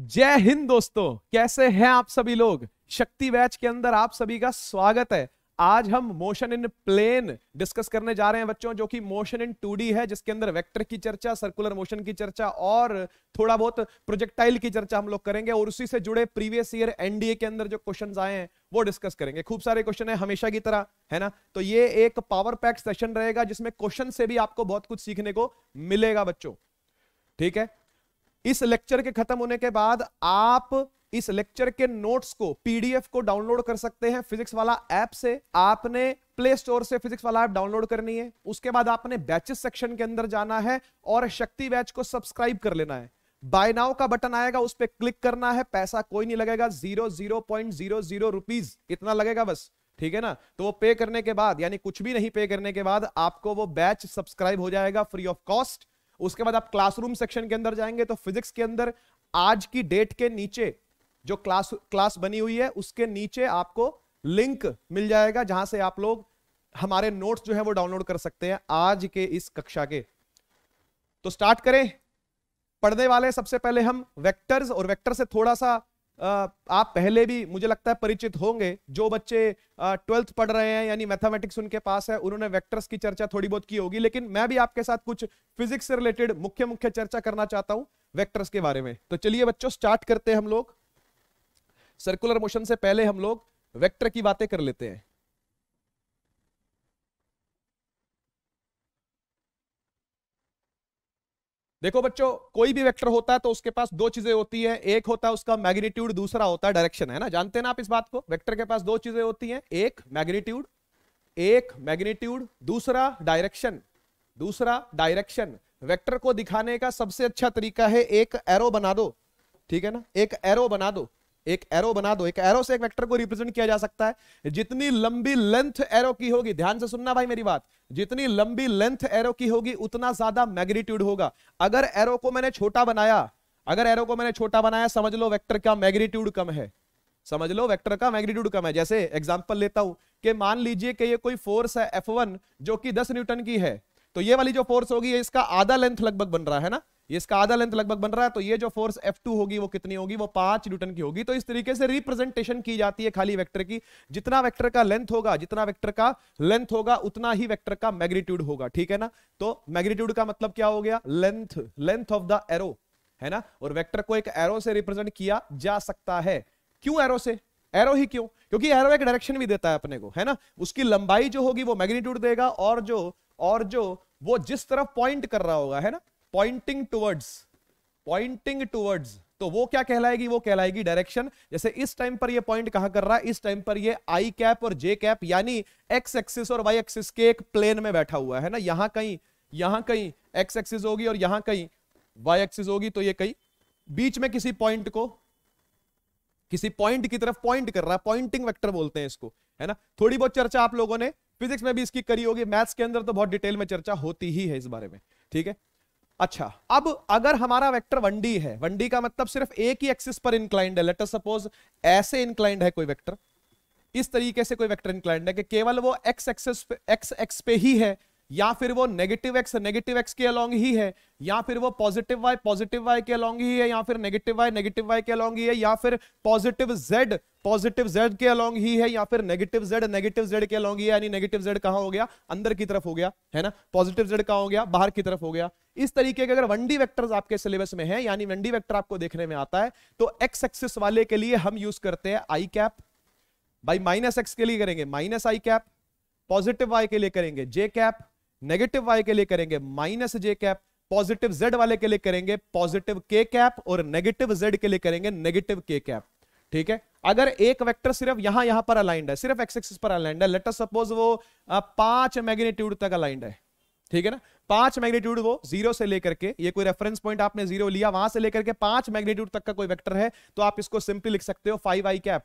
जय हिंद दोस्तों कैसे हैं आप सभी लोग शक्ति बैच के अंदर आप सभी का स्वागत है आज हम मोशन इन प्लेन डिस्कस करने जा रहे हैं बच्चों जो कि मोशन इन टू है जिसके अंदर वेक्टर की चर्चा सर्कुलर मोशन की चर्चा और थोड़ा बहुत प्रोजेक्टाइल की चर्चा हम लोग करेंगे और उसी से जुड़े प्रीवियस ईयर एनडीए के अंदर जो क्वेश्चन आए हैं वो डिस्कस करेंगे खूब सारे क्वेश्चन है हमेशा की तरह है ना तो ये एक पावर पैक सेशन रहेगा जिसमें क्वेश्चन से भी आपको बहुत कुछ सीखने को मिलेगा बच्चों ठीक है इस लेक्चर के खत्म होने के बाद आप इस लेक्चर के नोट्स को पीडीएफ को डाउनलोड कर सकते हैं फिजिक्स वाला ऐप से आपने प्ले स्टोर से फिजिक्स वाला ऐप डाउनलोड करनी है उसके बाद आपने बैचेस सेक्शन के अंदर जाना है और शक्ति बैच को सब्सक्राइब कर लेना है बाय नाउ का बटन आएगा उस पर क्लिक करना है पैसा कोई नहीं लगेगा zero zero point zero zero rupees इतना लगेगा बस ठीक है ना तो वो पे करने के बाद यानी कुछ भी नहीं पे करने के बाद आपको वो बैच सब्सक्राइब हो जाएगा फ्री ऑफ कॉस्ट उसके बाद आप क्लासरूम सेक्शन के अंदर जाएंगे तो फिजिक्स के अंदर आज की डेट के नीचे जो क्लास क्लास बनी हुई है उसके नीचे आपको लिंक मिल जाएगा जहां से आप लोग हमारे नोट्स जो है वो डाउनलोड कर सकते हैं आज के इस कक्षा के तो स्टार्ट करें पढ़ने वाले सबसे पहले हम वेक्टर्स और वेक्टर से थोड़ा सा आप पहले भी मुझे लगता है परिचित होंगे जो बच्चे ट्वेल्थ पढ़ रहे हैं यानी मैथमेटिक्स उनके पास है उन्होंने वेक्टर्स की चर्चा थोड़ी बहुत की होगी लेकिन मैं भी आपके साथ कुछ फिजिक्स से रिलेटेड मुख्य मुख्य चर्चा करना चाहता हूं वेक्टर्स के बारे में तो चलिए बच्चों स्टार्ट करते हैं हम लोग सर्कुलर मोशन से पहले हम लोग वेक्टर की बातें कर लेते हैं देखो बच्चों कोई भी वेक्टर होता है तो उसके पास दो चीजें होती है एक होता है उसका मैग्नीट्यूड दूसरा होता है डायरेक्शन है ना जानते हैं ना आप इस बात को वेक्टर के पास दो चीजें होती हैं एक मैग्नीट्यूड एक मैग्नीट्यूड दूसरा डायरेक्शन दूसरा डायरेक्शन वेक्टर को दिखाने का सबसे अच्छा तरीका है एक एरो बना दो ठीक है ना एक एरो बना दो एक एरो बना दो एक एरो से एक वेक्टर को रिप्रेजेंट किया जा सकता है जितनी लंबी लेंथ एरो की होगी ध्यान से सुनना भाई मेरी बात जितनी लंबी लेंथ एरो की होगी उतना ज्यादा मैग्नीट्यूड होगा अगर एरो को मैंने छोटा बनाया अगर एरो को मैंने छोटा बनाया समझ लो वैक्टर का मैग्नीट्यूड कम है समझ लो वेक्टर का मैग्नीट्यूड कम है जैसे एग्जांपल लेता हूं कि मान लीजिए कि ये कोई फोर्स है F1 जो कि 10 न्यूटन की है तो ये वाली जो फोर्स होगी इसका आधा लेंथ लगभग बन रहा है ना इसका आधा लेंथ लगभग बन रहा है तो ये जो फोर्स F2 होगी वो कितनी होगी वो पांच न्यूटन की होगी तो इस तरीके से रिप्रेजेंटेशन की जाती है खाली वेक्टर की जितना वेक्टर का लेंथ होगा जितना वेक्टर का लेंथ होगा उतना ही वेक्टर का मैग्नीट्यूड होगा ठीक है ना तो मैग्नीट्यूड का मतलब क्या हो गया length length of the arrow है ना और वेक्टर को एक एरो से रिप्रेजेंट किया जा सकता है क्यों एरो से एरो ही क्यों क्योंकि एरो एक डायरेक्शन भी देता है अपने को है ना उसकी लंबाई जो होगी वो मैग्नीट्यूड देगा और जो और जो वो जिस तरफ पॉइंट कर रहा होगा है ना पॉइंटिंग टूवर्ड्स पॉइंटिंग टूवर्ड्स तो वो क्या कहलाएगी वो कहलाएगी डायरेक्शन जैसे इस टाइम पर ये पॉइंट कहां कर रहा है इस टाइम पर ये आई कैप और जे कैप यानी एक्स एक्सिस और वाई एक्सिस के एक प्लेन में बैठा हुआ है ना यहां कहीं यहां कहीं एक्स एक्सिस होगी और यहां कहीं वाई एक्सिस होगी तो ये कहीं बीच में किसी पॉइंट को किसी पॉइंट की तरफ पॉइंट कर रहा है पॉइंटिंग वेक्टर बोलते हैं इसको है ना थोड़ी बहुत चर्चा आप लोगों ने फिजिक्स में भी इसकी करी होगी मैथ्स के अंदर तो बहुत डिटेल में चर्चा होती ही है इस बारे में ठीक है अच्छा अब अगर हमारा वेक्टर वन डी है वन डी का मतलब सिर्फ एक ही एक्सिस पर इंक्लाइंड है लेटर सपोज ऐसे इंक्लाइंड है कोई वेक्टर इस तरीके से कोई वेक्टर इंक्लाइंड है कि केवल वो एक्स एक्सिस एक्स एक्स पे ही है या फिर वो नेगेटिव एक्स नेगेटिव एक्स के अलोंग ही है या फिर वो पॉजिटिव वाई पॉजिटिव वाई के अलोंग ही है या फिर नेगेटिव वाई नेगेटिव वाई के अलोंग ही है या फिर पॉजिटिव जेड पॉजिटिव जेड के अलोंग ही है या फिर नेगेटिव जेड नेगेटिव जेड के अलोंग ही है यानी नेगेटिव जेड कहा हो गया अंदर की तरफ हो गया है ना पॉजिटिव जेड कहा हो गया बाहर की तरफ हो गया इस तरीके के अगर वनडी वेक्टर्स आपके सिलेबस में है यानी वनडी वेक्टर आपको देखने में आता है तो एक्स एक्सिस वाले के लिए हम यूज करते हैं I cap by minus X के लिए करेंगे minus I cap positive Y के लिए करेंगे जे कैप नेगेटिव वाई के लिए करेंगे minus J cap positive Z वाले के लिए करेंगे पॉजिटिव के कैप और नेगेटिव जेड के लिए करेंगे नेगेटिव के कैप ठीक है अगर एक वेक्टर सिर्फ यहां यहां पर अलाइंड है सिर्फ एक्स एक्सिस पर अलाइंड है लेटर सपोज वो पांच मैग्नीट्यूड तक अलाइंड है ठीक है ना पांच मैग्नीट्यूड वो जीरो से लेकर के ये कोई रेफरेंस पॉइंट आपने जीरो लिया वहां से लेकर के पांच मैग्नीट्यूड तक का कोई वेक्टर है तो आप इसको सिंपली लिख सकते हो five I cap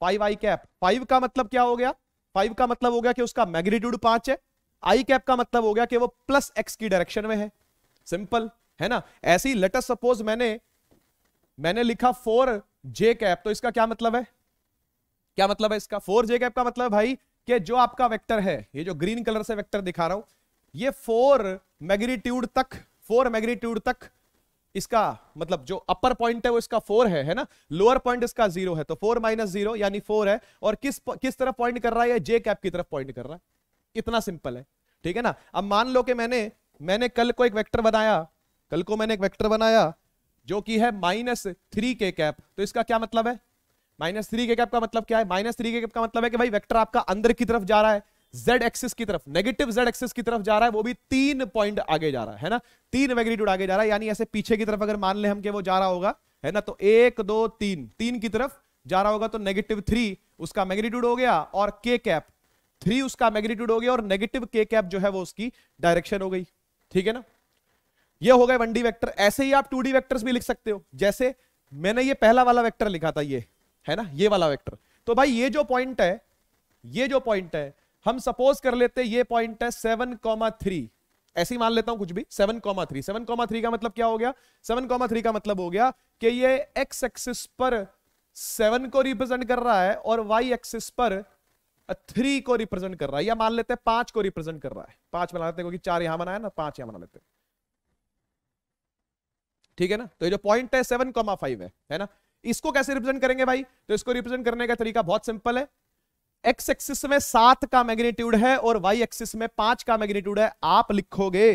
five I cap five का मतलब क्या हो गया फाइव का मतलब हो गया कि उसका मैग्नीट्यूड पांच है आई कैप का मतलब हो गया कि वो प्लस एक्स की डायरेक्शन में है सिंपल है ना ऐसी लेटर सपोज मैंने मैंने लिखा फोर जे कैप तो इसका क्या मतलब है क्या मतलब है इसका फोर जे कैप का मतलब भाई कि जो आपका वेक्टर है ये जो ग्रीन कलर से वेक्टर दिखा रहा हूं ये फोर मैग्नीट्यूड तक फोर मैग्नीट्यूड तक इसका मतलब जो अपर पॉइंट है वो इसका फोर है है ना लोअर पॉइंट इसका जीरो है तो फोर माइनस जीरो यानी फोर है और किस किस तरफ पॉइंट कर रहा है जे कैप की तरफ पॉइंट कर रहा है इतना सिंपल है ठीक है ना अब मान लो कि मैंने मैंने कल को एक वेक्टर बनाया कल को मैंने एक वेक्टर बनाया जो कि है माइनस थ्री के कैप तो इसका क्या मतलब है माइनस थ्री के कैप का मतलब क्या है माइनस थ्री के कैप का मतलब है कि भाई वेक्टर आपका अंदर की तरफ जा रहा है जेड एक्सिस की तरफ नेगेटिव जेड एक्सिस की तरफ जा रहा है वो भी तीन पॉइंट आगे जा रहा है ना तीन मैग्नीट्यूड आगे जा रहा है यानी ऐसे पीछे की तरफ अगर मान ले हम के वो जा रहा होगा है ना तो एक दो तीन तीन की तरफ जा रहा होगा तो नेगेटिव थ्री उसका मैग्नीट्यूड हो गया और के कैप थ्री उसका मैग्नीट्यूड हो गया और नेगेटिव के कैप जो है वो उसकी डायरेक्शन हो गई ठीक है ना ये हो गए वन डी वैक्टर ऐसे ही आप टू डी वैक्टर्स भी लिख सकते हो जैसे मैंने ये पहला वाला वैक्टर लिखा था ये है ना ये वाला वैक्टर तो भाई ये जो पॉइंट है ये जो पॉइंट है हम सपोज कर लेते ये पॉइंट है सेवन कॉमा थ्री ऐसे ही मान लेता हूं कुछ भी seven comma three seven comma three का मतलब क्या हो गया सेवन कॉमा थ्री का मतलब हो गया कि ये एक्स एक्सिस पर सेवन को रिप्रेजेंट कर रहा है और वाई एक्सिस पर थ्री को रिप्रेजेंट कर रहा है या मान लेते हैं पांच को रिप्रेजेंट कर रहा है पांच बना लेते हैं क्योंकि चार यहां बनाया ना पांच यहां बना लेते ठीक है ना तो ये जो पॉइंट है सेवन कॉमा फाइव है ना इसको कैसे रिप्रेजेंट करेंगे भाई तो इसको रिप्रेजेंट करने का तरीका बहुत सिंपल है एक्स एक्सिस में सात का मैग्नीट्यूड है और वाई एक्सिस में पांच का मैग्नीट्यूड है आप लिखोगे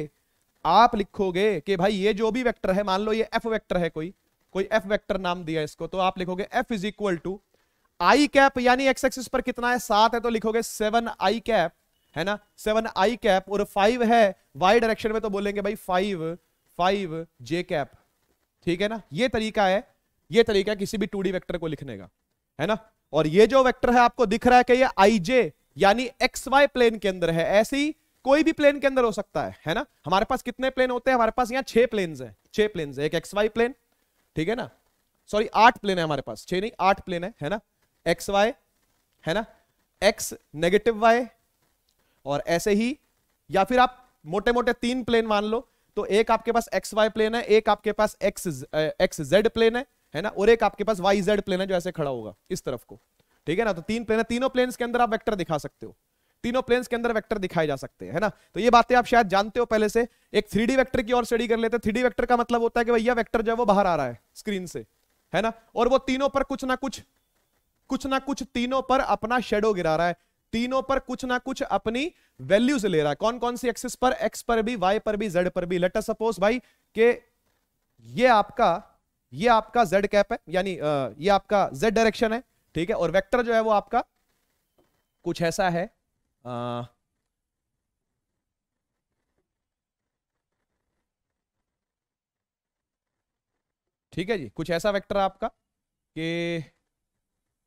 आप लिखोगे कि भाई ये जो भी वेक्टर है मान लो ये एफ वेक्टर है कोई कोई एफ वेक्टर नाम दिया इसको तो आप लिखोगे F is equal to I cap यानी एक्स एक्सिस पर कितना है सात है तो लिखोगे सेवन आई कैप है ना सेवन आई कैप और फाइव है वाई डायरेक्शन में तो बोलेंगे भाई फाइव फाइव जे कैप ठीक है ना ये तरीका है ये तरीका है किसी भी टू वेक्टर को लिखने का है ना और ये जो वेक्टर है आपको दिख रहा है कि ये आईजे यानी एक्स वाई प्लेन के अंदर है ऐसे ही कोई भी प्लेन के अंदर हो सकता है है ना हमारे पास कितने प्लेन होते हैं हमारे पास यहाँ छह प्लेन है छह प्लेन है एक एक्स वाई प्लेन ठीक है ना सॉरी आठ प्लेन है हमारे पास छह नहीं आठ प्लेन है है ना एक्स वाई है ना एक्स नेगेटिव वाई और ऐसे ही या फिर आप मोटे मोटे तीन प्लेन मान लो तो एक आपके पास एक्स वाई प्लेन है एक आपके पास एक्स एक्स जेड प्लेन है है ना और एक आपके पास वाई जेड प्लेन है जो ऐसे खड़ा होगा इस तरफ को ठीक है ना तो तीन प्लेन है तीनों प्लेन के अंदर आप वैक्टर दिखा सकते हो तीनों प्लेन्स के अंदर वेक्टर दिखाए जा सकते हैं है ना तो ये बातें आप शायद जानते हो पहले से एक थ्री वेक्टर की और स्टडी कर लेते हैं थ्री वेक्टर का मतलब होता है कि भैया वेक्टर जो है वो बाहर आ रहा है स्क्रीन से है ना और वो तीनों पर कुछ ना कुछ कुछ ना कुछ तीनों पर अपना शेडो गिरा रहा है तीनों पर कुछ ना कुछ अपनी वैल्यूज ले रहा है कौन कौन सी एक्सिस पर एक्स पर भी वाई पर भी जेड पर भी लेटर सपोज भाई के ये आपका ये आपका जेड कैप है यानी ये आपका जेड डायरेक्शन है ठीक है और वेक्टर जो है वो आपका कुछ ऐसा है आ, ठीक है जी कुछ ऐसा वेक्टर है आपका कि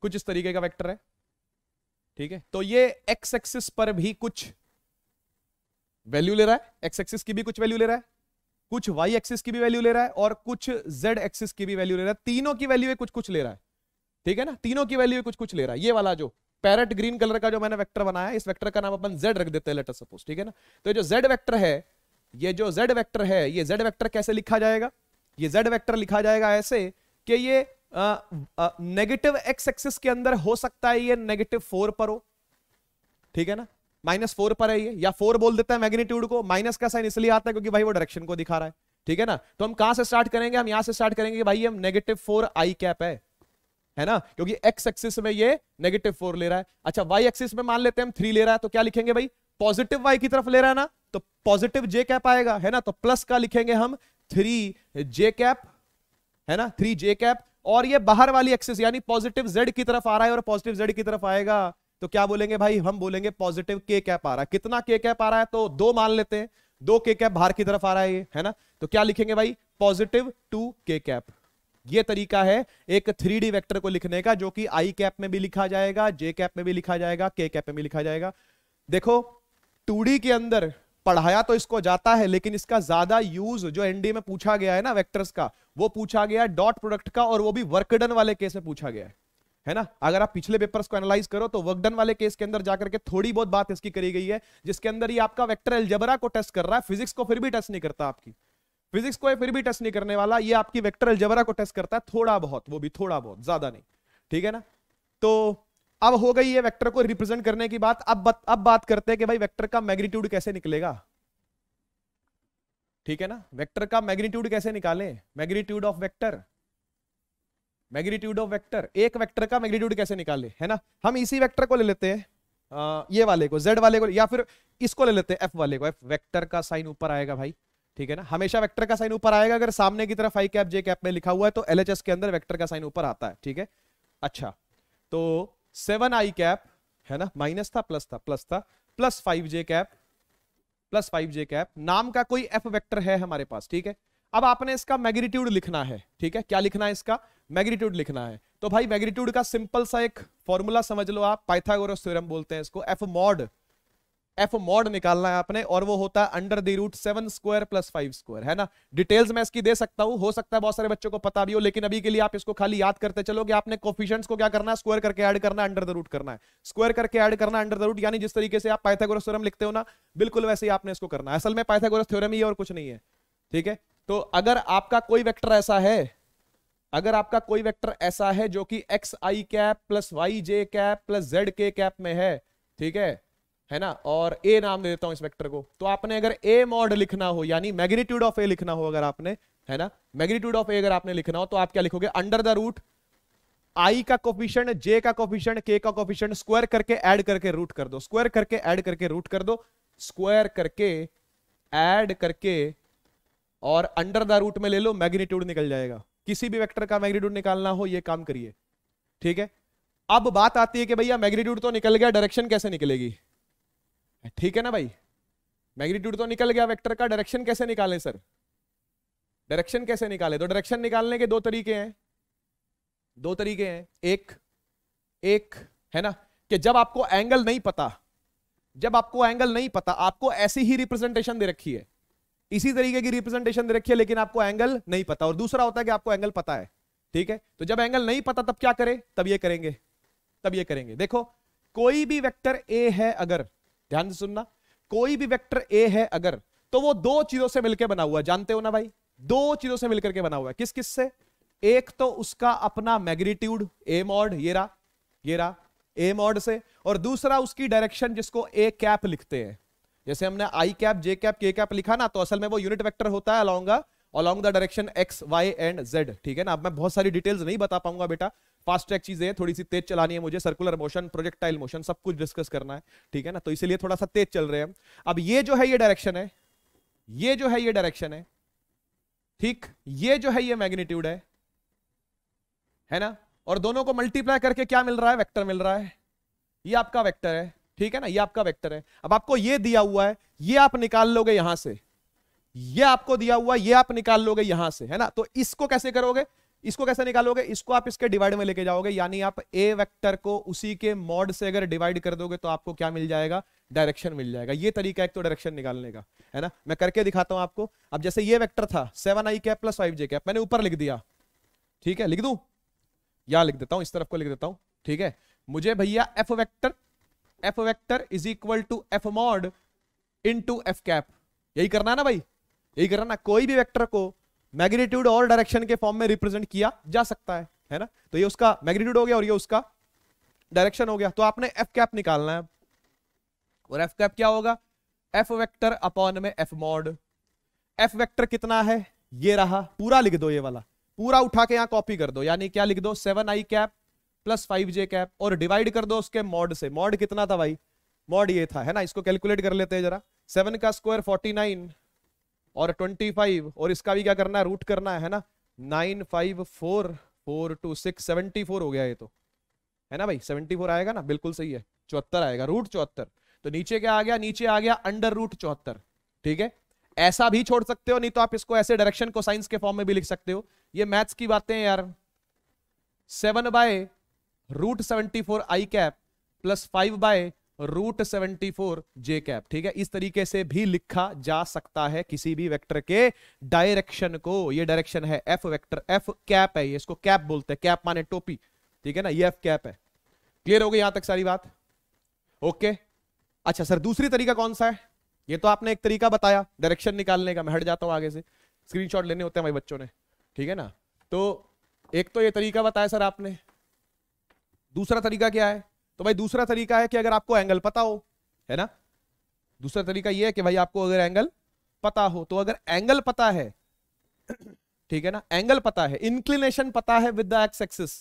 कुछ इस तरीके का वेक्टर है ठीक है तो ये एक्स एक्सिस पर भी कुछ वैल्यू ले रहा है एक्स एक्सिस की भी कुछ वैल्यू ले रहा है कुछ वाई एक्सिस की भी वैल्यू ले रहा है और कुछ जेड एक्सिस की भी वैल्यू ले रहा है तीनों की वैल्यू कुछ कुछ ले रहा है ठीक है ना तीनों की वैल्यू कुछ कुछ ले रहा है ये वाला जो पैरट ग्रीन कलर का जो मैंने वेक्टर बनाया इस वेक्टर का नाम अपन जेड रख देते हैं लेटर सपोज ठीक है ना तो जो जेड वैक्टर है ये जो जेड वैक्टर है ये जेड वैक्टर कैसे लिखा जाएगा ये जेड वैक्टर लिखा जाएगा ऐसे कि ये नेगेटिव एक्स एक्सिस के अंदर हो सकता है ये नेगेटिव फोर पर हो ठीक है ना माइनस फोर पर है ये या फोर बोल देता है मैग्नीट्यूड को माइनस का साइन इसलिए आता है क्योंकि भाई वो डायरेक्शन को दिखा रहा है ठीक है ना तो हम कहां से स्टार्ट करेंगे हम यहां से स्टार्ट करेंगे भाई हम नेगेटिव फोर आई कैप है है ना क्योंकि एक्स एक्सिस में ये नेगेटिव फोर ले रहा है अच्छा वाई एक्सिस में मान लेते हैं हम थ्री ले रहा है तो क्या लिखेंगे भाई पॉजिटिव वाई की तरफ ले रहा है ना तो पॉजिटिव जे कैप आएगा है ना तो प्लस का लिखेंगे हम थ्री जे कैप है ना थ्री जे कैप और ये बाहर वाली एक्सिस यानी पॉजिटिव जेड की तरफ आ रहा है और पॉजिटिव जेड की तरफ आएगा तो क्या बोलेंगे भाई हम बोलेंगे पॉजिटिव के कैप आ रहा है कितना के कैप आ रहा है तो दो मान लेते हैं दो के कैप बाहर की तरफ आ रहा है ये है ना तो क्या लिखेंगे भाई पॉजिटिव टू के कैप ये तरीका है एक थ्री डी वैक्टर को लिखने का जो कि आई कैप में भी लिखा जाएगा जे कैप में भी लिखा जाएगा के कैप में भी लिखा जाएगा देखो टू के अंदर पढ़ाया तो इसको जाता है लेकिन इसका ज्यादा यूज जो एनडीए में पूछा गया है ना वेक्टर्स का वो पूछा गया डॉट प्रोडक्ट का और वो भी वर्कडन वाले केस में पूछा गया है है ना अगर आप पिछले पेपर्स को एनालाइज करो तो वर्कडन वाले केस के अंदर जाकर के थोड़ी बहुत बात इसकी करी गई है जिसके अंदर ये आपका वेक्टर एल्जबरा को टेस्ट कर रहा है फिजिक्स को फिर भी टेस्ट नहीं करता आपकी फिजिक्स को ये फिर भी टेस्ट नहीं करने वाला ये आपकी वेक्टर एल्जबरा को टेस्ट करता है थोड़ा बहुत वो भी थोड़ा बहुत ज्यादा नहीं ठीक है ना तो अब हो गई ये वेक्टर को रिप्रेजेंट करने की बात अब बत, अब बात करते हैं कि भाई वेक्टर का मैग्नीट्यूड कैसे निकलेगा ठीक है ना वेक्टर का मैग्नीट्यूड कैसे निकालें magnitude of vector magnitude of vector एक वेक्टर का मैग्नीट्यूड कैसे निकाले है ना हम इसी वेक्टर को ले लेते हैं आ, ये वाले को जेड वाले को या फिर इसको ले लेते हैं एफ वाले को एफ वैक्टर का साइन ऊपर आएगा भाई ठीक है ना हमेशा वेक्टर का साइन ऊपर आएगा अगर सामने की तरफ आई कैप जे कैप में लिखा हुआ है तो एल के अंदर वेक्टर का साइन ऊपर आता है ठीक है अच्छा तो सेवन आई कैप है ना माइनस था प्लस था प्लस था plus five j cap plus five j cap नाम का कोई एफ वेक्टर है हमारे पास ठीक है अब आपने इसका मैग्नीट्यूड लिखना है ठीक है क्या लिखना है इसका मैग्नीट्यूड लिखना है तो भाई मैग्नीट्यूड का सिंपल सा एक फॉर्मूला समझ लो आप पाइथागोरस थ्योरम बोलते हैं इसको एफ मॉड एफ मॉड निकालना है आपने और वो होता है under the root seven square plus five square है ना डिटेल्स मैं इसकी दे सकता हूं हो सकता है बहुत सारे बच्चों को पता भी हो लेकिन अभी के लिए आप इसको खाली याद करते चलो कि आपने कोफिशियंट्स को क्या करना है स्क्वायर करके ऐड करना अंडर द रूट करना है स्क्वायर करके ऐड करना अंडर द रूट यानी जिस तरीके से आप पाइथागोरस थ्योरम लिखते हो ना बिल्कुल वैसे ही आपने इसको करना है असल में पाइथागोरस थ्योरम ही है और कुछ नहीं है ठीक है तो अगर आपका कोई वेक्टर ऐसा है अगर आपका कोई वेक्टर ऐसा है जो कि x i cap plus y j cap plus z k cap में है ठीक है है ना और ए नाम दे देता हूं इस वेक्टर को तो आपने अगर ए मॉड लिखना हो यानी मैग्नीट्यूड ऑफ ए लिखना हो अगर आपने है ना मैग्नीट्यूड ऑफ ए अगर आपने लिखना हो तो आप क्या लिखोगे अंडर द रूट आई का कोफिशियंट जे का कोफिशियंट के का कोफिशियंट स्क्वायर करके ऐड करके रूट कर दो स्क्वायर करके ऐड करके रूट कर दो स्क्वायर करके ऐड करके और अंडर द रूट में ले लो मैग्नीट्यूड निकल जाएगा किसी भी वेक्टर का मैग्नीट्यूड निकालना हो ये काम करिए ठीक है अब बात आती है कि भैया मैग्नीट्यूड तो निकल गया डायरेक्शन कैसे निकलेगी ठीक है ना भाई मैग्नीट्यूड तो निकल गया वेक्टर का डायरेक्शन कैसे निकालें सर डायरेक्शन कैसे निकाले तो डायरेक्शन निकालने के दो तरीके हैं दो तरीके हैं एक एक है ना कि जब आपको एंगल नहीं पता जब आपको एंगल नहीं पता आपको ऐसी ही रिप्रेजेंटेशन दे रखी है इसी तरीके की रिप्रेजेंटेशन दे रखी है लेकिन आपको एंगल नहीं पता और दूसरा होता है कि आपको एंगल पता है ठीक है तो जब एंगल नहीं पता तब क्या करें तब ये करेंगे तब ये करेंगे देखो कोई भी वेक्टर ए है अगर ध्यान से सुनना कोई भी वेक्टर ए है अगर तो वो दो चीजों से मिलकर बना हुआ जानते हो ना भाई दो चीजों से मिलकर के बना हुआ है किस किस से एक तो उसका अपना मैग्नीट्यूड ए मॉड ये रहा ये रहा ए मॉड से और दूसरा उसकी डायरेक्शन जिसको ए कैप लिखते हैं जैसे हमने i cap j cap k cap लिखा ना तो असल में वो यूनिट वेक्टर होता है along along the direction x y and z ठीक है ना अब मैं बहुत सारी डिटेल्स नहीं बता पाऊंगा बेटा फास्ट ट्रैक चीजें थोड़ी सी तेज चलानी है मुझे सर्कुलर मोशन प्रोजेक्टाइल मोशन सब कुछ डिस्कस करना है ठीक है ना तो इसीलिए थोड़ा सा तेज चल रहे हैं अब ये जो है ये डायरेक्शन है ये जो है ये डायरेक्शन है ठीक ये जो है ये मैग्नीट्यूड है है ना और दोनों को मल्टीप्लाई करके क्या मिल रहा है वेक्टर मिल रहा है ये आपका वेक्टर है ठीक है ना ये आपका वेक्टर है अब आपको ये दिया हुआ है ये आप निकाल लोगे यहां से ये आपको दिया हुआ है ये आप निकाल लोगे यहां से है ना तो इसको कैसे करोगे इसको कैसे निकालोगे इसको आप इसके डिवाइड में लेके जाओगे यानी आप ए वेक्टर को उसी के मॉड से अगर डिवाइड कर दोगे तो आपको क्या मिल जाएगा डायरेक्शन मिल जाएगा ये तरीका एक तो डायरेक्शन निकालने का है ना मैं करके दिखाता हूं आपको अब जैसे ये वेक्टर था सेवन आई cap plus five j cap मैंने ऊपर लिख दिया ठीक है लिख दू या लिख देता हूं इस तरफ को लिख देता हूं ठीक है मुझे भैया f vector f vector is equal to f mod into f cap यही करना है ना भाई यही करना ना कोई भी वेक्टर को मैग्नीट्यूड और डायरेक्शन के फॉर्म में रिप्रेजेंट किया जा सकता है है ना तो ये उसका मैग्नीट्यूड हो गया और ये उसका डायरेक्शन हो गया तो आपने एफ कैप निकालना है और एफ कैप क्या होगा एफ वेक्टर अपॉन में एफ मॉड एफ वेक्टर कितना है ये रहा पूरा लिख दो ये वाला पूरा उठा के यहां कॉपी कर दो यानी क्या लिख दो सेवन आई cap plus five j cap और डिवाइड कर दो उसके मॉड से मॉड कितना था भाई मॉड ये था है ना इसको कैलकुलेट कर लेते हैं जरा सेवन का स्क्वायर फोर्टी नाइन और ट्वेंटी फाइव और इसका भी क्या करना है रूट करना है, ना nine five four four two six seventy four हो गया ये तो है ना भाई सेवेंटी फोर आएगा ना बिल्कुल सही है चौहत्तर आएगा रूट चौहत्तर तो नीचे क्या आ गया नीचे आ गया अंडर रूट चौहत्तर ठीक है ऐसा भी छोड़ सकते हो नहीं तो आप इसको ऐसे डायरेक्शन को साइंस के फॉर्म में भी लिख सकते हो ये मैथ्स की बातें यार seven by root seventy four i cap plus five by root seventy four j cap ठीक है इस तरीके से भी लिखा जा सकता है किसी भी वेक्टर के डायरेक्शन को ये डायरेक्शन है एफ वेक्टर एफ कैप है इसको कैप बोलते हैं कैप माने टोपी ठीक है ना ये एफ कैप है क्लियर हो गई यहां तक सारी बात ओके अच्छा सर दूसरी तरीका कौन सा है ये तो आपने एक तरीका बताया डायरेक्शन निकालने का मैं हट जाता हूँ आगे से स्क्रीनशॉट लेने होते हैं भाई बच्चों ने ठीक है ना तो एक तो ये तरीका बताया सर आपने दूसरा तरीका क्या है तो भाई दूसरा तरीका है कि अगर आपको एंगल पता हो है ना दूसरा तरीका यह है कि भाई आपको अगर एंगल पता हो तो अगर एंगल पता है ठीक है ना एंगल पता है इंक्लिनेशन पता है विद द एक्स एक्सिस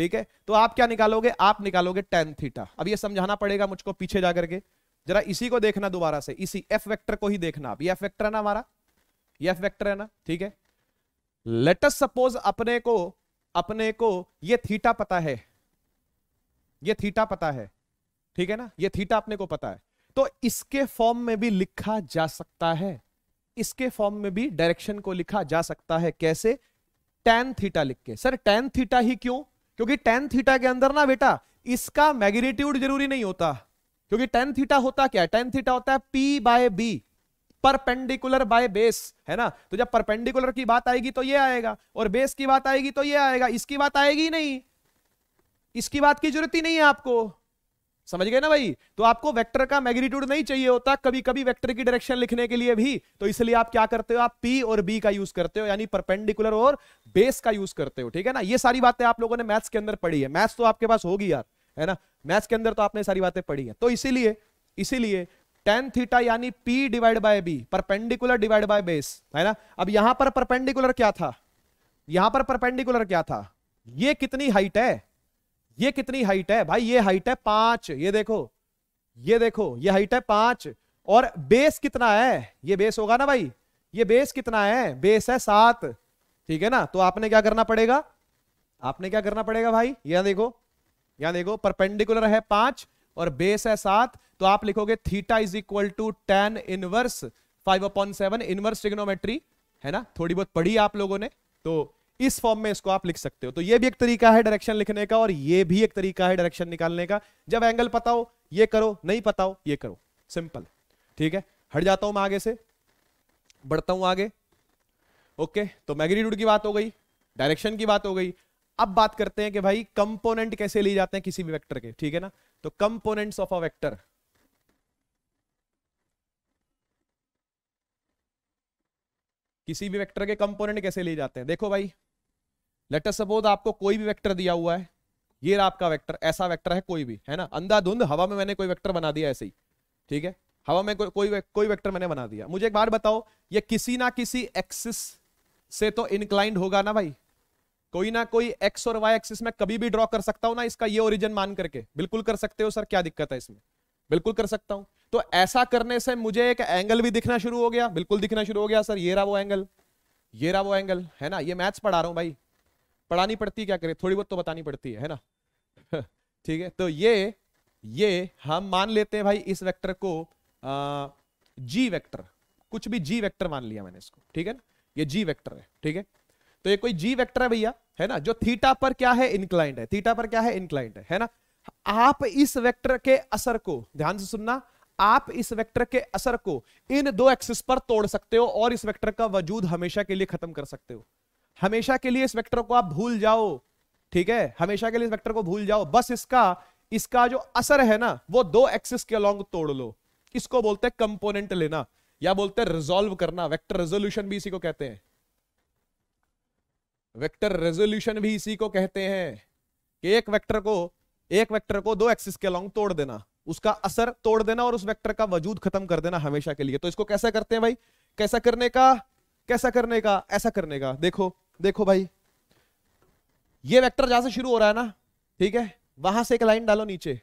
ठीक है तो आप क्या निकालोगे आप निकालोगे टेन थीटा अब ये समझाना पड़ेगा मुझको पीछे जाकर के जरा इसी को देखना दोबारा से इसी एफ वेक्टर को ही देखना ये एफ वेक्टर है ना हमारा ये एफ वेक्टर है ना ठीक है लेटस सपोज अपने को अपने को ये थीटा पता है ये थीटा पता है ठीक है ना ये थीटा अपने को पता है तो इसके फॉर्म में भी लिखा जा सकता है इसके फॉर्म में भी डायरेक्शन को लिखा जा सकता है कैसे टेन थीटा लिख के सर टेन थीटा ही क्यों क्योंकि टेन थीटा के अंदर ना बेटा इसका मैग्नीट्यूड जरूरी नहीं होता क्योंकि टेन थीटा होता क्या टेन थीटा होता है p by b perpendicular by base है ना तो जब परपेंडिकुलर की बात आएगी तो ये आएगा और बेस की बात आएगी तो ये आएगा इसकी बात आएगी नहीं इसकी बात की जरूरत ही नहीं है आपको समझ गए ना भाई तो आपको वेक्टर का मैग्नीट्यूड नहीं चाहिए होता कभी कभी वेक्टर की डायरेक्शन लिखने के लिए भी तो इसलिए आप क्या करते हो आप पी और बी का यूज करते हो यानी परपेंडिकुलर और बेस का यूज करते हो ठीक है ना ये सारी बातें आप लोगों ने मैथ्स के अंदर पढ़ी है मैथ्स तो आपके पास होगी यार है ना मैथ्स के अंदर तो आपने सारी बातें पढ़ी है तो इसीलिए इसीलिए टेन थीटा यानी p divide by b perpendicular divide by base है ना अब यहां पर परपेंडिकुलर क्या था यहां पर परपेंडिकुलर क्या था ये कितनी हाइट है ये कितनी हाइट है भाई ये हाइट है पांच ये देखो ये देखो ये हाइट है पांच और बेस कितना है ये बेस होगा ना भाई ये बेस कितना है बेस है सात ठीक है ना तो आपने क्या करना पड़ेगा आपने क्या करना पड़ेगा भाई यह देखो यहां देखो परपेंडिकुलर है पांच और बेस है सात तो आप लिखोगे theta is equal to tan inverse five upon seven inverse trigonometry है ना थोड़ी बहुत पढ़ी आप लोगों ने तो इस फॉर्म में इसको आप लिख सकते हो तो ये भी एक तरीका है डायरेक्शन लिखने का और ये भी एक तरीका है डायरेक्शन निकालने का जब एंगल पता हो ये करो नहीं पता हो ये करो सिंपल ठीक है हट जाता हूं मैं आगे से बढ़ता हूं आगे ओके तो मैग्नीट्यूड की बात हो गई डायरेक्शन की बात हो गई अब बात करते हैं कि भाई कंपोनेंट कैसे लिए जाते हैं किसी भी वेक्टर के ठीक है ना तो कंपोनेंट्स ऑफ अ वेक्टर किसी भी वेक्टर के कंपोनेंट कैसे ले जाते हैं देखो भाई लेट अस सपोज आपको कोई भी वेक्टर दिया हुआ है ये रहा आपका वेक्टर ऐसा वेक्टर है कोई भी है ना अंधाधुंध हवा में मैंने कोई वेक्टर बना दिया ऐसे ही ठीक है हवा में को, कोई कोई वेक्टर मैंने बना दिया मुझे एक बार बताओ ये किसी ना किसी एक्सिस से तो इनक्लाइंड होगा ना भाई कोई ना कोई एक्स और वाई एक्सिस में कभी भी ड्रॉ कर सकता हूं ना इसका ये ओरिजिन मान करके बिल्कुल कर सकते हो सर क्या दिक्कत है इसमें बिल्कुल कर सकता हूं तो ऐसा करने से मुझे एक एंगल भी दिखना शुरू हो गया बिल्कुल दिखना शुरू हो गया सर ये रहा वो एंगल ये रहा वो एंगल है ना ये मैथ्स पढ़ा रहा हूं भाई पढ़ानी पड़ती क्या करें थोड़ी बहुत तो बतानी पड़ती है है ना ठीक है तो ये ये हम मान लेते हैं भाई इस वेक्टर को आ, जी वेक्टर कुछ भी जी वेक्टर मान लिया मैंने इसको ठीक है ना ये जी वेक्टर है ठीक है तो ये कोई जी वेक्टर है भैया है ना जो थीटा पर क्या है इंक्लाइंट है थीटा पर क्या है इंक्लाइंट है है ना आप इस वेक्टर के असर को ध्यान से सुनना आप इस वेक्टर के असर को इन दो एक्सिस पर तोड़ सकते हो और इस वेक्टर का वजूद हमेशा के लिए खत्म कर सकते हो हमेशा के लिए इस वेक्टर को आप भूल जाओ ठीक है हमेशा के लिए इस वेक्टर को भूल जाओ बस इसका इसका जो असर है ना वो दो एक्सिस के अलोंग तोड़ लो इसको बोलते हैं कंपोनेंट लेना या बोलते हैं रिजोल्व करना वेक्टर रेजोल्यूशन भी इसी को कहते हैं वेक्टर रेजोल्यूशन भी इसी को कहते हैं कि एक वेक्टर को एक वेक्टर को दो एक्सिस के अलोंग तोड़ देना उसका असर तोड़ देना और उस वेक्टर का वजूद खत्म कर देना हमेशा के लिए तो इसको कैसा करते हैं भाई कैसा करने का कैसा करने का ऐसा करने का देखो देखो भाई ये वेक्टर जहां से शुरू हो रहा है ना ठीक है वहां से एक लाइन डालो नीचे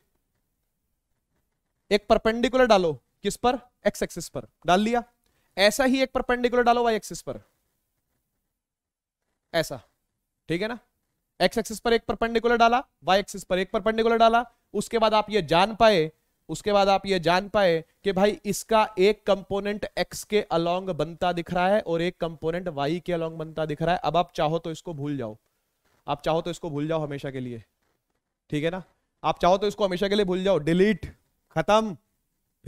एक परपेंडिकुलर डालो किस पर एक्स एक्सिस पर डाल लिया ऐसा ही एक परपेंडिकुलर डालो वाई एक्सिस पर ऐसा ठीक है ना एक्स एक्सिस पर एक परपेंडिकुलर डाला वाई एक्सिस पर एक परपेंडिकुलर डाला उसके बाद आप ये जान पाए उसके बाद आप ये जान पाए कि भाई इसका एक कंपोनेंट एक्स के अलोंग बनता दिख रहा है और एक कंपोनेंट वाई के अलोंग बनता दिख रहा है अब आप चाहो तो इसको भूल जाओ आप चाहो तो इसको भूल जाओ हमेशा के लिए ठीक है ना आप चाहो तो इसको हमेशा के लिए भूल जाओ डिलीट खत्म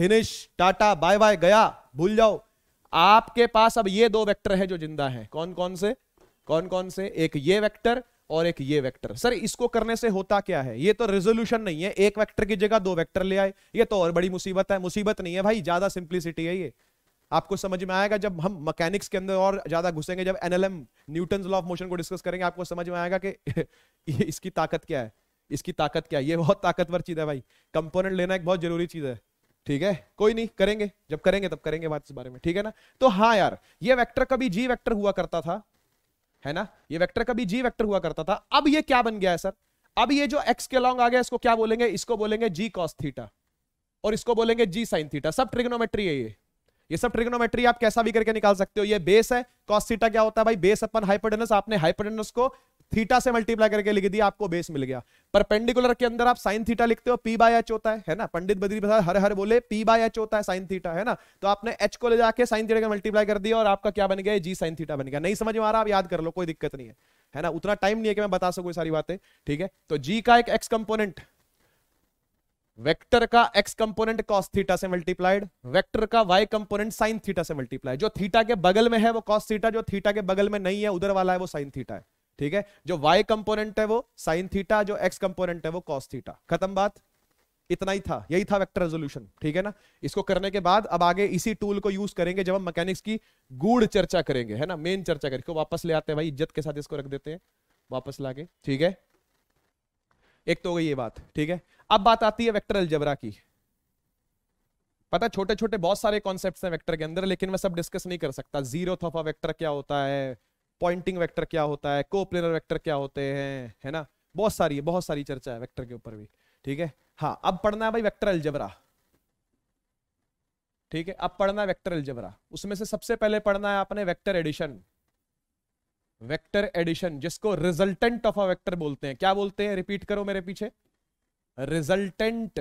फिनिश टाटा बाय बाय गया भूल जाओ आपके पास अब ये दो वेक्टर है जो जिंदा है कौन कौन से कौन कौन से एक ये वेक्टर और एक ये वेक्टर सर इसको करने से होता क्या है ये तो रेजोल्यूशन नहीं है एक वेक्टर की जगह दो वेक्टर ले आए ये तो और बड़ी मुसीबत है मुसीबत नहीं है भाई ज्यादा सिंप्लिसिटी है ये आपको समझ में आएगा जब हम मैकेनिक्स के अंदर और ज्यादा घुसेंगे जब NLM Newton law of motion को डिस्कस करेंगे आपको समझ में आएगा कि इसकी ताकत क्या है इसकी ताकत क्या है ये बहुत ताकतवर चीज है भाई कंपोनेंट लेना एक बहुत जरूरी चीज है ठीक है कोई नहीं करेंगे जब करेंगे तब करेंगे बात इस बारे में ठीक है ना तो हाँ यार ये वेक्टर कभी जी वेक्टर हुआ करता था है ना ये वेक्टर कभी जी वेक्टर हुआ करता था अब ये क्या बन गया है सर अब ये जो एक्स के लॉन्ग आ गया इसको क्या बोलेंगे इसको बोलेंगे जी कॉस थीटा और इसको बोलेंगे जी साइन थीटा सब ट्रिग्नोमेट्री है ये ये सब ट्रिग्नोमेट्री आप कैसा भी करके निकाल सकते हो ये बेस है कॉस थीटा क्या होता है भाई बेस अपन हाइपोटेनस आपने हाइपोटेनस को थीटा से मल्टीप्लाई करके लिख दिया आपको बेस मिल गया परपेंडिकुलर के अंदर आप साइन थीटा लिखते हो पी बाय एच होता है है ना पंडित बद्री प्रसाद हर हर बोले पी बाय एच होता है साइन थीटा है ना तो आपने एच को ले जाके साइन थीटा का मल्टीप्लाई कर दिया और आपका क्या बन गया जी साइन थीटा बन गया नहीं समझ में आ रहा आप याद कर लो कोई दिक्कत नहीं है है ना उतना टाइम नहीं है कि मैं बता सकूं सारी बातें ठीक है तो जी का एक एक्स कंपोनेंट वेक्टर का एक्स कंपोनेंट कॉस थीटा से मल्टीप्लाइड वेक्टर का वाई कंपोनेंट साइन थीटा से मल्टीप्लाई जो थीटा के बगल में है वो कॉस थीटा जो थीटा के बगल में नहीं है उधर वाला है वो साइन थीटा है ठीक है जो वाई कंपोनेंट है वो साइन थीटा जो एक्स कंपोनेंट है वो कॉस थीटा खत्म बात इतना ही था यही था वेक्टर रेजोल्यूशन ठीक है ना इसको करने के बाद अब आगे इसी टूल को यूज करेंगे जब हम मैकेनिक्स की गूढ़ चर्चा करेंगे है ना मेन चर्चा करके वापस ले आते हैं भाई इज्जत के साथ इसको रख देते हैं वापस लाके ठीक है एक तो हो गई ये बात ठीक है अब बात आती है वेक्टर अलजबरा की पता छोटे छोटे बहुत सारे कॉन्सेप्ट्स हैं वेक्टर के अंदर लेकिन मैं सब डिस्कस नहीं कर सकता जीरो थोफा वेक्टर क्या होता है पॉइंटिंग वेक्टर क्या होता है कोप्लेनर वेक्टर क्या होते हैं है ना बहुत सारी है बहुत सारी चर्चा है वेक्टर के ऊपर भी ठीक है हाँ अब पढ़ना है भाई वेक्टर अलजबरा ठीक है अब पढ़ना है वेक्टर अलजबरा उसमें से सबसे पहले पढ़ना है आपने वेक्टर एडिशन वेक्टर एडिशन जिसको रिजल्टेंट ऑफ अ वेक्टर बोलते हैं क्या बोलते हैं रिपीट करो मेरे पीछे resultant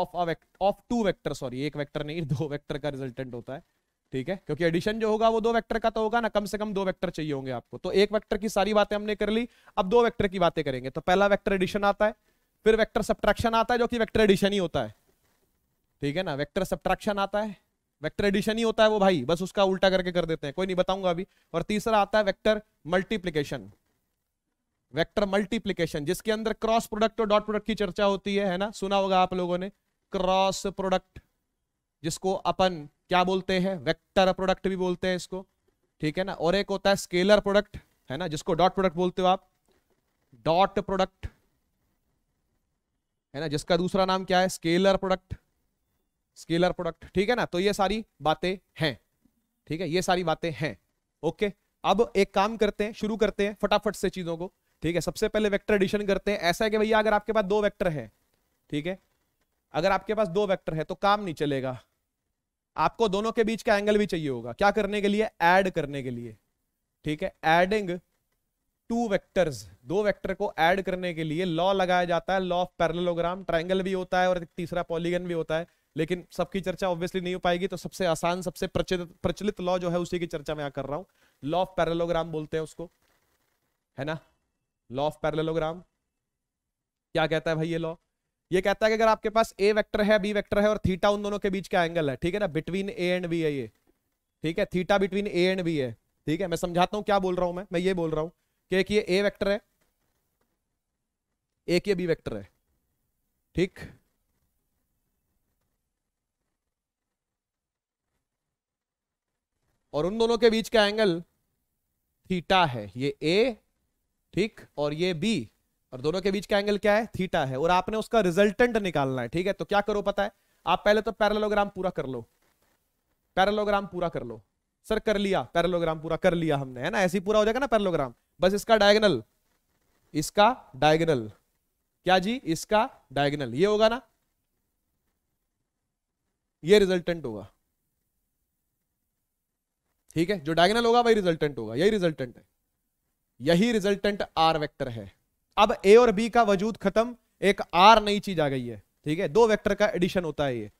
of a of two vector sorry एक वेक्टर नहीं दो वेक्टर का रिजल्टेंट होता है ठीक है क्योंकि एडिशन जो होगा वो दो वेक्टर का तो होगा ना कम से कम दो वेक्टर चाहिए होंगे आपको तो एक वेक्टर की सारी बातें हमने कर ली अब दो वेक्टर की बातें करेंगे तो पहला वेक्टर एडिशन आता है फिर वेक्टर सब्ट्रैक्शन आता है जो कि वेक्टर एडिशन ही होता है ठीक है ना वेक्टर सब्ट्रैक्शन आता है वेक्टर एडिशन ही होता है वो भाई बस उसका उल्टा करके कर देते हैं कोई नहीं बताऊंगा अभी और तीसरा आता है वेक्टर मल्टीप्लीकेशन वेक्टर मल्टीप्लीकेशन जिसके अंदर क्रॉस प्रोडक्ट और डॉट प्रोडक्ट की चर्चा होती है है ना सुना होगा आप लोगों ने क्रॉस प्रोडक्ट जिसको अपन क्या बोलते हैं वेक्टर प्रोडक्ट भी बोलते हैं इसको ठीक है ना और एक होता है स्केलर प्रोडक्ट है ना जिसको डॉट प्रोडक्ट बोलते हो आप डॉट प्रोडक्ट है ना जिसका दूसरा नाम क्या है स्केलर प्रोडक्ट स्केलर प्रोडक्ट ठीक है ना तो ये सारी बातें हैं ठीक है ये सारी बातें हैं ओके अब एक काम करते हैं शुरू करते हैं फटाफट से चीजों को ठीक है सबसे पहले वेक्टर एडिशन करते हैं ऐसा है कि भैया अगर आपके पास दो वेक्टर है ठीक है अगर आपके पास दो वेक्टर है तो काम नहीं चलेगा आपको दोनों के बीच का एंगल भी चाहिए होगा क्या करने के लिए ऐड करने के लिए ठीक है एडिंग टू वेक्टर्स दो वेक्टर को ऐड करने के लिए लॉ लगाया जाता है लॉ ऑफ पैरलोग्राम ट्राइंगल भी होता है और एक तीसरा पॉलीगन भी होता है लेकिन सबकी चर्चा ऑब्वियसली नहीं हो पाएगी तो सबसे आसान सबसे प्रचलित प्रचलित लॉ जो है उसी की चर्चा मैं कर रहा हूं लॉ ऑफ पैरलोग्राम बोलते हैं उसको है ना लॉ ऑफ पैरलोग्राम क्या कहता है भाई ये लॉ ये कहता है कि अगर आपके पास ए वेक्टर है बी वेक्टर है और थीटा उन दोनों के बीच का एंगल है ठीक है ना बिटवीन ए एंड बी है ये ठीक है theta between a and b है ठीक है मैं समझाता हूँ क्या बोल रहा हूँ मैं मैं ये बोल रहा हूँ कि एक ये ए वैक्टर है एक ये बी वैक्टर है ठीक और उन दोनों के बीच का एंगल थीटा है ये ए ठीक और ये बी और दोनों के बीच का एंगल क्या है थीटा है और आपने उसका रिजल्टेंट निकालना है ठीक है तो क्या करो पता है आप पहले तो पैरलोग्राम पूरा कर लो पैरलोग्राम पूरा कर लो सर कर लिया पैरलोग्राम पूरा कर लिया हमने है ना ऐसे ही पूरा हो जाएगा ना पैरलोग्राम बस इसका डायगनल इसका डायगनल क्या जी इसका डायगनल ये होगा ना ये रिजल्टेंट होगा ठीक है जो डायगनल होगा वही रिजल्टेंट होगा यही रिजल्टेंट है यही रिजल्टेंट आर वेक्टर है अब ए और बी का वजूद खत्म एक आर नई चीज आ गई है ठीक है दो वेक्टर का एडिशन होता है ये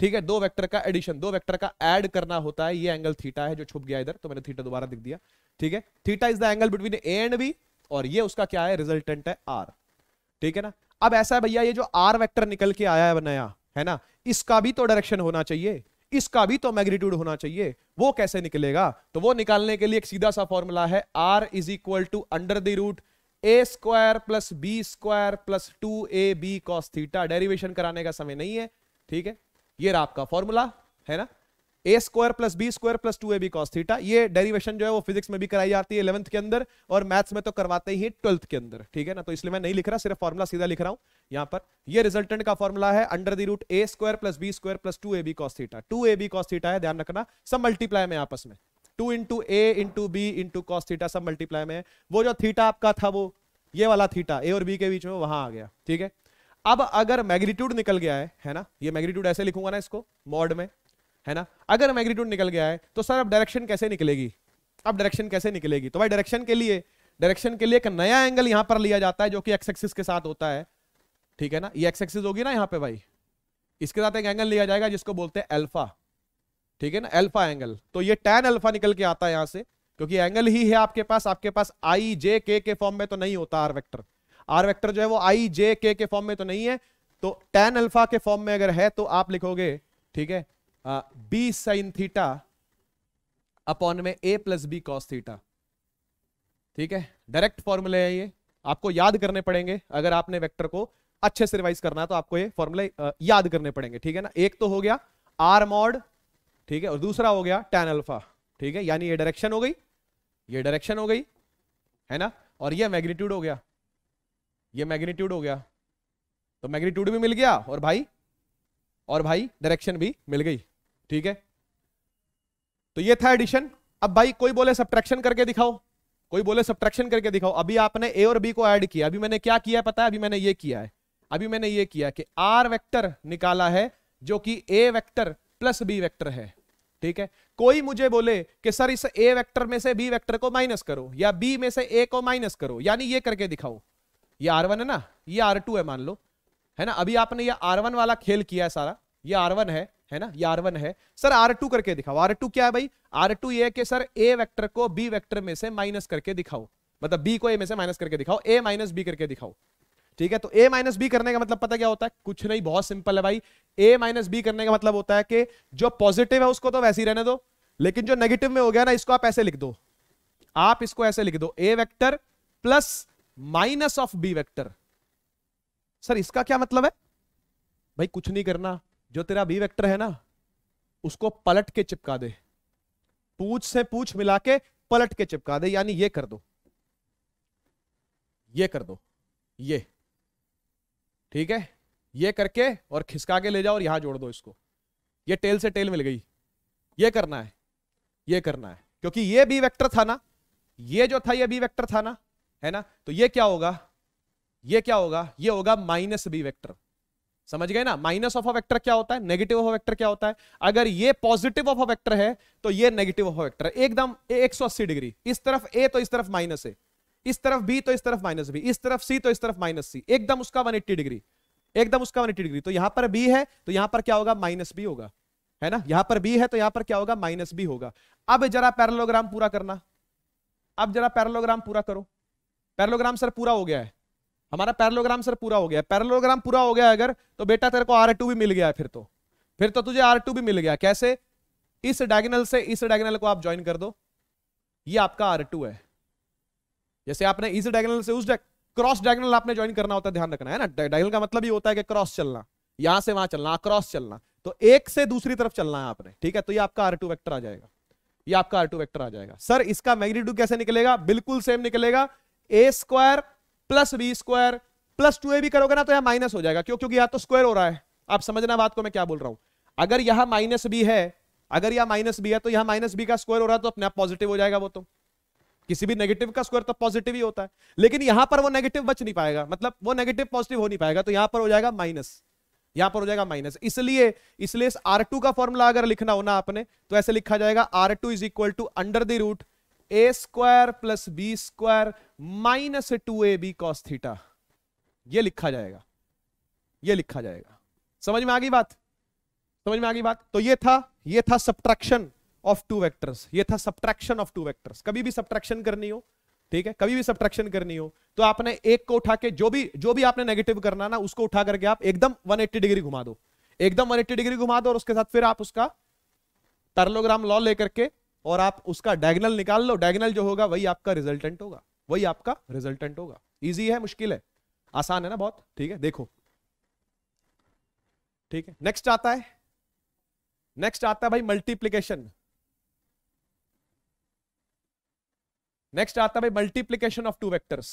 ठीक है दो वेक्टर का एडिशन दो वेक्टर का ऐड करना होता है ये एंगल थीटा है जो छुप गया इधर तो मैंने थीटा दोबारा दिख दिया ठीक है theta is the angle between a and b और ये उसका क्या है रिजल्टेंट है आर ठीक है ना अब ऐसा है भैया ये जो आर वेक्टर निकल के आया है नया है ना इसका भी तो डायरेक्शन होना चाहिए इसका भी तो मैग्नीट्यूड होना चाहिए वो कैसे निकलेगा तो वो निकालने के लिए एक सीधा सा फॉर्मूला है r is equal to under the root a square plus B square plus two A B cos theta derivation कराने का समय नहीं है ठीक है ये रहा आपका फॉर्मूला है ना ए square plus B square plus two A B cos theta ये डेरिवेशन जो है वो फिजिक्स में भी कराई जाती है इलेवंथ के अंदर और मैथ्स में तो करवाते ही ट्वेल्थ के अंदर ठीक है ना तो इसलिए मैं नहीं लिख रहा सिर्फ फॉर्मुला सीधा लिख रहा हूं यहां पर ये रिजल्टेंट का फॉर्मुला है under the root a square plus B square plus two A B cos theta two A B cos theta है ध्यान रखना सब मल्टीप्लाई में आपस में two into a into b into cos theta सब मल्टीप्लाई में वो जो थीटा आपका था वो ये वाला थीटा ए और बी के बीच में वहां आ गया ठीक है अब अगर मैग्नीट्यूड निकल गया है है ना ये मैग्नीट्यूड ऐसे लिखूंगा ना इसको मॉड में है ना अगर मैग्नीट्यूड निकल गया है तो सर अब डायरेक्शन कैसे निकलेगी अब डायरेक्शन कैसे निकलेगी तो भाई डायरेक्शन के लिए डायरेक्शन के लिए एक नया एंगल यहां पर लिया जाता है जो कि एक्स एक्सिस के साथ होता है ठीक है ना ये एक्स एक्सिस होगी ना यहाँ पे भाई इसके साथ एक एंगल लिया जाएगा जिसको बोलते हैं अल्फा ठीक है ना अल्फा एंगल तो ये टेन अल्फा निकल के आता है यहां से क्योंकि एंगल ही है आपके पास आपके पास आई जे के के फॉर्म में तो नहीं होता आर वेक्टर आर वेक्टर जो है वो आई जे के के फॉर्म में तो नहीं है तो टेन अल्फा के फॉर्म में अगर है तो आप लिखोगे ठीक है बी साइन थीटा अपॉन में a plus b cos theta ठीक है डायरेक्ट फॉर्मूले है ये आपको याद करने पड़ेंगे अगर आपने वेक्टर को अच्छे से रिवाइज करना है तो आपको ये फॉर्मूले याद करने पड़ेंगे ठीक है ना एक तो हो गया आर मॉड ठीक है और दूसरा हो गया टेन अल्फा ठीक है यानी ये डायरेक्शन हो गई ये डायरेक्शन हो गई है ना और ये मैग्नीट्यूड हो गया ये मैग्नीट्यूड हो गया तो मैग्नीट्यूड भी मिल गया और भाई और भाई डायरेक्शन भी मिल गई ठीक है तो ये था एडिशन अब भाई कोई बोले सब्ट्रैक्शन करके दिखाओ कोई बोले सब्ट्रैक्शन करके दिखाओ अभी आपने ए और बी को ऐड किया अभी मैंने क्या किया है पता है अभी मैंने ये किया है अभी मैंने ये किया कि आर वेक्टर निकाला है जो कि a vector plus b vector है ठीक है कोई मुझे बोले कि सर इस ए वेक्टर में से बी वेक्टर को माइनस करो या बी में से ए को माइनस करो यानी ये करके दिखाओ ये आर वन है ना ये आर टू है मान लो है ना अभी आपने ये आर वन वाला खेल किया है सारा ये आर वन है है ना ये आर वन है सर आर टू करके दिखाओ आर टू क्या है भाई आर टू ये कि सर ए वेक्टर को बी वेक्टर में से माइनस करके दिखाओ मतलब बी को ए में से माइनस करके दिखाओ ए माइनस बी करके दिखाओ ठीक है तो a माइनस बी करने का मतलब पता क्या होता है कुछ नहीं बहुत सिंपल है भाई a माइनस बी करने का मतलब होता है कि जो पॉजिटिव है उसको तो वैसे ही रहने दो लेकिन जो नेगेटिव में हो गया ना इसको आप ऐसे लिख दो आप इसको ऐसे लिख दो a vector plus minus of b vector sir इसका क्या मतलब है भाई कुछ नहीं करना जो तेरा बी वेक्टर है ना उसको पलट के चिपका दे पूछ से पूछ मिला के पलट के चिपका दे यानी ये कर दो ये कर दो ये ठीक है ये करके और खिसका के ले जाओ और यहां जोड़ दो इसको ये टेल से टेल मिल गई ये करना है ये करना है क्योंकि ये बी वेक्टर था ना ये जो था ये बी वेक्टर था ना है ना तो ये क्या होगा ये क्या होगा ये होगा माइनस बी वेक्टर समझ गए ना माइनस ऑफ अ वेक्टर क्या होता है नेगेटिव ऑफ अ वेक्टर क्या होता है अगर ये पॉजिटिव ऑफ अ वेक्टर है तो ये नेगेटिव ऑफ अ वेक्टर एकदम 180 डिग्री इस तरफ ए तो इस तरफ माइनस है इस तरफ बी तो इस तरफ माइनस बी इस तरफ सी तो इस तरफ माइनस सी एकदम उसका वन एट्टी डिग्री एकदम उसका वन एट्टी डिग्री तो यहां पर बी है तो यहां पर क्या होगा माइनस बी होगा है ना यहां पर बी है तो यहां पर क्या होगा माइनस बी होगा अब जरा पैरलोग्राम पूरा करना अब जरा पैरलोग्राम पूरा करो पैरलोग्राम सर पूरा हो गया है हमारा पैरलोग्राम सर पूरा हो गया है पैरलोग्राम पूरा हो गया अगर तो बेटा तेरे को आर टू भी मिल गया है फिर तो फिर तो तुझे आर टू भी मिल गया कैसे इस डायगनल से इस डायगनल को आप ज्वाइन कर दो ये आपका आर टू है जैसे आपने इस डायगोनल से उस क्रॉस डायगोनल आपने ज्वाइन करना होता है ध्यान रखना है ना डायगोनल का मतलब ये होता है कि क्रॉस चलना यहां से वहां चलना क्रॉस चलना तो एक से दूसरी तरफ चलना है आपने ठीक है तो ये आपका आर टू वैक्टर आ जाएगा ये आपका आर टू वैक्टर आ जाएगा सर इसका मैग्नीट्यूड कैसे निकलेगा बिल्कुल सेम निकलेगा a square plus B square plus two a भी करोगे ना तो यहाँ माइनस हो जाएगा क्यों क्योंकि यहाँ तो स्क्वायर हो रहा है आप समझना बात को मैं क्या बोल रहा हूं अगर यहाँ माइनस बी है अगर यहाँ माइनस बी है तो यहाँ माइनस बी का स्क्वायर हो रहा है तो अपने आप पॉजिटिव हो जाएगा वो तो किसी भी नेगेटिव का स्क्वायर तो पॉजिटिव ही होता है लेकिन यहां पर वो नेगेटिव बच नहीं पाएगा मतलब वो नेगेटिव पॉजिटिव हो नहीं पाएगा तो यहां पर हो जाएगा माइनस यहां पर हो जाएगा माइनस इसलिए इसलिए इस आर टू का फॉर्मूला अगर लिखना होना आपने तो ऐसे लिखा जाएगा r two is equal to under the root a square plus B square minus two A B cos theta यह लिखा जाएगा यह लिखा जाएगा समझ में आ गई बात समझ में आ गई बात तो ये था यह था सब्ट्रैक्शन ऑफ टू वेक्टर्स ये था सब्ट्रैक्शन ऑफ टू वेक्टर्स कभी भी सब्ट्रैक्शन करनी हो ठीक है कभी भी सब्ट्रैक्शन करनी हो तो आपने एक को उठा के जो भी जो भी आपने नेगेटिव करना ना उसको उठा करके आप एकदम 180 डिग्री घुमा दो एकदम 180 डिग्री घुमा दो और उसके साथ फिर आप उसका टर्लोग्राम लॉ लेकर के और आप उसका डायगनल निकाल लो डायगनल जो होगा वही आपका रिजल्टेंट होगा वही आपका रिजल्टेंट होगा इजी है मुश्किल है आसान है ना बहुत ठीक है देखो ठीक है नेक्स्ट आता है नेक्स्ट आता है भाई मल्टीप्लीकेशन नेक्स्ट आता है multiplication of two vectors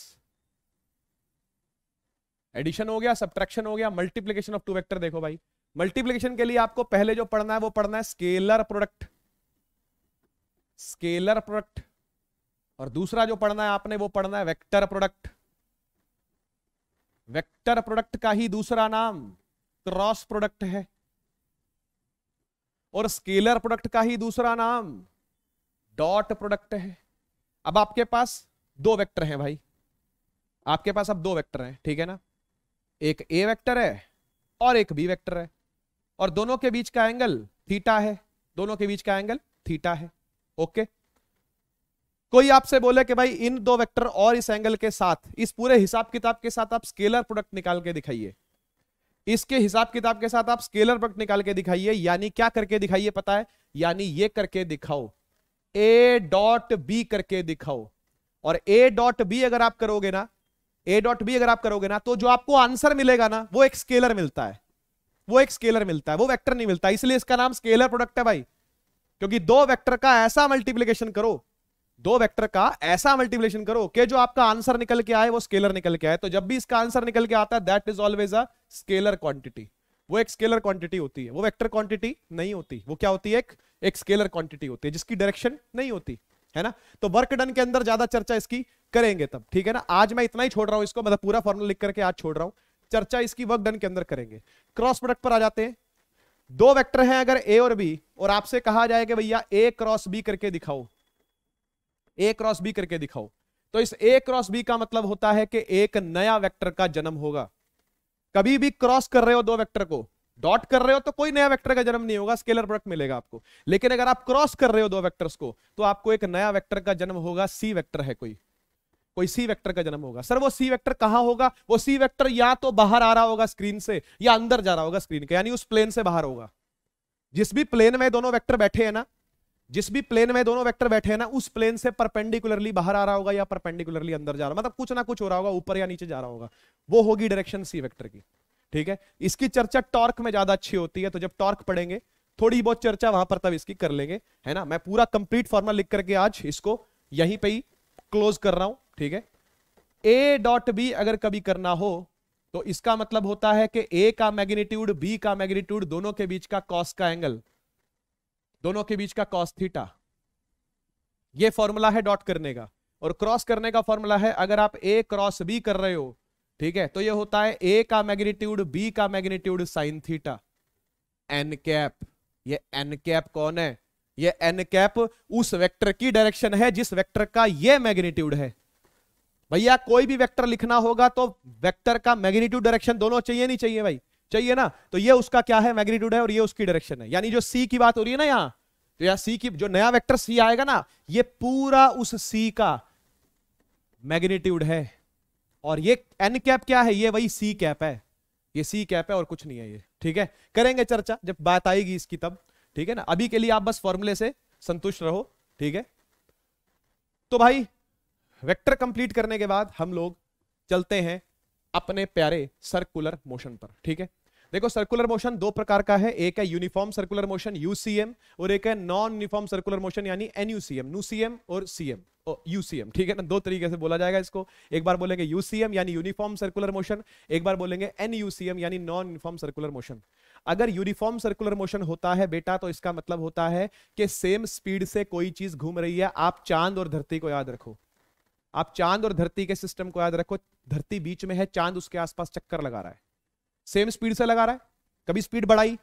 addition हो गया सब्ट्रैक्शन हो गया मल्टीप्लीकेशन ऑफ टू वेक्टर देखो भाई मल्टीप्लीकेशन के लिए आपको पहले जो पढ़ना है वो पढ़ना है स्केलर प्रोडक्ट स्केलर प्रोडक्ट और दूसरा जो पढ़ना है आपने वो पढ़ना है वेक्टर प्रोडक्ट वेक्टर प्रोडक्ट का ही दूसरा नाम क्रॉस प्रोडक्ट है और स्केलर प्रोडक्ट का ही दूसरा नाम डॉट प्रोडक्ट है अब आपके पास दो वेक्टर हैं भाई आपके पास अब दो वेक्टर हैं ठीक है ना एक ए वेक्टर है और एक बी वेक्टर है और दोनों के बीच का एंगल थीटा है दोनों के बीच का एंगल थीटा है ओके कोई आपसे बोले कि भाई इन दो वेक्टर और इस एंगल के साथ इस पूरे हिसाब किताब के साथ आप स्केलर प्रोडक्ट निकाल के दिखाइए इसके हिसाब किताब के साथ आप स्केलर प्रोडक्ट निकाल के दिखाइए यानी क्या करके दिखाइए पता है यानी ये करके दिखाओ ए डॉट बी करके दिखाओ और ए डॉट बी अगर आप करोगे ना ए डॉट बी अगर आप करोगे ना तो जो आपको आंसर मिलेगा ना वो एक स्केलर मिलता है वो एक स्केलर मिलता है वो वेक्टर नहीं मिलता इसलिए इसका नाम स्केलर प्रोडक्ट है भाई क्योंकि दो वेक्टर का ऐसा मल्टीप्लीकेशन करो दो वेक्टर का ऐसा मल्टीप्लीकेशन करो कि जो आपका आंसर निकल के आए वो स्केलर निकल के आए तो जब भी इसका आंसर निकल के आता है that is always a scalar quantity वो एक स्केलर क्वांटिटी होती है वो वेक्टर क्वांटिटी नहीं होती वो क्या होती है एक एक स्केलर क्वांटिटी होती है जिसकी डायरेक्शन नहीं होती है ना तो वर्क डन के अंदर ज्यादा चर्चा इसकी करेंगे तब ठीक है ना आज मैं इतना ही छोड़ रहा हूं इसको मतलब पूरा फॉर्मुला लिख करके आज छोड़ रहा हूं चर्चा इसकी वर्क डन के अंदर करेंगे क्रॉस प्रोडक्ट पर आ जाते हैं दो वेक्टर हैं अगर ए और बी और आपसे कहा जाए कि भैया ए क्रॉस बी करके दिखाओ ए क्रॉस बी करके दिखाओ तो इस ए क्रॉस बी का मतलब होता है कि एक नया वेक्टर का जन्म होगा कभी भी क्रॉस कर रहे हो दो वेक्टर को डॉट कर रहे हो तो कोई नया वेक्टर का जन्म नहीं होगा स्केलर प्रोडक्ट मिलेगा आपको लेकिन अगर आप क्रॉस कर रहे हो दो वेक्टर्स को तो आपको एक नया वेक्टर का जन्म होगा सी वेक्टर है कोई कोई सी वेक्टर का जन्म होगा सर वो सी वेक्टर कहां होगा वो सी वेक्टर या तो बाहर आ रहा होगा स्क्रीन से या अंदर जा रहा होगा स्क्रीन के यानी उस प्लेन से बाहर होगा जिस भी प्लेन में दोनों वेक्टर बैठे हैं ना जिस भी प्लेन में दोनों वेक्टर बैठे हैं ना उस प्लेन से परपेंडिकुलरली बाहर आ रहा होगा या परपेंडिकुलरली अंदर जा रहा होगा मतलब कुछ ना कुछ हो रहा होगा ऊपर या नीचे जा रहा होगा वो होगी डायरेक्शन सी वेक्टर की ठीक है इसकी चर्चा टॉर्क में ज्यादा अच्छी होती है तो जब टॉर्क पढ़ेंगे थोड़ी बहुत चर्चा वहां पर तब इसकी कर लेंगे है ना मैं पूरा कंप्लीट फॉर्मा लिख करके आज इसको यहीं पे ही क्लोज कर रहा हूं ठीक है ए डॉट बी अगर कभी करना हो तो इसका मतलब होता है कि ए का मैग्नीट्यूड बी का मैग्नीट्यूड दोनों के बीच का कॉस का एंगल दोनों के बीच का कॉस थीटा ये फॉर्मूला है डॉट करने का और क्रॉस करने का फॉर्मूला है अगर आप ए क्रॉस बी कर रहे हो ठीक है तो ये होता है ए का मैग्नीट्यूड बी का magnitude sine theta n cap ये एन कैप कौन है ये एन कैप उस वेक्टर की डायरेक्शन है जिस वेक्टर का ये मैग्नीट्यूड है भैया कोई भी वेक्टर लिखना होगा तो वेक्टर का मैग्नीट्यूड डायरेक्शन दोनों चाहिए नहीं चाहिए भाई चाहिए ना तो ये उसका क्या है मैग्नीट्यूड है और ये उसकी डायरेक्शन है यानी जो सी की बात हो रही है ना यहाँ तो यहाँ सी की जो नया वेक्टर सी आएगा ना ये पूरा उस सी का मैग्नीट्यूड है और ये एन कैप क्या है ये वही सी कैप है ये सी कैप है और कुछ नहीं है ये ठीक है करेंगे चर्चा जब बात आएगी इसकी तब ठीक है ना अभी के लिए आप बस फॉर्मूले से संतुष्ट रहो ठीक है तो भाई वेक्टर कंप्लीट करने के बाद हम लोग चलते हैं अपने प्यारे सर्कुलर मोशन पर ठीक है देखो सर्कुलर मोशन दो प्रकार का है एक है यूनिफॉर्म सर्कुलर मोशन यूसीएम और एक है नॉन यूनिफॉर्म सर्कुलर मोशन यानी एनयूसीएम नूसीएम और सीएम यूसीएम ठीक है ना दो तरीके से बोला जाएगा इसको एक बार बोलेंगे यूसीएम यानी यूनिफॉर्म सर्कुलर मोशन एक बार बोलेंगे एनयूसीएम यानी नॉन यूनिफॉर्म सर्कुलर मोशन अगर यूनिफॉर्म सर्कुलर मोशन होता है बेटा तो इसका मतलब होता है कि सेम स्पीड से कोई चीज घूम रही है आप चांद और धरती को याद रखो आप चांद और धरती के सिस्टम को याद रखो धरती बीच में है चांद उसके आसपास चक्कर लगा रहा है सेम स्पीड से लगा रहा है कभी स्पीड बढ़ाई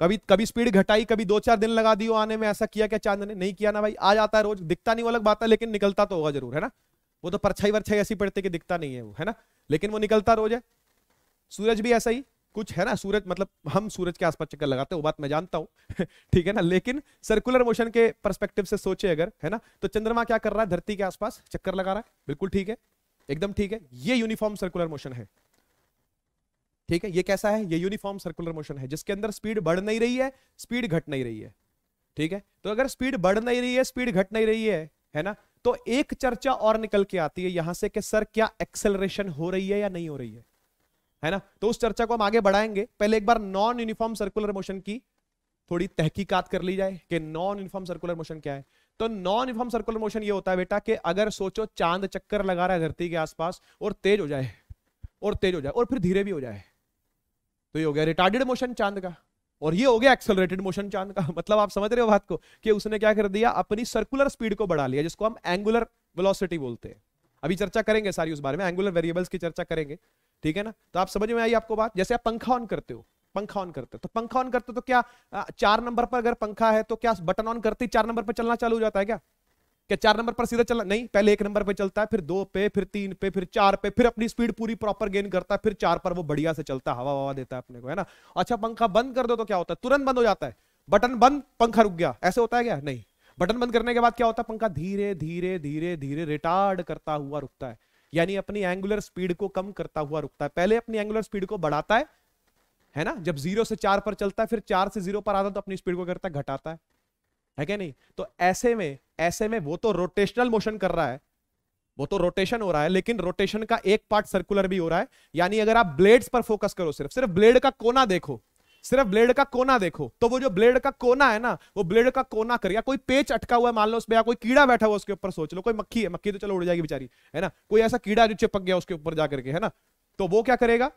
कभी कभी स्पीड घटाई कभी दो चार दिन लगा दियो आने में ऐसा किया क्या चांद ने नहीं किया ना भाई आ जाता है रोज दिखता नहीं वो अलग बात है लेकिन निकलता तो होगा जरूर है ना वो तो परछाई वरछाई ऐसी पड़ती कि दिखता नहीं है वो है ना लेकिन वो निकलता रोज है सूरज भी ऐसा ही कुछ है ना सूरज मतलब हम सूरज के आसपास चक्कर लगाते हैं वो बात मैं जानता हूँ ठीक है ना लेकिन सर्कुलर मोशन के परस्पेक्टिव से सोचे अगर है ना तो चंद्रमा क्या कर रहा है धरती के आसपास चक्कर लगा रहा है बिल्कुल ठीक है एकदम ठीक है ये यूनिफॉर्म सर्कुलर मोशन है ठीक है ये कैसा है ये यूनिफॉर्म सर्कुलर मोशन है जिसके अंदर स्पीड बढ़ नहीं रही है स्पीड घट नहीं रही है ठीक है तो अगर स्पीड बढ़ नहीं रही है स्पीड घट नहीं रही है है ना तो एक चर्चा और निकल के आती है यहां से कि सर क्या एक्सेलरेशन हो रही है या नहीं हो रही है है ना तो उस चर्चा को हम आगे बढ़ाएंगे पहले एक बार नॉन यूनिफॉर्म सर्कुलर मोशन की थोड़ी तहकीकात कर ली जाए कि नॉन यूनिफॉर्म सर्कुलर मोशन क्या है तो नॉन यूनिफॉर्म सर्कुलर मोशन ये होता है बेटा कि अगर सोचो चांद चक्कर लगा रहा है धरती के आसपास और तेज हो जाए और तेज हो जाए और फिर धीरे भी हो जाए तो ये हो गया रिटार्डेड मोशन चांद का और ये हो गया एक्सेलरेटेड मोशन चांद का मतलब आप समझ रहे हो बात को कि उसने क्या कर दिया अपनी सर्कुलर स्पीड को बढ़ा लिया जिसको हम एंगुलर वेलोसिटी बोलते हैं अभी चर्चा करेंगे सारी उस बारे में एंगुलर वेरिएबल्स की चर्चा करेंगे ठीक है ना तो आप समझ में आई आपको बात जैसे आप पंखा ऑन करते हो पंखा ऑन करते हो तो पंखा ऑन करते हो तो क्या चार नंबर पर अगर पंखा है तो क्या बटन ऑन करते ही चार नंबर पर चलना चालू हो जाता है क्या क्या चार नंबर पर सीधा चला नहीं पहले एक नंबर पे चलता है फिर दो पे फिर तीन पे फिर चार पे फिर अपनी स्पीड पूरी प्रॉपर गेन करता है फिर चार पर वो बढ़िया से चलता हवा हवा देता है अपने को है ना अच्छा पंखा बंद कर दो तो क्या होता है तुरंत बंद हो जाता है बटन बंद पंखा रुक गया ऐसे होता है क्या नहीं बटन बंद करने के बाद क्या होता है पंखा धीरे धीरे धीरे धीरे रिटार्ड करता हुआ रुकता है यानी अपनी एंगुलर स्पीड को कम करता हुआ रुकता है पहले अपनी एंगुलर स्पीड को बढ़ाता है है ना जब जीरो से चार पर चलता है फिर चार से जीरो पर आता तो अपनी स्पीड को करता है घटाता है है क्या नहीं तो ऐसे में ऐसे में वो तो रोटेशनल मोशन कर रहा है वो तो रोटेशन हो रहा है लेकिन रोटेशन का एक पार्ट सर्कुलर भी हो रहा है यानी अगर आप ब्लेड्स पर फोकस करो सिर्फ सिर्फ ब्लेड का कोना देखो सिर्फ ब्लेड का कोना देखो तो वो जो ब्लेड का कोना है ना वो ब्लेड का कोना कर या कोई पेच अटका हुआ है मान लो उसमें या कोई कीड़ा बैठा हुआ उसके ऊपर सोच लो कोई मक्खी है मक्खी तो चलो उड़ जाएगी बेचारी है ना कोई ऐसा कीड़ा जो चिपक गया उसके ऊपर जाकर के है ना तो वो क्या करेगा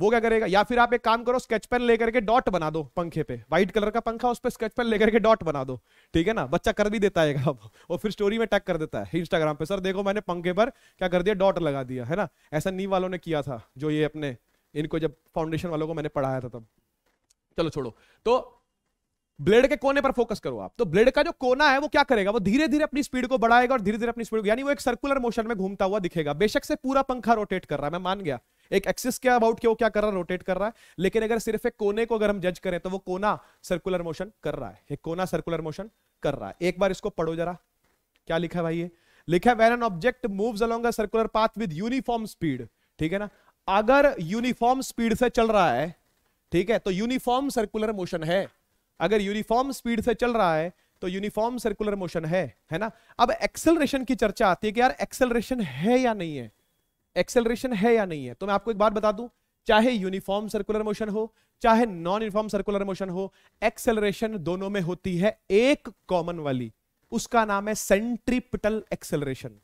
वो क्या करेगा या फिर आप एक काम करो स्केच पेन लेकर के डॉट बना दो पंखे पे व्हाइट कलर का पंखा उस पर स्केच पेन लेकर के डॉट बना दो ठीक है ना बच्चा कर भी देता है वो फिर स्टोरी में टैग कर देता है इंस्टाग्राम पे सर देखो मैंने पंखे पर क्या कर दिया डॉट लगा दिया है ना ऐसा नी वालों ने किया था जो ये अपने इनको जब फाउंडेशन वालों को मैंने पढ़ाया था तब चलो छोड़ो तो ब्लेड के कोने पर फोकस करो आप तो ब्लेड का जो कोना है वो क्या करेगा वो धीरे धीरे अपनी स्पीड को बढ़ाएगा और धीरे धीरे अपनी स्पीड यानी वो एक सर्कुलर मोशन में घूमता हुआ दिखेगा बेशक से पूरा पंखा रोटेट कर रहा है मैं मान गया एक एक्सिस के अबाउट के वो क्या कर रहा है रोटेट कर रहा है लेकिन अगर सिर्फ एक कोने को अगर हम जज करें तो वो कोना सर्कुलर मोशन कर रहा है एक कोना सर्कुलर मोशन कर रहा है एक बार इसको पढ़ो जरा क्या लिखा है भाई ये लिखा है when an object move along a circular path with uniform speed ठीक है ना अगर यूनिफॉर्म स्पीड से चल रहा है ठीक है तो यूनिफॉर्म सर्कुलर मोशन है अगर यूनिफॉर्म स्पीड से चल रहा है तो यूनिफॉर्म सर्कुलर मोशन है है ना अब एक्सेलरेशन की चर्चा आती है कि यार एक्सेलरेशन है या नहीं है एक्सेलरेशन है या नहीं है तो मैं आपको एक बात बता दूं चाहे यूनिफॉर्म सर्कुलर मोशन हो चाहे नॉन यूनिफॉर्म सर्कुलर मोशन हो एक्सेलरेशन दोनों में होती है एक कॉमन वाली उसका नाम है सेंट्रीपिटल एक्सेलरेशन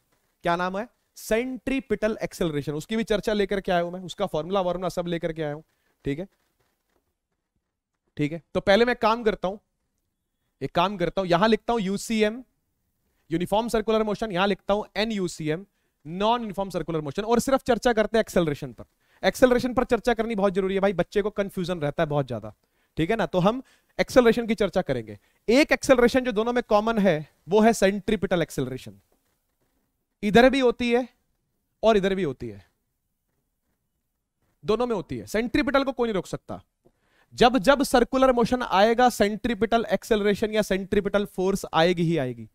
क्या नाम है सेंट्रीपिटल एक्सेलरेशन उसकी भी चर्चा लेकर के आया हूं मैं उसका फॉर्मूला वॉर्मुला सब लेकर के आया हूं ठीक है ठीक है तो पहले मैं काम करता हूं एक काम करता हूं यहां लिखता हूं यूसीएम यूनिफॉर्म सर्कुलर मोशन यहां लिखता हूं N UCM non uniform circular motion और सिर्फ चर्चा करते हैं एक्सेलरेशन पर एक्सेलरेशन पर चर्चा करनी बहुत जरूरी है भाई बच्चे को कंफ्यूजन रहता है बहुत ज्यादा ठीक है ना तो हम एक्सेलरेशन की चर्चा करेंगे एक एक्सेलरेशन जो दोनों में कॉमन है वो है सेंट्रीपिटल एक्सेलरेशन इधर भी होती है और इधर भी होती है दोनों में होती है सेंट्रीपिटल को कोई नहीं रोक सकता जब जब सर्कुलर मोशन आएगा सेंट्रीपिटल एक्सेलरेशन या सेंट्रीपिटल फोर्स आएगी ही आएगी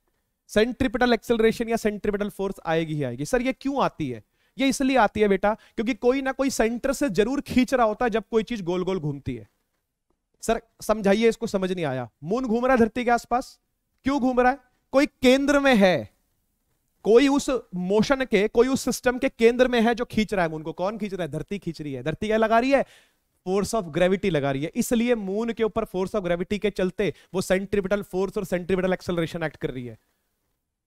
सेंट्रीपिटल एक्सेलरेशन या सेंट्रीपिटल फोर्स आएगी ही आएगी सर ये क्यों आती है ये इसलिए आती है बेटा क्योंकि कोई ना कोई सेंटर से जरूर खींच रहा होता है जब कोई चीज गोल गोल घूमती है सर समझाइए इसको समझ नहीं आया मून घूम रहा है धरती के आसपास क्यों घूम रहा है कोई केंद्र में है कोई उस मोशन के कोई उस सिस्टम के केंद्र में है जो खींच रहा है मून को कौन खींच रहा है धरती खींच रही है धरती क्या लगा रही है फोर्स ऑफ ग्रेविटी लगा रही है इसलिए मून के ऊपर फोर्स ऑफ ग्रेविटी के चलते वो सेंट्रीबिटल फोर्स और सेंट्रीबिटल एक्सेलरेशन एक्ट कर रही है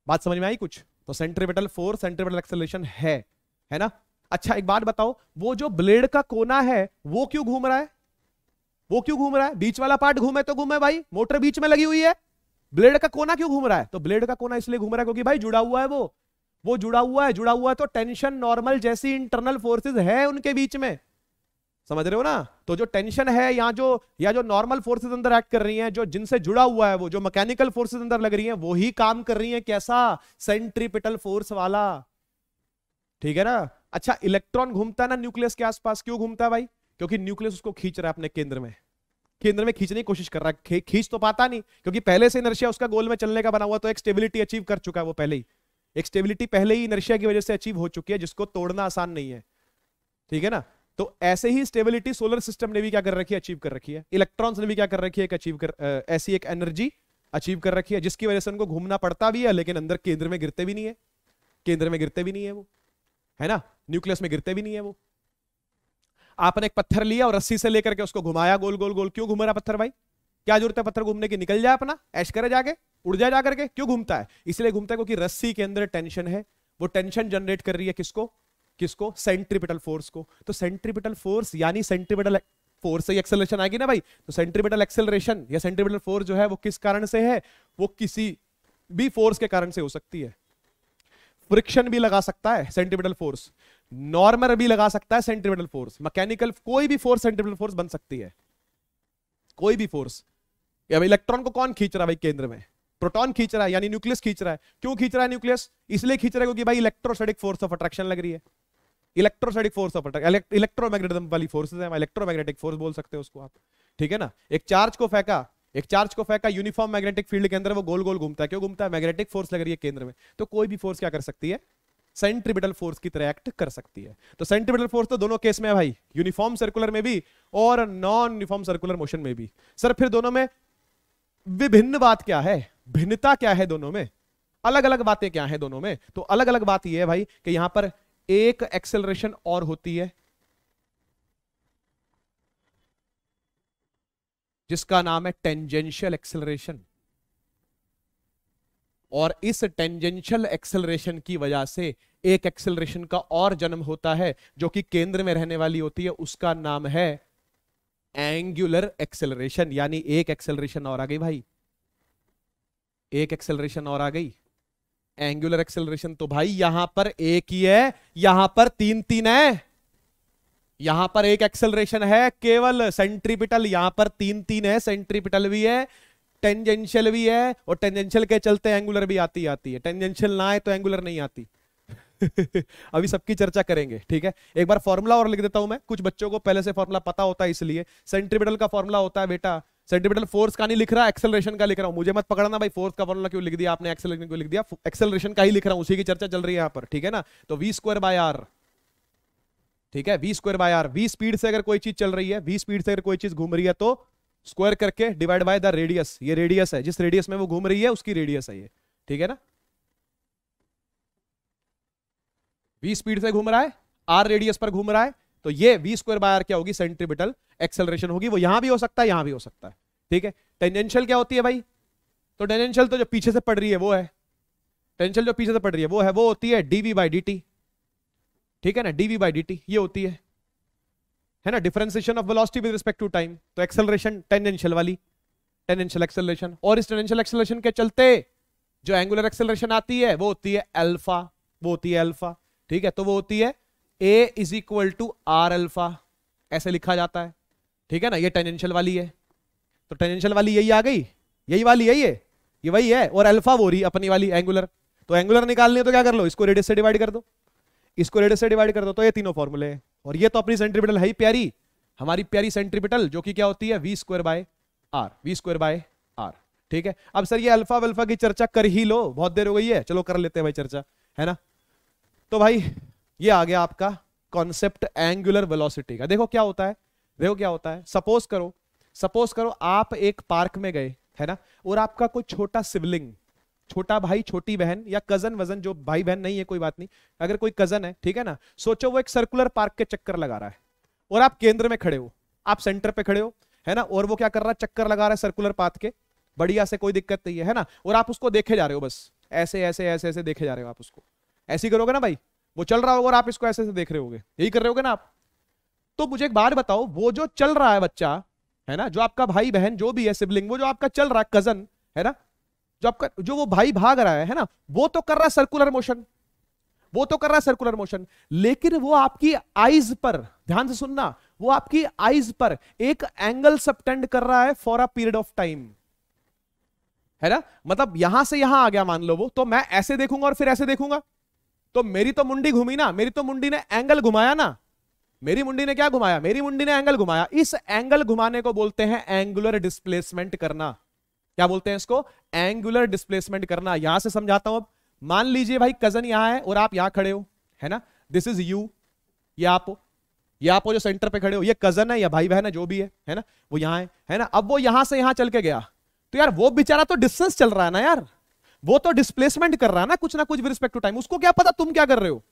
बात समझ में आई कुछ तो सेंट्रीबिटल फोर्स सेंट्रीबिटल एक्सेलरेशन है है ना अच्छा एक बात बताओ वो जो ब्लेड का कोना है वो क्यों घूम रहा है वो क्यों घूम रहा है बीच वाला पार्ट घूमे तो घूमे भाई मोटर बीच में लगी हुई है ब्लेड का कोना क्यों घूम रहा है तो ब्लेड का कोना इसलिए घूम रहा है क्योंकि भाई जुड़ा हुआ है वो वो जुड़ा हुआ है जुड़ा हुआ है तो टेंशन नॉर्मल जैसी इंटरनल फोर्सेस है उनके बीच में समझ रहे हो ना तो जो टेंशन है या जो या जो नॉर्मल फोर्सेस अंदर एक्ट कर रही हैं जो जिनसे जुड़ा हुआ है वो जो मैकेनिकल फोर्सेस अंदर लग रही हैं वो ही काम कर रही हैं कैसा सेंट्रीपिटल फोर्स वाला ठीक है ना अच्छा इलेक्ट्रॉन घूमता है ना न्यूक्लियस के आसपास क्यों घूमता है भाई क्योंकि न्यूक्लियस उसको खींच रहा है अपने केंद्र में केंद्र में खींचने की कोशिश कर रहा है खींच तो पाता नहीं क्योंकि पहले से इनर्शिया उसका गोल में चलने का बना हुआ तो एक स्टेबिलिटी अचीव कर चुका है वो पहले ही एक स्टेबिलिटी पहले ही इनर्शिया की वजह से अचीव हो चुकी है जिसको तोड़ना आसान नहीं है ठीक है ना तो ऐसे ही स्टेबिलिटी सोलर सिस्टम ने भी क्या कर रखी है अचीव कर रखी है इलेक्ट्रॉन्स ने भी क्या कर रखी है एक अचीव कर ऐसी एक एनर्जी अचीव कर रखी है जिसकी वजह से उनको घूमना पड़ता भी है लेकिन अंदर केंद्र में गिरते भी नहीं है केंद्र में गिरते भी नहीं है वो है ना न्यूक्लियस में गिरते भी नहीं है वो आपने एक पत्थर लिया और रस्सी से लेकर के उसको घुमाया गोल गोल गोल क्यों घूम रहा पत्थर भाई क्या जरूरत है पत्थर घूमने की निकल जाए अपना ऐश करे जाके उड़ जाए जाकर के क्यों घूमता है इसलिए घूमता है क्योंकि रस्सी के अंदर टेंशन है वो टेंशन जनरेट कर रही है किसको किसको सेंट्रीपिटल फोर्स को तो सेंट्रीपिटल फोर्स यानी सेंट्रीपिटल फोर्स से एक्सेलरेशन आएगी ना भाई तो सेंट्रीपिटल एक्सेलरेशन या सेंट्रीपिटल फोर्स जो है वो किस कारण से है वो किसी भी फोर्स के कारण से हो सकती है फ्रिक्शन भी लगा सकता है सेंट्रीपिटल फोर्स नॉर्मल भी लगा सकता है सेंट्रीपिटल फोर्स मैकेनिकल कोई भी फोर्स सेंट्रीपिटल फोर्स बन सकती है कोई भी फोर्स इलेक्ट्रॉन को कौन खींच रहा है भाई केंद्र में प्रोटॉन खींच रहा है यानी न्यूक्लियस खींच रहा है क्यों खींच रहा है न्यूक्लियस इसलिए खींच रहा है क्योंकि भाई इलेक्ट्रोस्टैटिक फोर्स ऑफ अट्रैक्शन लग रही है electrostatic force of attract electromagnetism वाली फोर्सेज हैं इलेक्ट्रोमैग्नेटिक फोर्स बोल सकते हैं उसको आप ठीक है ना एक चार्ज को फेंका एक चार्ज को फेंका यूनिफॉर्म मैग्नेटिक फील्ड के अंदर वो गोल गोल घूमता है क्यों घूमता है मैग्नेटिक फोर्स लग रही है केंद्र में तो कोई भी फोर्स क्या कर सकती है सेंट्रिपिटल फोर्स की तरह एक्ट कर सकती है तो सेंट्रिपिटल फोर्स तो दोनों केस में है भाई यूनिफॉर्म सर्कुलर में भी और नॉन यूनिफॉर्म सर्कुलर मोशन में भी सर फिर दोनों में विभिन्न बात क्या है भिन्नता क्या है दोनों में अलग अलग बातें क्या है दोनों में तो अलग अलग बात यह है भाई कि यहां पर एक एक्सेलरेशन और होती है जिसका नाम है टेंजेंशियल एक्सेलरेशन और इस टेंजेंशियल एक्सेलरेशन की वजह से एक एक्सेलरेशन का और जन्म होता है जो कि केंद्र में रहने वाली होती है उसका नाम है एंगुलर एक्सेलरेशन यानी एक एक्सेलरेशन और आ गई भाई एक एक्सेलरेशन और आ गई एंगुलर एक्सेलरेशन तो भाई यहां पर एक ही है यहां पर तीन तीन है यहां पर एक एक्सेलरेशन है केवल सेंट्रीपिटल यहां पर तीन तीन है सेंट्रीपिटल भी है टेंजेंशियल भी है और टेंजेंशियल के चलते एंगुलर भी आती आती है टेंजेंशियल ना आए तो एंगुलर नहीं आती अभी सबकी चर्चा करेंगे ठीक है एक बार फॉर्मुला और लिख देता हूं मैं कुछ बच्चों को पहले से फॉर्मुला पता होता है इसलिए सेंट्रीपिटल का फॉर्मूला होता है बेटा सेंटीमीटर फोर्स का नहीं लिख रहा एक्सेलरेशन का लिख रहा हूं मुझे मत पकड़ना भाई फोर्स का फॉर्मूला क्यों लिख दिया आपने एक्सेलरेशन क्यों लिख दिया एक्सेलरेशन का ही लिख रहा हूँ उसी की चर्चा चल रही है यहाँ पर ठीक है ना तो वी स्क्वायर बाय आर ठीक है we square by are v speed से अगर कोई चीज चल रही है वी स्पीड से अगर कोई चीज घूम रही है तो स्क्वायर करके डिवाइड बाय द रेडियस ये रेडियस है जिस रेडियस में वो घूम रही है उसकी रेडियस है ये ठीक है ना वी स्पीड से घूम रहा है आर रेडियस पर घूम रहा है तो ये वी स्क्वायर बाय आर क्या होगी सेंट्रीपिटल एक्सेलरेशन होगी वो यहां भी हो सकता है यहां भी हो सकता है ठीक है टेंजेंशियल क्या होती है भाई तो टेंजेंशियल तो जो पीछे से पड़ रही है वो है टेंजेंशियल जो पीछे से पड़ रही है वो है वो होती है डीवी बाई डी ठीक है ना डीवी बाई डी ये होती है है ना differentiation of velocity with respect to time तो एक्सेलरेशन टेंजेंशियल वाली टेंजेंशियल एक्सेलरेशन और इस टेंजेंशियल एक्सेलरेशन के चलते जो एंगुलर एक्सेलरेशन आती है वो होती है अल्फा वो होती है अल्फा ठीक है तो वो होती है a is equal to r alpha ऐसे लिखा जाता है ठीक है ना ये टेंजेंशियल वाली है तो टेंजेंशियल वाली यही आ गई यही वाली यही है ये वही है और अल्फा वो रही अपनी वाली एंगुलर तो एंगुलर निकालनी है तो क्या कर लो इसको रेडियस से डिवाइड कर दो इसको रेडियस से डिवाइड कर दो तो ये तीनों फॉर्मूले हैं और ये तो अपनी सेंट्रीपिटल है ही प्यारी हमारी प्यारी सेंट्रीपिटल जो कि क्या होती है we square by are v square by r ठीक है अब सर ये अल्फा वल्फा की चर्चा कर ही लो बहुत देर हो गई है चलो कर लेते हैं भाई चर्चा है ना तो भाई ये आ गया आपका कॉन्सेप्ट एंगुलर वेलोसिटी का देखो क्या होता है देखो क्या होता है सपोज करो सपोज करो आप एक पार्क में गए है ना और आपका कोई छोटा सिबलिंग छोटा भाई छोटी बहन या कजन वजन जो भाई बहन नहीं है कोई बात नहीं अगर कोई कजन है ठीक है ना सोचो वो एक सर्कुलर पार्क के चक्कर लगा रहा है और आप केंद्र में खड़े हो आप सेंटर पे खड़े हो है ना और वो क्या कर रहा है चक्कर लगा रहा है सर्कुलर पार्क के बढ़िया से कोई दिक्कत नहीं है, है ना और आप उसको देखे जा रहे हो बस ऐसे ऐसे ऐसे ऐसे देखे जा रहे हो आप उसको ऐसे करोगे ना भाई वो चल रहा होगा और आप इसको ऐसे ऐसे देख रहे हो यही कर रहे हो ना आप तो मुझे एक बार बताओ वो जो चल रहा है बच्चा है ना जो आपका भाई बहन जो भी है सिबलिंग वो जो आपका चल रहा है कजन है ना जो आपका जो वो भाई भाग रहा है है ना वो तो कर रहा है सर्कुलर मोशन वो तो कर रहा है सर्कुलर मोशन लेकिन वो आपकी आईज पर ध्यान से सुनना वो आपकी आईज पर एक एंगल सबटेंड कर रहा है for a period of time है ना मतलब यहां से यहां आ गया मान लो वो तो मैं ऐसे देखूंगा और फिर ऐसे देखूंगा तो मेरी तो मुंडी घूमी ना मेरी तो मुंडी ने एंगल घुमाया ना मेरी मुंडी ने क्या घुमाया मेरी मुंडी ने एंगल घुमाया इस एंगल घुमाने को बोलते हैं एंगुलर डिस्प्लेसमेंट करना क्या बोलते हैं इसको एंगुलर डिस्प्लेसमेंट करना यहां से समझाता हूं अब मान लीजिए भाई कजन यहां है और आप यहां खड़े हो है ना दिस इज यू ये आप हो ये आप हो जो सेंटर पे खड़े हो ये कजन है या भाई बहन है जो भी है है ना वो यहां है है ना अब वो यहां से यहां चल के गया तो यार वो बेचारा तो डिस्टेंस चल रहा है ना यार वो तो डिस्प्लेसमेंट कर रहा है ना कुछ ना कुछ विद रिस्पेक्ट टू टाइम उसको क्या पता तुम क्या कर रहे हो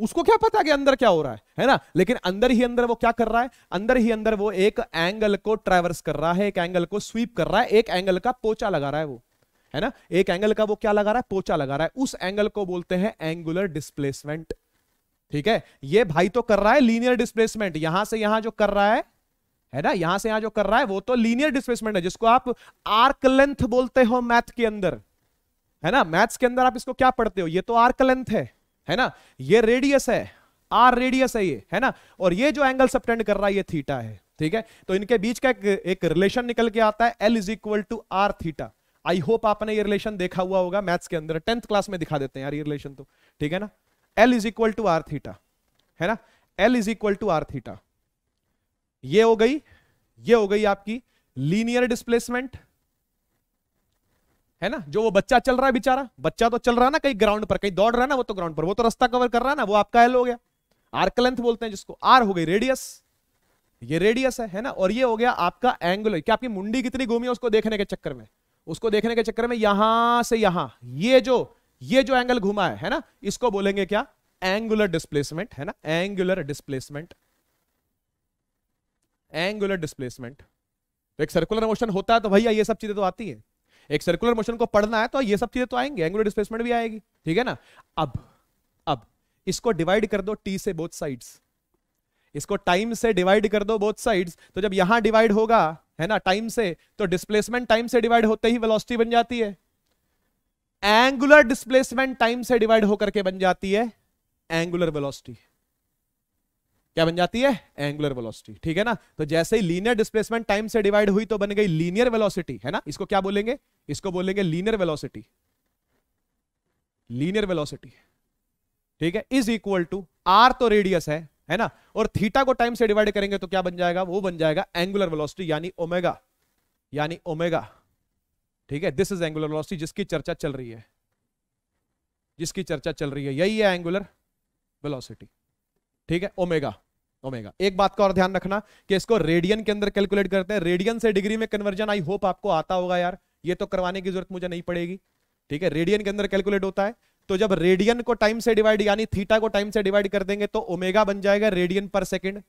उसको क्या पता कि अंदर क्या हो रहा है है ना लेकिन अंदर ही अंदर वो क्या कर रहा है अंदर ही अंदर वो एक एंगल को ट्रेवर्स कर रहा है एक एंगल को स्वीप कर रहा है एक एंगल का पोचा लगा रहा है वो है ना एक एंगल का वो क्या लगा रहा है पोचा लगा रहा है उस एंगल को बोलते हैं एंगुलर डिस्प्लेसमेंट ठीक है ये भाई तो कर रहा है लीनियर डिस्प्लेसमेंट यहां से यहां जो कर रहा है है ना यहां से यहां जो कर रहा है वो तो लीनियर डिस्प्लेसमेंट है जिसको आप आर्क लेंथ बोलते हो मैथ के अंदर है ना मैथ्स के अंदर आप इसको क्या पढ़ते हो ये तो आर्क लेंथ है है ना ये रेडियस है आर रेडियस है ये है ना और ये जो एंगल सबटेंड कर रहा है ये थीटा है ठीक है तो इनके बीच का एक, एक रिलेशन निकल के आता है l is equal to are theta I hope आपने ये रिलेशन देखा हुआ होगा मैथ्स के अंदर टेंथ क्लास में दिखा देते हैं यार ये रिलेशन तो ठीक है ना L is equal to are theta है ना L is equal to are theta ये हो गई ये हो गई आपकी लीनियर डिस्प्लेसमेंट है ना जो वो बच्चा चल रहा है बेचारा बच्चा तो चल रहा है ना कहीं ग्राउंड पर कहीं दौड़ रहा है ना वो तो ग्राउंड पर वो तो रास्ता कवर कर रहा है ना वो आपका एल हो गया आर्क लेंथ बोलते हैं जिसको आर हो गई रेडियस ये रेडियस है है ना और ये हो गया आपका एंगुलर क्या आपकी मुंडी कितनी घूमी है उसको देखने के चक्कर में उसको देखने के चक्कर में यहां से यहां ये जो ये जो एंगल घुमा है है ना इसको बोलेंगे क्या एंगुलर डिस्प्लेसमेंट है ना एंगुलर डिस्प्लेसमेंट एंगुलर डिस्प्लेसमेंट एक सर्कुलर मोशन होता है तो भैया ये सब चीजें तो आती है एक सर्कुलर मोशन को पढ़ना है तो ये सब चीजें तो आएंगे एंगुलर डिस्प्लेसमेंट भी आएगी ठीक है ना अब अब इसको डिवाइड कर दो टी से बोथ साइड्स इसको टाइम से डिवाइड कर दो बोथ साइड्स तो जब यहां डिवाइड होगा है ना टाइम से तो डिस्प्लेसमेंट टाइम से डिवाइड होते ही वेलोसिटी बन जाती है एंगुलर डिस्प्लेसमेंट टाइम से डिवाइड होकर के बन जाती है एंगुलर वेलोसिटी क्या बन जाती है एंगुलर वेलोसिटी ठीक है ना तो जैसे ही लीनियर डिस्प्लेसमेंट टाइम से डिवाइड हुई तो बन गई लीनियर वेलोसिटी है ना इसको क्या बोलेंगे इसको बोलेंगे लीनियर वेलोसिटी लीनियर वेलोसिटी ठीक है इज इक्वल टू आर तो रेडियस है है ना और थीटा को टाइम से डिवाइड करेंगे तो क्या बन जाएगा वो बन जाएगा एंगुलर वेलोसिटी यानी ओमेगा यानी ओमेगा ठीक है दिस इज एंगुलर वेलोसिटी जिसकी चर्चा चल रही है जिसकी चर्चा चल रही है यही है एंगुलर वेलोसिटी ठीक है ओमेगा ओमेगा एक बात का और ध्यान रखना कि इसको रेडियन के अंदर कैलकुलेट करते हैं रेडियन से डिग्री में कन्वर्जन आई होप आपको आता होगा यार ये तो करवाने की जरूरत मुझे नहीं पड़ेगी ठीक है रेडियन के अंदर कैलकुलेट होता है तो जब रेडियन को टाइम से डिवाइड यानी थीटा को टाइम से डिवाइड कर देंगे तो ओमेगा बन जाएगा रेडियन पर सेकेंड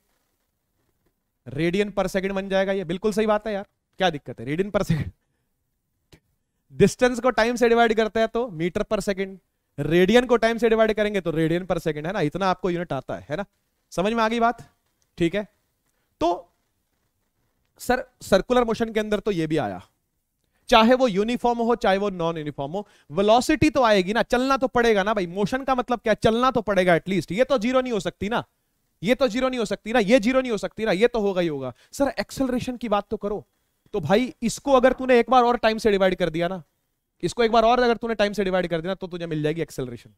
रेडियन पर सेकेंड बन जाएगा ये बिल्कुल सही बात है यार क्या दिक्कत है रेडियन पर सेकेंड डिस्टेंस को टाइम से डिवाइड करते हैं तो मीटर पर सेकेंड रेडियन को टाइम से डिवाइड करेंगे तो रेडियन पर सेकेंड है ना इतना आपको यूनिट आता है है ना समझ में आ गई बात ठीक है तो सर सर्कुलर मोशन के अंदर तो ये भी आया चाहे वो यूनिफॉर्म हो चाहे वो नॉन यूनिफॉर्म हो वेलोसिटी तो आएगी ना चलना तो पड़ेगा ना भाई मोशन का मतलब क्या चलना तो पड़ेगा एटलीस्ट ये तो जीरो नहीं हो सकती ना ये तो जीरो नहीं हो सकती ना ये जीरो नहीं हो सकती ना ये तो होगा ही होगा सर एक्सेलरेशन की बात तो करो तो भाई इसको अगर तूने एक बार और टाइम से डिवाइड कर दिया ना इसको एक बार और अगर तूने टाइम से डिवाइड कर दिया तो तुझे मिल जाएगी एक्सेलरेशन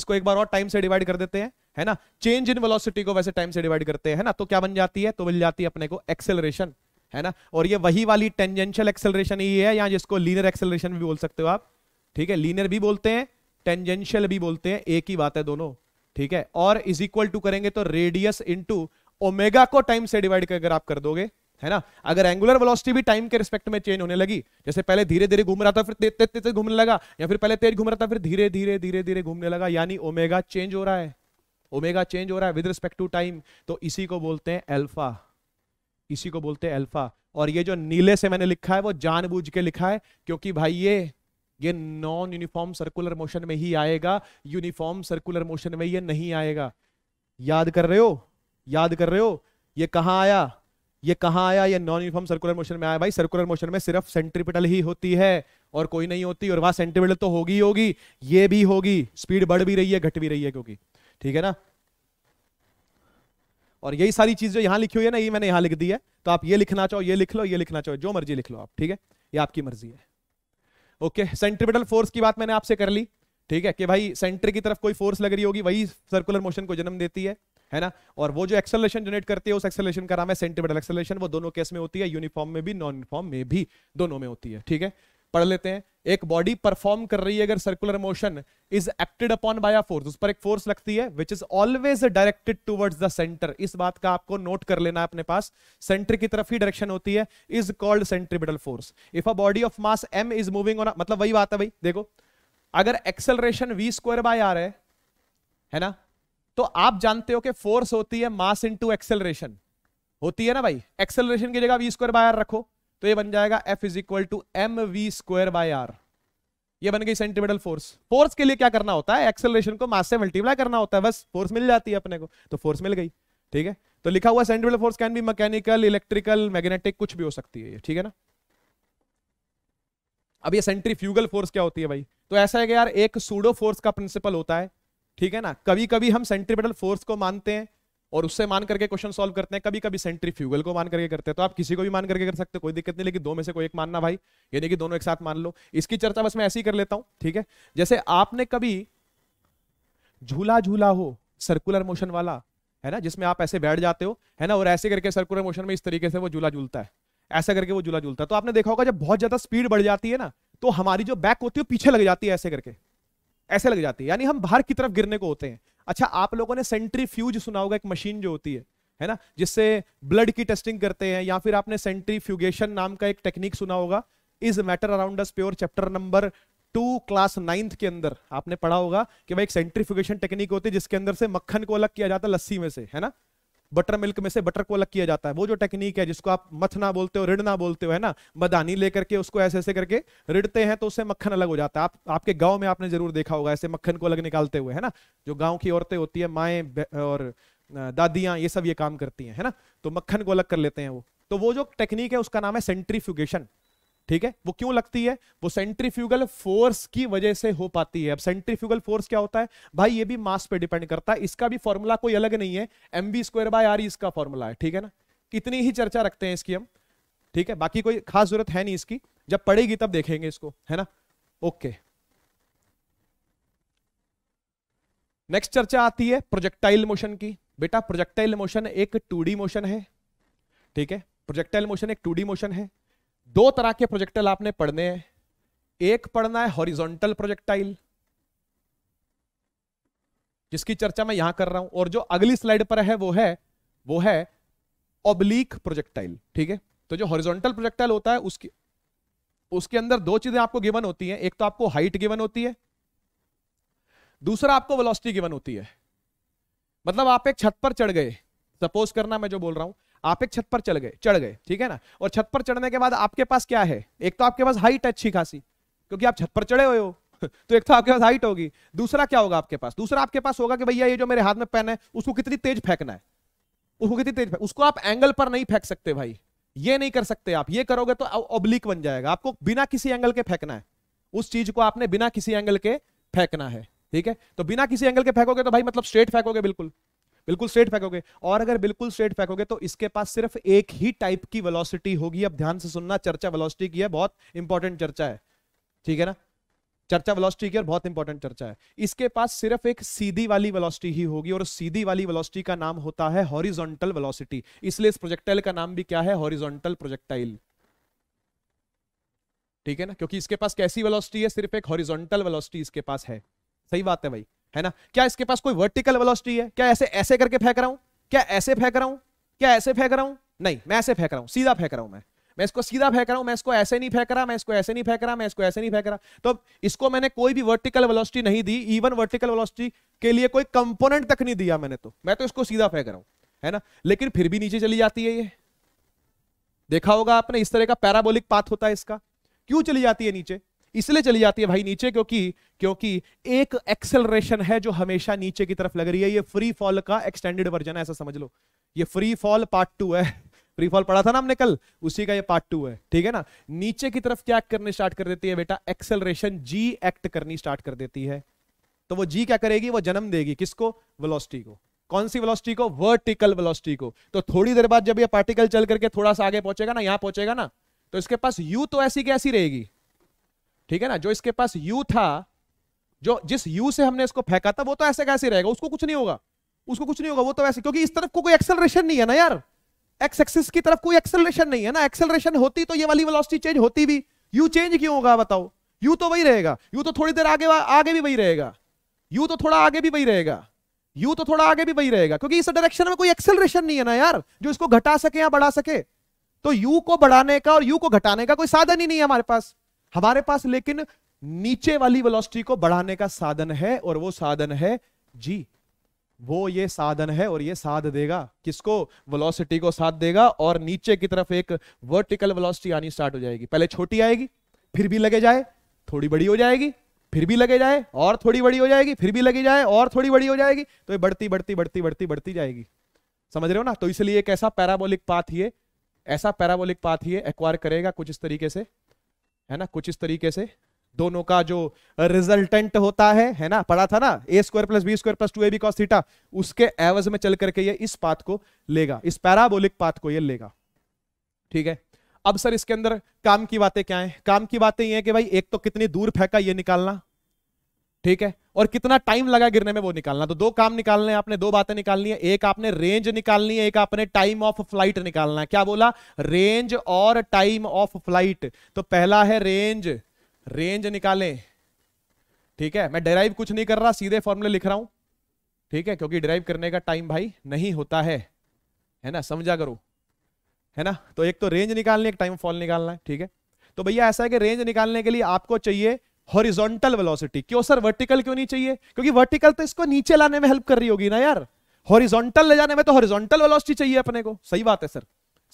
इसको एक बार और टाइम से डिवाइड कर देते हैं है ना चेंज इन वेलोसिटी को वैसे टाइम से डिवाइड करते हैं ना तो क्या बन जाती है तो मिल जाती है अपने को एक्सेलरेशन है ना और ये वही वाली टेंजेंशियल एक्सेलरेशन ही है या जिसको लीनर एक्सेलरेशन भी बोल सकते हो आप ठीक है लीनर भी बोलते हैं टेंजेंशियल भी बोलते हैं एक ही बात है दोनों ठीक है और इज इक्वल टू करेंगे तो रेडियस इंटू ओमेगा को टाइम से डिवाइड कर अगर आप कर दोगे है ना अगर एंगुलर वेलोसिटी भी टाइम के रिस्पेक्ट में चेंज होने लगी जैसे पहले धीरे धीरे घूम रहा था फिर तेज तेज घूमने लगा या फिर पहले तेज घूम रहा था फिर धीरे धीरे धीरे धीरे घूमने लगा यानी ओमेगा चेंज हो रहा है ओमेगा चेंज हो रहा है विद रिस्पेक्ट टू टाइम तो इसी को बोलते हैं एल्फा इसी को बोलते हैं अल्फा और ये जो नीले से मैंने लिखा है वो जानबूझ के लिखा है क्योंकि भाई ये ये नॉन यूनिफॉर्म सर्कुलर मोशन में ही आएगा यूनिफॉर्म सर्कुलर मोशन में ये नहीं आएगा याद कर रहे हो याद कर रहे हो ये कहाँ आया ये कहाँ आया ये नॉन यूनिफॉर्म सर्कुलर मोशन में आया भाई सर्कुलर मोशन में सिर्फ सेंट्रीपिटल ही होती है और कोई नहीं होती और वहां सेंट्रीपिटल तो होगी होगी ये भी होगी स्पीड बढ़ भी रही है घट भी रही है क्योंकि ठीक है ना और यही सारी चीज जो लिखी हुई है ना ये मैंने यहां लिख दी है तो आप ये लिखना चाहो ये लिख लो ये लिखना चाहो जो मर्जी लिख लो आप ठीक है ये आपकी मर्जी है ओके सेंट्रिपिटल फोर्स की बात मैंने आपसे कर ली ठीक है कि भाई सेंटर की तरफ कोई फोर्स लग रही होगी वही सर्कुलर मोशन को जन्म देती है है ना और वो जो एक्सेलेशन जनरेट करती है उस एक्सेलेशन का नाम है सेंटीमीटर एक्सेलेशन वो दोनों केस में होती है यूनिफॉर्म में भी नॉन यूनिफॉर्म में भी दोनों में होती है ठीक है पढ़ लेते हैं एक बॉडी परफॉर्म कर रही है अगर circular motion is acted upon by a force उस पर एक फोर्स लगती है which is always directed towards the centre इस बात का आपको नोट कर लेना अपने पास सेंटर की तरफ ही डायरेक्शन होती है is called centripetal force if a body of mass M is moving on मतलब वही बात है भाई देखो अगर acceleration V square by R है है ना तो आप जानते हो कि फोर्स होती है मास इनटू एक्सेलरेशन होती है ना भाई एक्सेलरेशन की जगह वी स्क्वायर बाय आर रखो तो ये बन जाएगा F is equal to M V square by R ये बन गई सेंटीमीटर फोर्स फोर्स के लिए क्या करना होता है एक्सेलरेशन को मास से मल्टीप्लाई करना होता है बस फोर्स मिल जाती है अपने को तो फोर्स मिल गई ठीक है तो लिखा हुआ centimetre force can be mechanical electrical magnetic कुछ भी हो सकती है ये ठीक है ना अब ये सेंट्रीफ्यूगल फोर्स क्या होती है भाई तो ऐसा है कि यार एक सूडो फोर्स का प्रिंसिपल होता है ठीक है ना कभी कभी हम सेंट्रीपेटल फोर्स को मानते हैं और उससे मान करके क्वेश्चन सॉल्व करते हैं कभी कभी सेंट्री फ्यूगल को मान करके करते हैं तो आप किसी को भी मान करके कर सकते हो कोई दिक्कत नहीं लेकिन दो में से कोई एक मानना भाई यानी कि दोनों एक साथ मान लो इसकी चर्चा बस मैं ऐसी कर लेता हूं ठीक है जैसे आपने कभी झूला झूला हो सर्कुलर मोशन वाला है ना जिसमें आप ऐसे बैठ जाते हो है ना और ऐसे करके सर्कुलर मोशन में इस तरीके से वो झूला झूलता है ऐसा करके वो झूला झूलता है तो आपने देखा होगा जब बहुत ज्यादा स्पीड बढ़ जाती है ना तो हमारी जो बैक होती है पीछे लग जाती है ऐसे करके ऐसे लग जाती है यानी हम बाहर की तरफ गिरने को होते हैं अच्छा आप लोगों ने सेंट्री फ्यूज सुना होगा एक मशीन जो होती है है ना जिससे ब्लड की टेस्टिंग करते हैं या फिर आपने सेंट्री फ्यूगेशन नाम का एक टेक्निक सुना होगा is matter around us pure chapter number two class ninth के अंदर आपने पढ़ा होगा कि भाई एक सेंट्रीफ्यूगेशन टेक्निक होती है जिसके अंदर से मक्खन को अलग किया जाता है लस्सी में से है ना बटर मिल्क में से बटर को अलग किया जाता है वो जो टेक्निक है जिसको आप मथना बोलते हो रिड़ना बोलते हो है ना मदानी लेकर के उसको ऐसे ऐसे करके रिड़ते हैं तो उससे मक्खन अलग हो जाता है आप आपके गाँव में आपने जरूर देखा होगा ऐसे मक्खन को अलग निकालते हुए है ना जो गाँव की औरतें होती है माए और दादियां ये सब ये काम करती हैं है ना तो मक्खन को अलग कर लेते हैं वो तो वो जो टेक्निक है उसका नाम है सेंट्रीफ्यूगेशन ठीक है वो क्यों लगती है वो सेंट्रीफ्यूगल फोर्स की वजह से हो पाती है अब सेंट्रीफ्यूगल फोर्स क्या होता है भाई ये भी मास पे डिपेंड करता है इसका भी फॉर्मूला कोई अलग नहीं है M B square by R इसका फॉर्मूला है ठीक है ना इतनी ही चर्चा रखते हैं इसकी हम ठीक है बाकी कोई खास जरूरत है नहीं इसकी जब पड़ेगी तब देखेंगे इसको है ना ओके नेक्स्ट चर्चा आती है प्रोजेक्टाइल मोशन की बेटा प्रोजेक्टाइल मोशन एक टू मोशन है ठीक है प्रोजेक्टाइल मोशन एक टू मोशन है दो तरह के प्रोजेक्टाइल आपने पढ़ने हैं एक पढ़ना है हॉरिजॉन्टल प्रोजेक्टाइल जिसकी चर्चा मैं यहां कर रहा हूं और जो अगली स्लाइड पर है वो है वो है ओब्लीक प्रोजेक्टाइल ठीक है तो जो हॉरिजॉन्टल प्रोजेक्टाइल होता है उसकी उसके अंदर दो चीजें आपको गिवन होती हैं एक तो आपको हाइट गिवन होती है दूसरा आपको वेलोसिटी गिवन होती है मतलब आप एक छत पर चढ़ गए सपोज करना मैं जो बोल रहा हूं आप एक छत पर चल गए चढ़ गए ठीक है ना और छत पर चढ़ने के बाद आपके पास क्या है एक तो आपके पास हाइट अच्छी खासी क्योंकि आप छत पर चढ़े हुए हो तो एक तो आपके पास हाइट होगी दूसरा क्या होगा आपके पास दूसरा आपके पास होगा कि भैया ये जो मेरे हाथ में पेन है उसको कितनी तेज फेंकना है उसको कितनी तेज उसको आप एंगल पर नहीं फेंक सकते भाई ये नहीं कर सकते आप ये करोगे तो ओब्लिक बन जाएगा आपको बिना किसी एंगल के फेंकना है उस चीज को आपने बिना किसी एंगल के फेंकना है ठीक है तो बिना किसी एंगल के फेंकोगे तो भाई मतलब स्ट्रेट फेंकोगे बिल्कुल बिल्कुल स्ट्रेट फेंकोगे और अगर बिल्कुल स्ट्रेट फेंकोगे तो इसके पास सिर्फ एक ही टाइप की वेलोसिटी होगी अब ध्यान से सुनना चर्चा वेलोसिटी की है बहुत इंपॉर्टेंट चर्चा है ठीक है ना चर्चा वेलोसिटी की और बहुत इंपॉर्टेंट चर्चा है इसके पास सिर्फ एक सीधी वाली वेलोसिटी ही होगी और सीधी वाली वेलोसिटी का नाम होता है हॉरिजॉन्टल वेलोसिटी इसलिए इस प्रोजेक्टाइल का नाम भी क्या है हॉरिजॉन्टल प्रोजेक्टाइल ठीक है ना क्योंकि इसके पास कैसी वेलोसिटी है सिर्फ एक हॉरिजॉन्टल वेलोसिटी इसके पास है सही बात है भाई है ना क्या इसके पास कोई वर्टिकल वेलोसिटी है क्या ऐसे ऐसे करके फेंक रहा हूं क्या ऐसे फेंक रहा हूं क्या ऐसे फेंक रहा हूं नहीं मैं ऐसे फेंक रहा हूं सीधा फेंक रहा हूं मैं मैं इसको सीधा फेंक रहा हूं मैं इसको ऐसे नहीं फेंक रहा मैं इसको ऐसे नहीं फेंक रहा मैं इसको ऐसे नहीं फेंक रहा तो इसको मैंने कोई भी वर्टिकल वेलोसिटी नहीं दी इवन वर्टिकल वेलोसिटी के लिए कोई कंपोनेंट तक नहीं दिया मैंने तो मैं तो इसको सीधा फेंक रहा हूं है ना लेकिन फिर भी नीचे चली जाती है ये देखा होगा आपने इस तरह का पैराबोलिक पाथ होता है इसका क्यों चली जाती है नीचे इसलिए चली जाती है भाई नीचे क्योंकि क्योंकि एक एक्सेलरेशन है जो हमेशा नीचे की तरफ लग रही है ये फ्री फॉल का एक्सटेंडेड वर्जन है ऐसा समझ लो ये फ्री फॉल पार्ट टू है फ्री फॉल पढ़ा था ना हमने कल उसी का ये पार्ट टू है ठीक है ना नीचे की तरफ क्या करने स्टार्ट कर देती है बेटा एक्सेलरेशन जी एक्ट करनी स्टार्ट कर देती है तो वो जी क्या करेगी वो जन्म देगी किसको वेलोसिटी को कौन सी वेलोसिटी को वर्टिकल वेलोसिटी को तो थोड़ी देर बाद जब ये पार्टिकल चल करके थोड़ा सा आगे पहुंचेगा ना यहां पहुंचेगा ना तो इसके पास यू तो ऐसी कैसी रहेगी ठीक है ना जो इसके पास यू था जो जिस यू से हमने इसको फेंका था वो तो ऐसे कैसे रहेगा उसको कुछ नहीं होगा उसको कुछ नहीं होगा वो तो ऐसे क्योंकि इस तरफ को कोई एक्सेलरेशन नहीं है ना यार एक्स एक्सिस की तरफ कोई एक्सेलरेशन नहीं है ना एक्सेलरेशन होती तो ये वाली वेलोसिटी चेंज होती भी यू चेंज क्यों होगा बताओ यू तो वही रहेगा यू तो थोड़ी देर आगे आगे भी वही रहेगा यू तो थोड़ा आगे भी वही रहेगा यू तो थोड़ा आगे भी वही रहेगा क्योंकि इस डायरेक्शन में कोई एक्सेलरेशन नहीं है ना यार जो इसको घटा सके या बढ़ा सके तो यू को बढ़ाने का और यू को घटाने का कोई साधन ही नहीं है हमारे पास हमारे पास लेकिन नीचे वाली वेलोसिटी को बढ़ाने का साधन है और वो साधन है जी वो ये साधन है और ये साध देगा किसको वेलोसिटी को साथ देगा और नीचे की तरफ एक वर्टिकल वेलोसिटी आनी स्टार्ट हो जाएगी पहले छोटी आएगी फिर भी लगे जाए थोड़ी बड़ी हो जाएगी फिर भी लगे जाए और थोड़ी बड़ी हो जाएगी फिर भी लगी जाए और थोड़ी बड़ी हो जाएगी तो ये बढ़ती बढ़ती बढ़ती बढ़ती बढ़ती जाएगी समझ रहे हो ना तो इसलिए एक ऐसा पैराबोलिक पाथ ये ऐसा पैराबोलिक पाथ ये एक्वायर करेगा कुछ इस तरीके से है ना कुछ इस तरीके से दोनों का जो रिजल्टेंट होता है है ना पढ़ा था ना ए square plus B square plus two A B cos theta उसके एवज में चल करके ये इस पाथ को लेगा इस पैराबोलिक पाथ को ये लेगा ठीक है अब सर इसके अंदर काम की बातें क्या है काम की बातें ये है कि भाई एक तो कितनी दूर फेंका ये निकालना ठीक है और कितना टाइम लगा गिरने में वो निकालना तो दो काम निकालने आपने दो बातें निकालनी है एक आपने रेंज निकालनी है एक आपने टाइम ऑफ फ्लाइट निकालना है क्या बोला रेंज और टाइम ऑफ फ्लाइट तो पहला है रेंज रेंज निकालें ठीक है मैं डिराइव कुछ नहीं कर रहा सीधे फॉर्मूले लिख रहा हूं ठीक है क्योंकि ड्राइव करने का टाइम भाई नहीं होता है है ना समझा करो है ना तो एक तो रेंज निकालनी एक टाइम फॉल निकालना है ठीक है तो भैया ऐसा है कि रेंज निकालने के लिए आपको चाहिए हॉरिजॉन्टल वेलोसिटी क्यों सर वर्टिकल क्यों नहीं चाहिए क्योंकि वर्टिकल तो इसको नीचे लाने में हेल्प कर रही होगी ना यार हॉरिजॉन्टल ले जाने में तो हॉरिजॉन्टल वेलोसिटी चाहिए अपने को सही बात है सर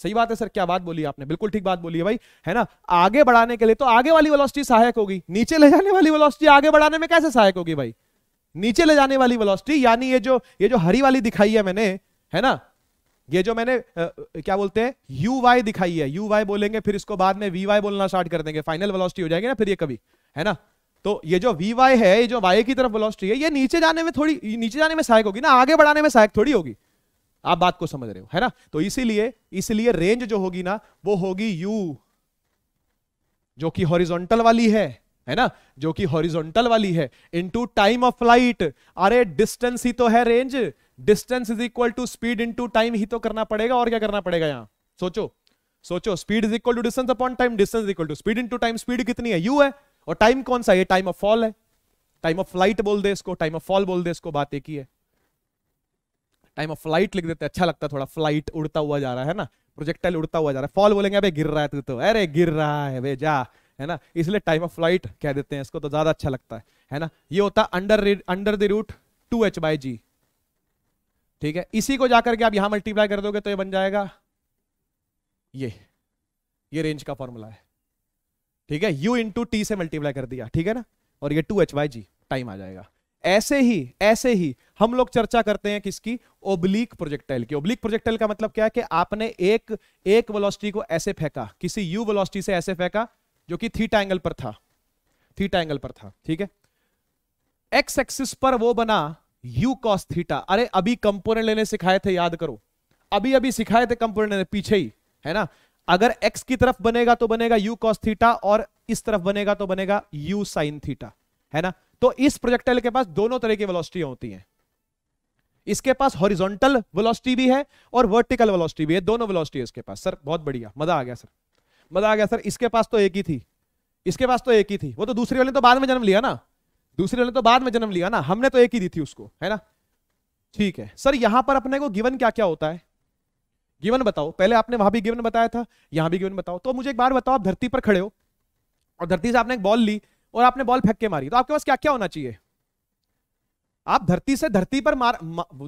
सही बात है सर क्या बात बोली आपने बिल्कुल ठीक बात बोली है भाई है ना आगे बढ़ाने के लिए तो आगे वाली वेलोसिटी सहायक होगी नीचे ले जाने वाली वेलोसिटी आगे बढ़ाने में कैसे सहायक होगी भाई नीचे ले जाने वाली वेलोसिटी यानी ये जो ये जो हरी वाली दिखाई है मैंने है ना ये जो मैंने आ, क्या बोलते हैं यू वाई दिखाई है यू वाई बोलेंगे फिर इसको बाद में वी वाई बोलना स्टार्ट कर देंगे फाइनल वेलोसिटी हो जाएगी ना फिर ये कभी है ना तो ये जो वी वाई है ये जो वाई की तरफ वेलोसिटी है ये नीचे जाने में थोड़ी नीचे जाने में सहायक होगी ना आगे बढ़ाने में सहायक थोड़ी होगी आप बात को समझ रहे हो है ना तो इसीलिए इसलिए रेंज जो होगी ना वो होगी यू जो कि हॉरिजोंटल वाली है है ना जो कि हॉरिजोंटल वाली है इनटू टाइम ऑफ फ्लाइट अरे डिस्टेंस ही तो है range distance is equal to speed into time ही तो करना पड़ेगा और क्या करना पड़ेगा यहां सोचो सोचो speed is equal to distance upon time distance equal to speed into time speed कितनी है यू है और टाइम कौन सा है टाइम ऑफ फॉल है टाइम ऑफ फ्लाइट बोल दे इसको टाइम ऑफ फॉल बोल दे इसको बात एक ही है टाइम ऑफ फ्लाइट लिख देते अच्छा लगता है थोड़ा फ्लाइट उड़ता हुआ जा रहा है ना प्रोजेक्टाइल उड़ता हुआ जा रहा है फॉल बोलेंगे अबे गिर रहा है तू तो अरे गिर रहा है वे जा है ना इसलिए टाइम ऑफ फ्लाइट कह देते हैं इसको तो ज्यादा अच्छा लगता है है ना ये होता under under the root two H by G ठीक है इसी को जाकर के आप यहां मल्टीप्लाई कर दोगे तो ये बन जाएगा ये ये रेंज का फॉर्मूला है ठीक है यू इंटू टी से मल्टीप्लाई कर दिया ठीक है ना और ये two H by G time आ जाएगा ऐसे ही ऐसे ही हम लोग चर्चा करते हैं किसकी ओब्लिक प्रोजेक्टाइल की ओब्लिक प्रोजेक्टाइल का मतलब क्या है कि आपने एक एक वेलोसिटी को ऐसे फेंका किसी यू वेलोसिटी से ऐसे फेंका जो कि थीटा एंगल पर था थीटा एंगल पर था ठीक है एक्स एक्सिस पर वो बना u cos थीटा अरे अभी कंपोनेंट लेने सिखाए थे याद करो अभी अभी सिखाए थे कंपोनेंट लेने पीछे ही है ना अगर x की तरफ बनेगा तो बनेगा u cos थीटा और इस तरफ बनेगा तो बनेगा u sin थीटा है ना तो इस प्रोजेक्टाइल के पास दोनों तरह की वेलोसिटी होती हैं इसके पास हॉरिजॉन्टल वेलोसिटी भी है और वर्टिकल वेलोसिटी भी है दोनों वेलोसिटी इसके पास सर बहुत बढ़िया मजा आ गया सर मजा आ गया सर इसके पास तो एक ही थी इसके पास तो एक ही थी वो तो दूसरी वाले तो बाद में जन्म लिया ना दूसरी वाले तो बाद में जन्म लिया ना हमने तो एक ही दी थी उसको है ना ठीक है सर यहां पर अपने को गिवन क्या क्या होता है गिवन बताओ पहले आपने वहां भी गिवन बताया था यहां भी गिवन बताओ तो मुझे एक बार बताओ आप धरती पर खड़े हो और धरती से आपने एक बॉल ली और आपने बॉल फेंक के मारी तो आपके पास क्या क्या होना चाहिए आप धरती से धरती पर मार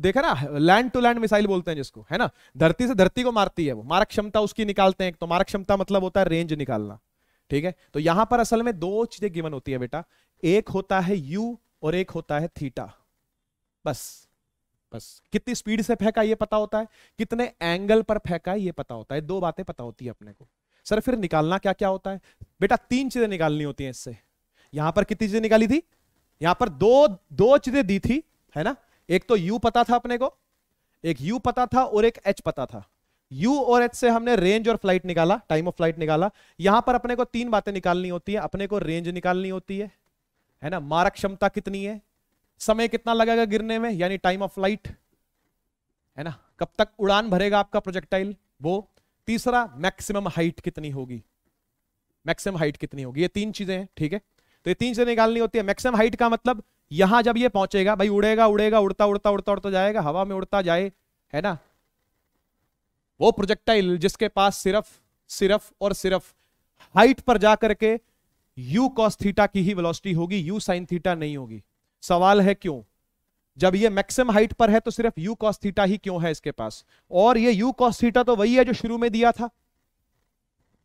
देखे ना लैंड टू लैंड मिसाइल बोलते हैं जिसको है ना धरती से धरती को मारती है वो मारक क्षमता उसकी निकालते हैं तो मारक क्षमता मतलब होता है रेंज निकालना ठीक है तो यहां पर असल में दो चीजें गिवन होती है बेटा एक होता है यू और एक होता है थीटा बस बस कितनी स्पीड से फेंका ये पता होता है कितने एंगल पर फेंका ये पता होता है दो बातें पता होती है अपने को सर फिर निकालना क्या क्या होता है बेटा तीन चीजें निकालनी होती हैं इससे यहां पर कितनी चीजें निकाली थी यहां पर दो दो चीजें दी थी है ना एक तो यू पता था अपने को एक यू पता था और एक एच पता था यू और एच से हमने रेंज और फ्लाइट निकाला टाइम ऑफ फ्लाइट निकाला यहां पर अपने को तीन बातें निकालनी होती है अपने को रेंज निकालनी होती है है ना मारक क्षमता कितनी है समय कितना लगेगा गिरने में यानी टाइम ऑफ फ्लाइट है ना कब तक उड़ान भरेगा आपका प्रोजेक्टाइल वो तीसरा मैक्सिमम हाइट कितनी होगी मैक्सिमम हाइट कितनी होगी ये तीन चीजें हैं ठीक है तो ये तीन चीजें निकालनी होती है मैक्सिमम हाइट का मतलब यहां जब ये पहुंचेगा भाई उड़ेगा उड़ेगा उड़ता उड़ता उड़ता उड़ता जाएगा हवा में उड़ता जाए है ना वो प्रोजेक्टाइल जिसके पास सिर्फ सिर्फ और सिर्फ हाइट पर जाकर के u cos थीटा की ही वेलोसिटी होगी यू साइन थीटा नहीं होगी सवाल है क्यों जब ये मैक्सिम हाइट पर है तो सिर्फ यू cos थीटा ही क्यों है इसके पास और ये यू cos थीटा तो वही है जो शुरू में दिया था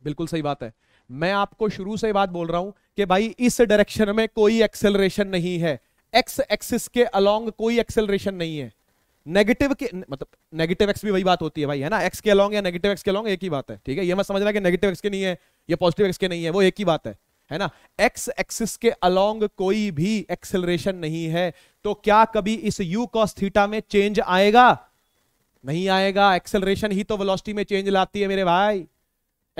बिल्कुल सही बात है मैं आपको शुरू से बात बोल रहा हूं कि भाई इस डायरेक्शन में कोई एक्सेलरेशन नहीं है एक्स एक्सिस के अलोंग कोई एक्सेलरेशन नहीं है नेगेटिव के मतलब नेगेटिव एक्स भी वही बात होती है भाई है ना एक्स के अलोंग या नेगेटिव एक्स के अलोंग एक ही बात है ठीक है ये मैं समझ रहा कि नेगेटिव एक्स के नहीं है या पॉजिटिव एक्स के नहीं है वो एक ही बात है है ना एक्स एक्सिस के अलोंग कोई भी एक्सेलरेशन नहीं है तो क्या कभी इस यू कॉस थीटा में चेंज आएगा नहीं आएगा एक्सेलरेशन ही तो वेलोसिटी में चेंज लाती है मेरे भाई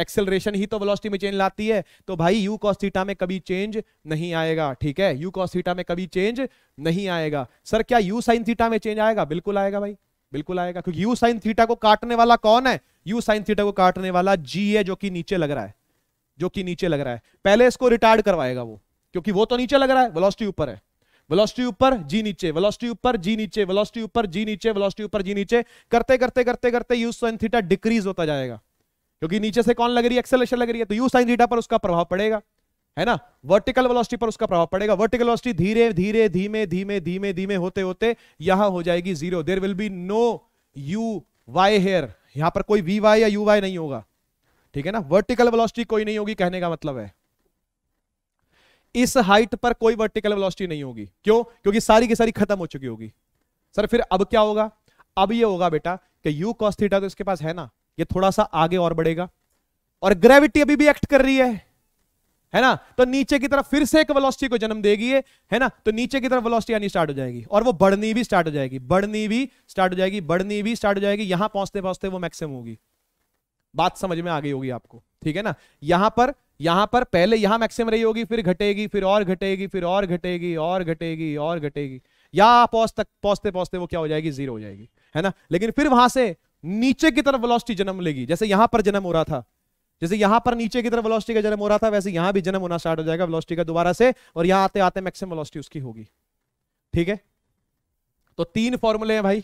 एक्सेलरेशन ही तो वेलोसिटी में चेंज लाती है तो भाई यू कॉस थीटा में कभी चेंज नहीं आएगा ठीक है यू कॉस थीटा में कभी चेंज नहीं आएगा सर क्या यू साइन थीटा में चेंज आएगा बिल्कुल आएगा भाई बिल्कुल आएगा क्योंकि यू साइन थीटा को काटने वाला कौन है यू साइन थीटा को काटने वाला जी है जो कि नीचे लग रहा है जो कि नीचे लग रहा है पहले इसको रिटार्ड करवाएगा वो क्योंकि वो तो नीचे लग रहा है वेलोसिटी ऊपर है वेलोसिटी ऊपर जी नीचे वेलोसिटी ऊपर जी नीचे वेलोसिटी ऊपर जी नीचे वेलोसिटी ऊपर जी नीचे करते करते करते करते यू साइन थीटा डिक्रीज होता जाएगा क्योंकि नीचे से कौन लग रही है एक्सेलेशन लग रही है तो यू साइन थीटा पर उसका प्रभाव पड़ेगा है ना वर्टिकल वेलोसिटी पर उसका प्रभाव पड़ेगा वर्टिकल वेलोसिटी धीरे धीरे धीमे धीमे धीमे धीमे होते होते यहां हो जाएगी zero there will be no U Y here यहां पर कोई वी वाई या यू वाई नहीं होगा ठीक है ना वर्टिकल वेलोसिटी कोई नहीं होगी कहने का मतलब है इस हाइट पर कोई वर्टिकल वेलोसिटी नहीं होगी क्यों क्योंकि सारी की सारी खत्म हो चुकी होगी सर फिर अब क्या होगा अब ये होगा बेटा कि यू कॉस थीटा तो इसके पास है ना ये थोड़ा सा आगे और बढ़ेगा और ग्रेविटी अभी भी एक्ट कर रही है है ना तो नीचे की तरफ फिर से एक वेलोसिटी को जन्म देगी है, है ना तो नीचे की तरफ वेलोसिटी आनी स्टार्ट हो जाएगी और वो बढ़नी भी स्टार्ट हो जाएगी बढ़नी भी स्टार्ट हो जाएगी बढ़नी भी स्टार्ट हो जाएगी यहां पहुंचते पहुंचते वो मैक्सिमम होगी बात समझ में आ गई होगी आपको ठीक है ना यहां पर यहां पर पहले यहां मैक्सिमम रही होगी फिर घटेगी फिर और घटेगी फिर और घटेगी और घटेगी और घटेगी या पहुंच तक पहुंचते पहुंचते वो क्या हो जाएगी जीरो हो जाएगी है ना लेकिन फिर वहां से नीचे की तरफ वेलोसिटी जन्म लेगी जैसे यहां पर जन्म हो रहा था जैसे यहां पर नीचे की तरफ वेलोसिटी का जन्म हो रहा था वैसे यहां भी जन्म होना स्टार्ट हो जाएगा वेलोसिटी का दोबारा से और यहां आते आते मैक्सिमम वेलोसिटी उसकी होगी ठीक है तो तीन फॉर्मूले हैं भाई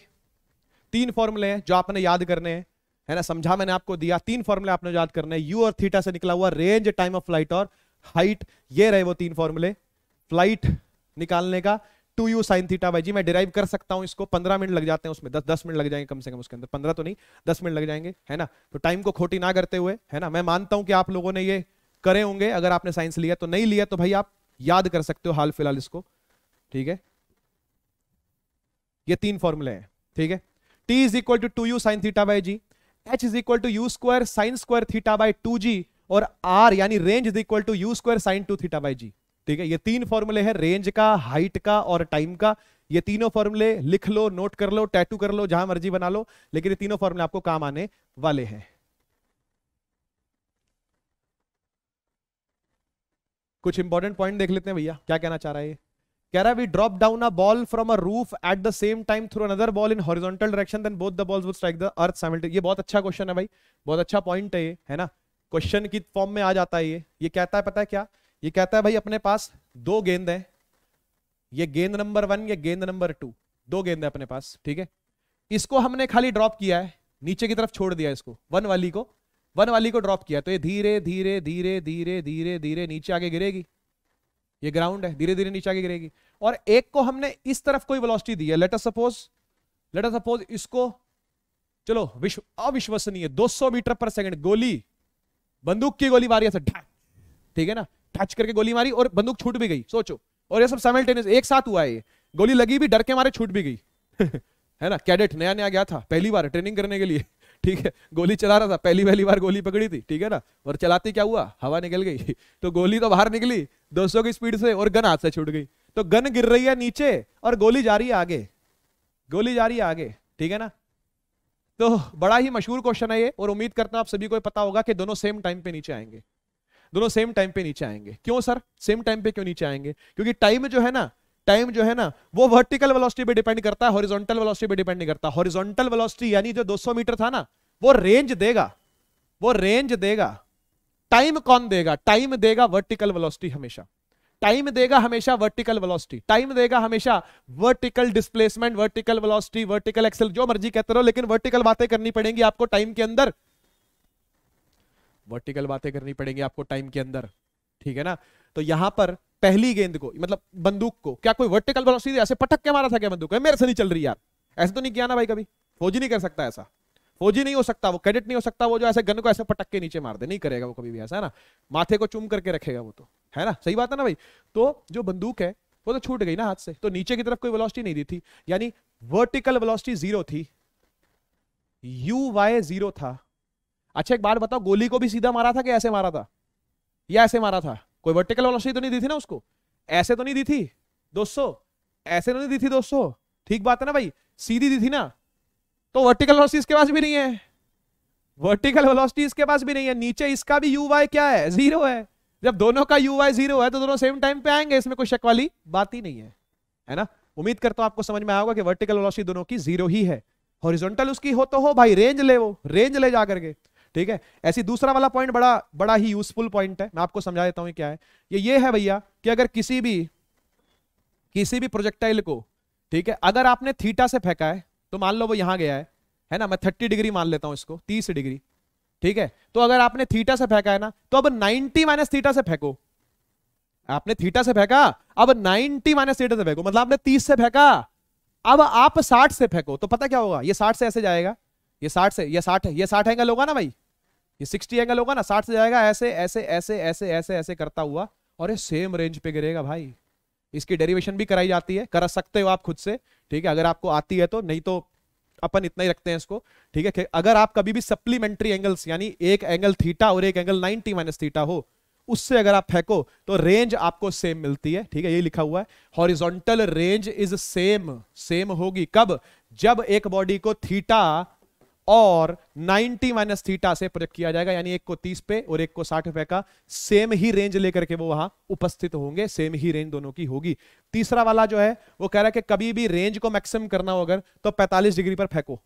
तीन फॉर्मूले हैं जो आपने याद करने हैं है ना समझा मैंने आपको दिया तीन फॉर्मुले आपने याद करने यू और थीटा से निकला हुआ रेंज टाइम ऑफ फ्लाइट और हाइट ये रहे वो तीन फॉर्मुले फ्लाइट निकालने का two U sine theta by G मैं डिराइव कर सकता हूं इसको पंद्रह मिनट लग जाते हैं उसमें दस दस मिनट लग जाएंगे कम से कम उसके अंदर पंद्रह तो नहीं दस मिनट लग जाएंगे है ना तो टाइम को खोटी ना करते हुए है ना मैं मानता हूं कि आप लोगों ने ये करे होंगे अगर आपने साइंस लिया तो नहीं लिया तो भाई आप याद कर सकते हो हाल फिलहाल इसको ठीक है ये तीन फॉर्मूले हैं ठीक है T is equal to two U sine theta by G H is equal to U square sine square theta by two G और आर यानी range is equal to U square sine two theta by G ठीक है ये तीन फॉर्मूले हैं range का height का और टाइम का ये तीनों फॉर्मूले लिख लो नोट कर लो टैटू कर लो जहां मर्जी बना लो लेकिन ये तीनों फॉर्मूले आपको काम आने वाले हैं कुछ इंपॉर्टेंट पॉइंट देख लेते हैं भैया क्या कहना चाह रहा है कह रहा है we drop down a ball from a roof at the same time through another ball in horizontal direction then both the balls would strike the earth simultaneously ये बहुत अच्छा क्वेश्चन है भाई बहुत अच्छा पॉइंट है ये है ना क्वेश्चन की फॉर्म में आ जाता है ये ये कहता है पता है क्या ये कहता है भाई अपने पास दो गेंद है ये गेंद नंबर वन या गेंद नंबर टू दो गेंद है अपने पास ठीक है इसको हमने खाली ड्रॉप किया है नीचे की तरफ छोड़ दिया इसको वन वाली को वन वाली को ड्रॉप किया तो ये धीरे धीरे धीरे धीरे धीरे धीरे नीचे आगे गिरेगी ये ग्राउंड है धीरे धीरे नीचे आगे गिरेगी और एक को हमने इस तरफ कोई वेलोसिटी दी है लेटर सपोज लेटर सपोज इसको चलो विश्व अविश्वसनीय 200 मीटर पर सेकंड गोली बंदूक की गोली मारी ठीक है ना टच करके गोली मारी और बंदूक छूट भी गई सोचो और ये सब सेमल्टेनियस एक साथ हुआ है गोली लगी भी डर के मारे छूट भी गई है ना कैडेट नया नया गया था पहली बार ट्रेनिंग करने के लिए ठीक है गोली चला रहा था पहली पहली बार गोली पकड़ी थी ठीक है ना और चलाते क्या हुआ हवा निकल गई तो गोली तो बाहर निकली 200 की स्पीड से और गन हाथ से छूट गई तो गन गिर रही है नीचे और गोली जा रही है आगे गोली जा रही है आगे ठीक है ना तो बड़ा ही मशहूर क्वेश्चन है ये और उम्मीद करता हूं आप सभी को पता होगा कि दोनों सेम टाइम पे नीचे आएंगे दोनों सेम टाइम पे नीचे आएंगे क्यों सर सेम टाइम पे क्यों नीचे आएंगे क्योंकि टाइम जो है ना टाइम जो है ना वो वर्टिकल वेलोसिटी पे डिपेंड करता है हॉरिजॉन्टल वेलोसिटी पे डिपेंड नहीं करता हॉरिजॉन्टल वेलोसिटी यानी जो 200 मीटर था ना वो रेंज देगा वो रेंज देगा टाइम कौन देगा टाइम देगा वर्टिकल वेलोसिटी हमेशा टाइम देगा हमेशा वर्टिकल वेलोसिटी टाइम देगा हमेशा vertical displacement vertical velocity vertical accel जो मर्जी कहते रहो लेकिन वर्टिकल बातें करनी पड़ेंगी आपको टाइम के अंदर वर्टिकल बातें करनी पड़ेंगी आपको टाइम के अंदर ठीक है ना तो यहां पर पहली गेंद को मतलब बंदूक को क्या कोई वर्टिकल वेलोसिटी ऐसे पटक के मारा था क्या बंदूक मेरे से नहीं चल रही यार ऐसे तो नहीं किया ना भाई कभी फौजी नहीं कर सकता ऐसा फौजी नहीं हो सकता वो कैडेट नहीं हो सकता वो जो ऐसे गन को ऐसे पटक के नीचे मार दे नहीं करेगा वो कभी भी ऐसा है ना माथे को चुम करके रखेगा वो तो है ना सही बात है ना भाई तो जो बंदूक है वो तो छूट गई ना हाथ से तो नीचे की तरफ कोई वेलोसिटी नहीं दी थी यानी वर्टिकल वेलोसिटी जीरो थी यू वाई जीरो था अच्छा एक बार बताओ गोली को भी सीधा मारा था कि ऐसे मारा था या ऐसे मारा था कोई वर्टिकल वेलोसिटी तो नहीं दी थी ना उसको ऐसे तो नहीं दी थी 200 ऐसे तो नहीं दी थी 200 ठीक बात है ना भाई सीधी दी थी ना तो वर्टिकल वेलोसिटी इसके पास भी नहीं है वर्टिकल वेलोसिटी इसके पास भी नहीं है नीचे इसका भी यू वाई क्या है जीरो है जब दोनों का यू वाई जीरो है तो दोनों सेम टाइम पे आएंगे इसमें कोई शक वाली बात ही नहीं है है ना उम्मीद करता हूं आपको समझ में आएगा कि वर्टिकल वेलोसिटी दोनों की जीरो ही है हॉरिजॉन्टल उसकी हो तो हो भाई रेंज ले वो रेंज ले जा करके ठीक है ऐसी दूसरा वाला पॉइंट बड़ा बड़ा ही यूजफुल पॉइंट है मैं आपको समझा देता हूं क्या है ये ये है भैया कि अगर किसी भी किसी भी प्रोजेक्टाइल को ठीक है अगर आपने थीटा से फेंका है तो मान लो वो यहां गया है है ना मैं थर्टी डिग्री मान लेता हूं इसको तीस डिग्री ठीक है तो अगर आपने थीटा से फेंका है ना तो अब नाइनटी माइनस थीटा से फेंको आपने थीटा से फेंका अब नाइनटी माइनस थीटा से फेंको मतलब आपने तीस से फेंका अब आप साठ से फेंको तो पता क्या होगा ये साठ से ऐसे जाएगा ये साठ से ये साठ है ये साठ एंगल लोगा ना भाई ये 60 एंगल होगा ना 60 से जाएगा ऐसे ऐसे ऐसे ऐसे ऐसे ऐसे करता हुआ और ये सेम रेंज पे गिरेगा भाई इसकी डेरिवेशन भी कराई जाती है करा सकते हो आप खुद से ठीक है अगर आपको आती है तो नहीं तो अपन इतना ही रखते हैं इसको ठीक है अगर आप कभी भी सप्लीमेंट्री एंगल्स यानी एक एंगल थीटा और एक एंगल नाइनटी माइनस थीटा हो उससे अगर आप फेंको तो रेंज आपको सेम मिलती है ठीक है ये लिखा हुआ है horizontal range is same same होगी कब जब एक बॉडी को थीटा और 90 माइनस थीटा से प्रोजेक्ट किया जाएगा यानी एक को 30 पे और एक को 60 रुपए का सेम ही रेंज लेकर के वो वहां उपस्थित होंगे सेम ही रेंज दोनों की होगी तीसरा वाला जो है वो कह रहा है कि कभी भी रेंज को मैक्सिमम करना हो अगर तो 45 डिग्री पर फेंको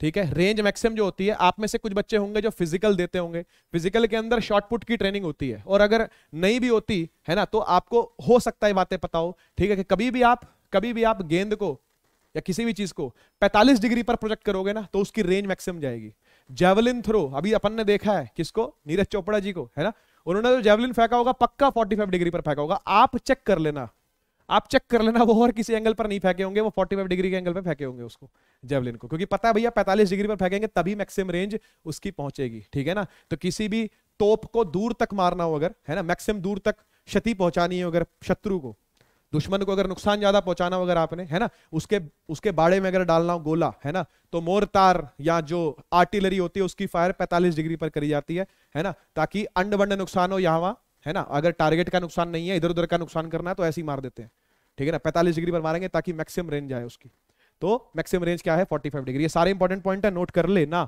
ठीक है रेंज मैक्सिमम जो होती है आप में से कुछ बच्चे होंगे जो फिजिकल देते होंगे फिजिकल के अंदर शॉर्टपुट की ट्रेनिंग होती है और अगर नहीं भी होती है ना तो आपको हो सकता है बातें पता हो ठीक है कि कभी भी आप कभी भी आप गेंद को या किसी भी चीज को 45 डिग्री पर प्रोजेक्ट करोगे ना तो उसकी रेंज मैक्सिमम जाएगी जेवलिन थ्रो अभी अपन ने देखा है किसको नीरज चोपड़ा जी को है ना उन्होंने जो तो जेवलिन फेंका होगा पक्का 45 डिग्री पर फेंका होगा आप चेक कर लेना आप चेक कर लेना वो और किसी एंगल पर नहीं फेंके होंगे वो 45 डिग्री के एंगल पर फेंके होंगे उसको जेवलिन को क्योंकि पता है भैया पैंतालीस डिग्री पर फेंकेंगे तभी मैक्सिमम रेंज उसकी पहुंचेगी ठीक है ना तो किसी भी तोप को दूर तक मारना हो अगर है ना मैक्सिमम दूर तक क्षति पहुंचानी हो अगर शत्रु को दुश्मन को अगर नुकसान ज्यादा पहुंचाना हो अगर आपने है ना उसके उसके बाड़े में अगर डालना हो गोला है ना तो मोर तार या जो आर्टिलरी होती है उसकी फायर 45 डिग्री पर करी जाती है है ना ताकि अंड बंड नुकसान हो यहाँ वहां है ना अगर टारगेट का नुकसान नहीं है इधर उधर का नुकसान करना है तो ऐसे ही मार देते हैं ठीक है ना पैंतालीस डिग्री पर मारेंगे ताकि मैक्सिमम रेंज आए उसकी तो मैक्सिमम रेंज क्या है फोर्टी डिग्री ये सारे इंपॉर्टेंट पॉइंट है नोट कर ले ना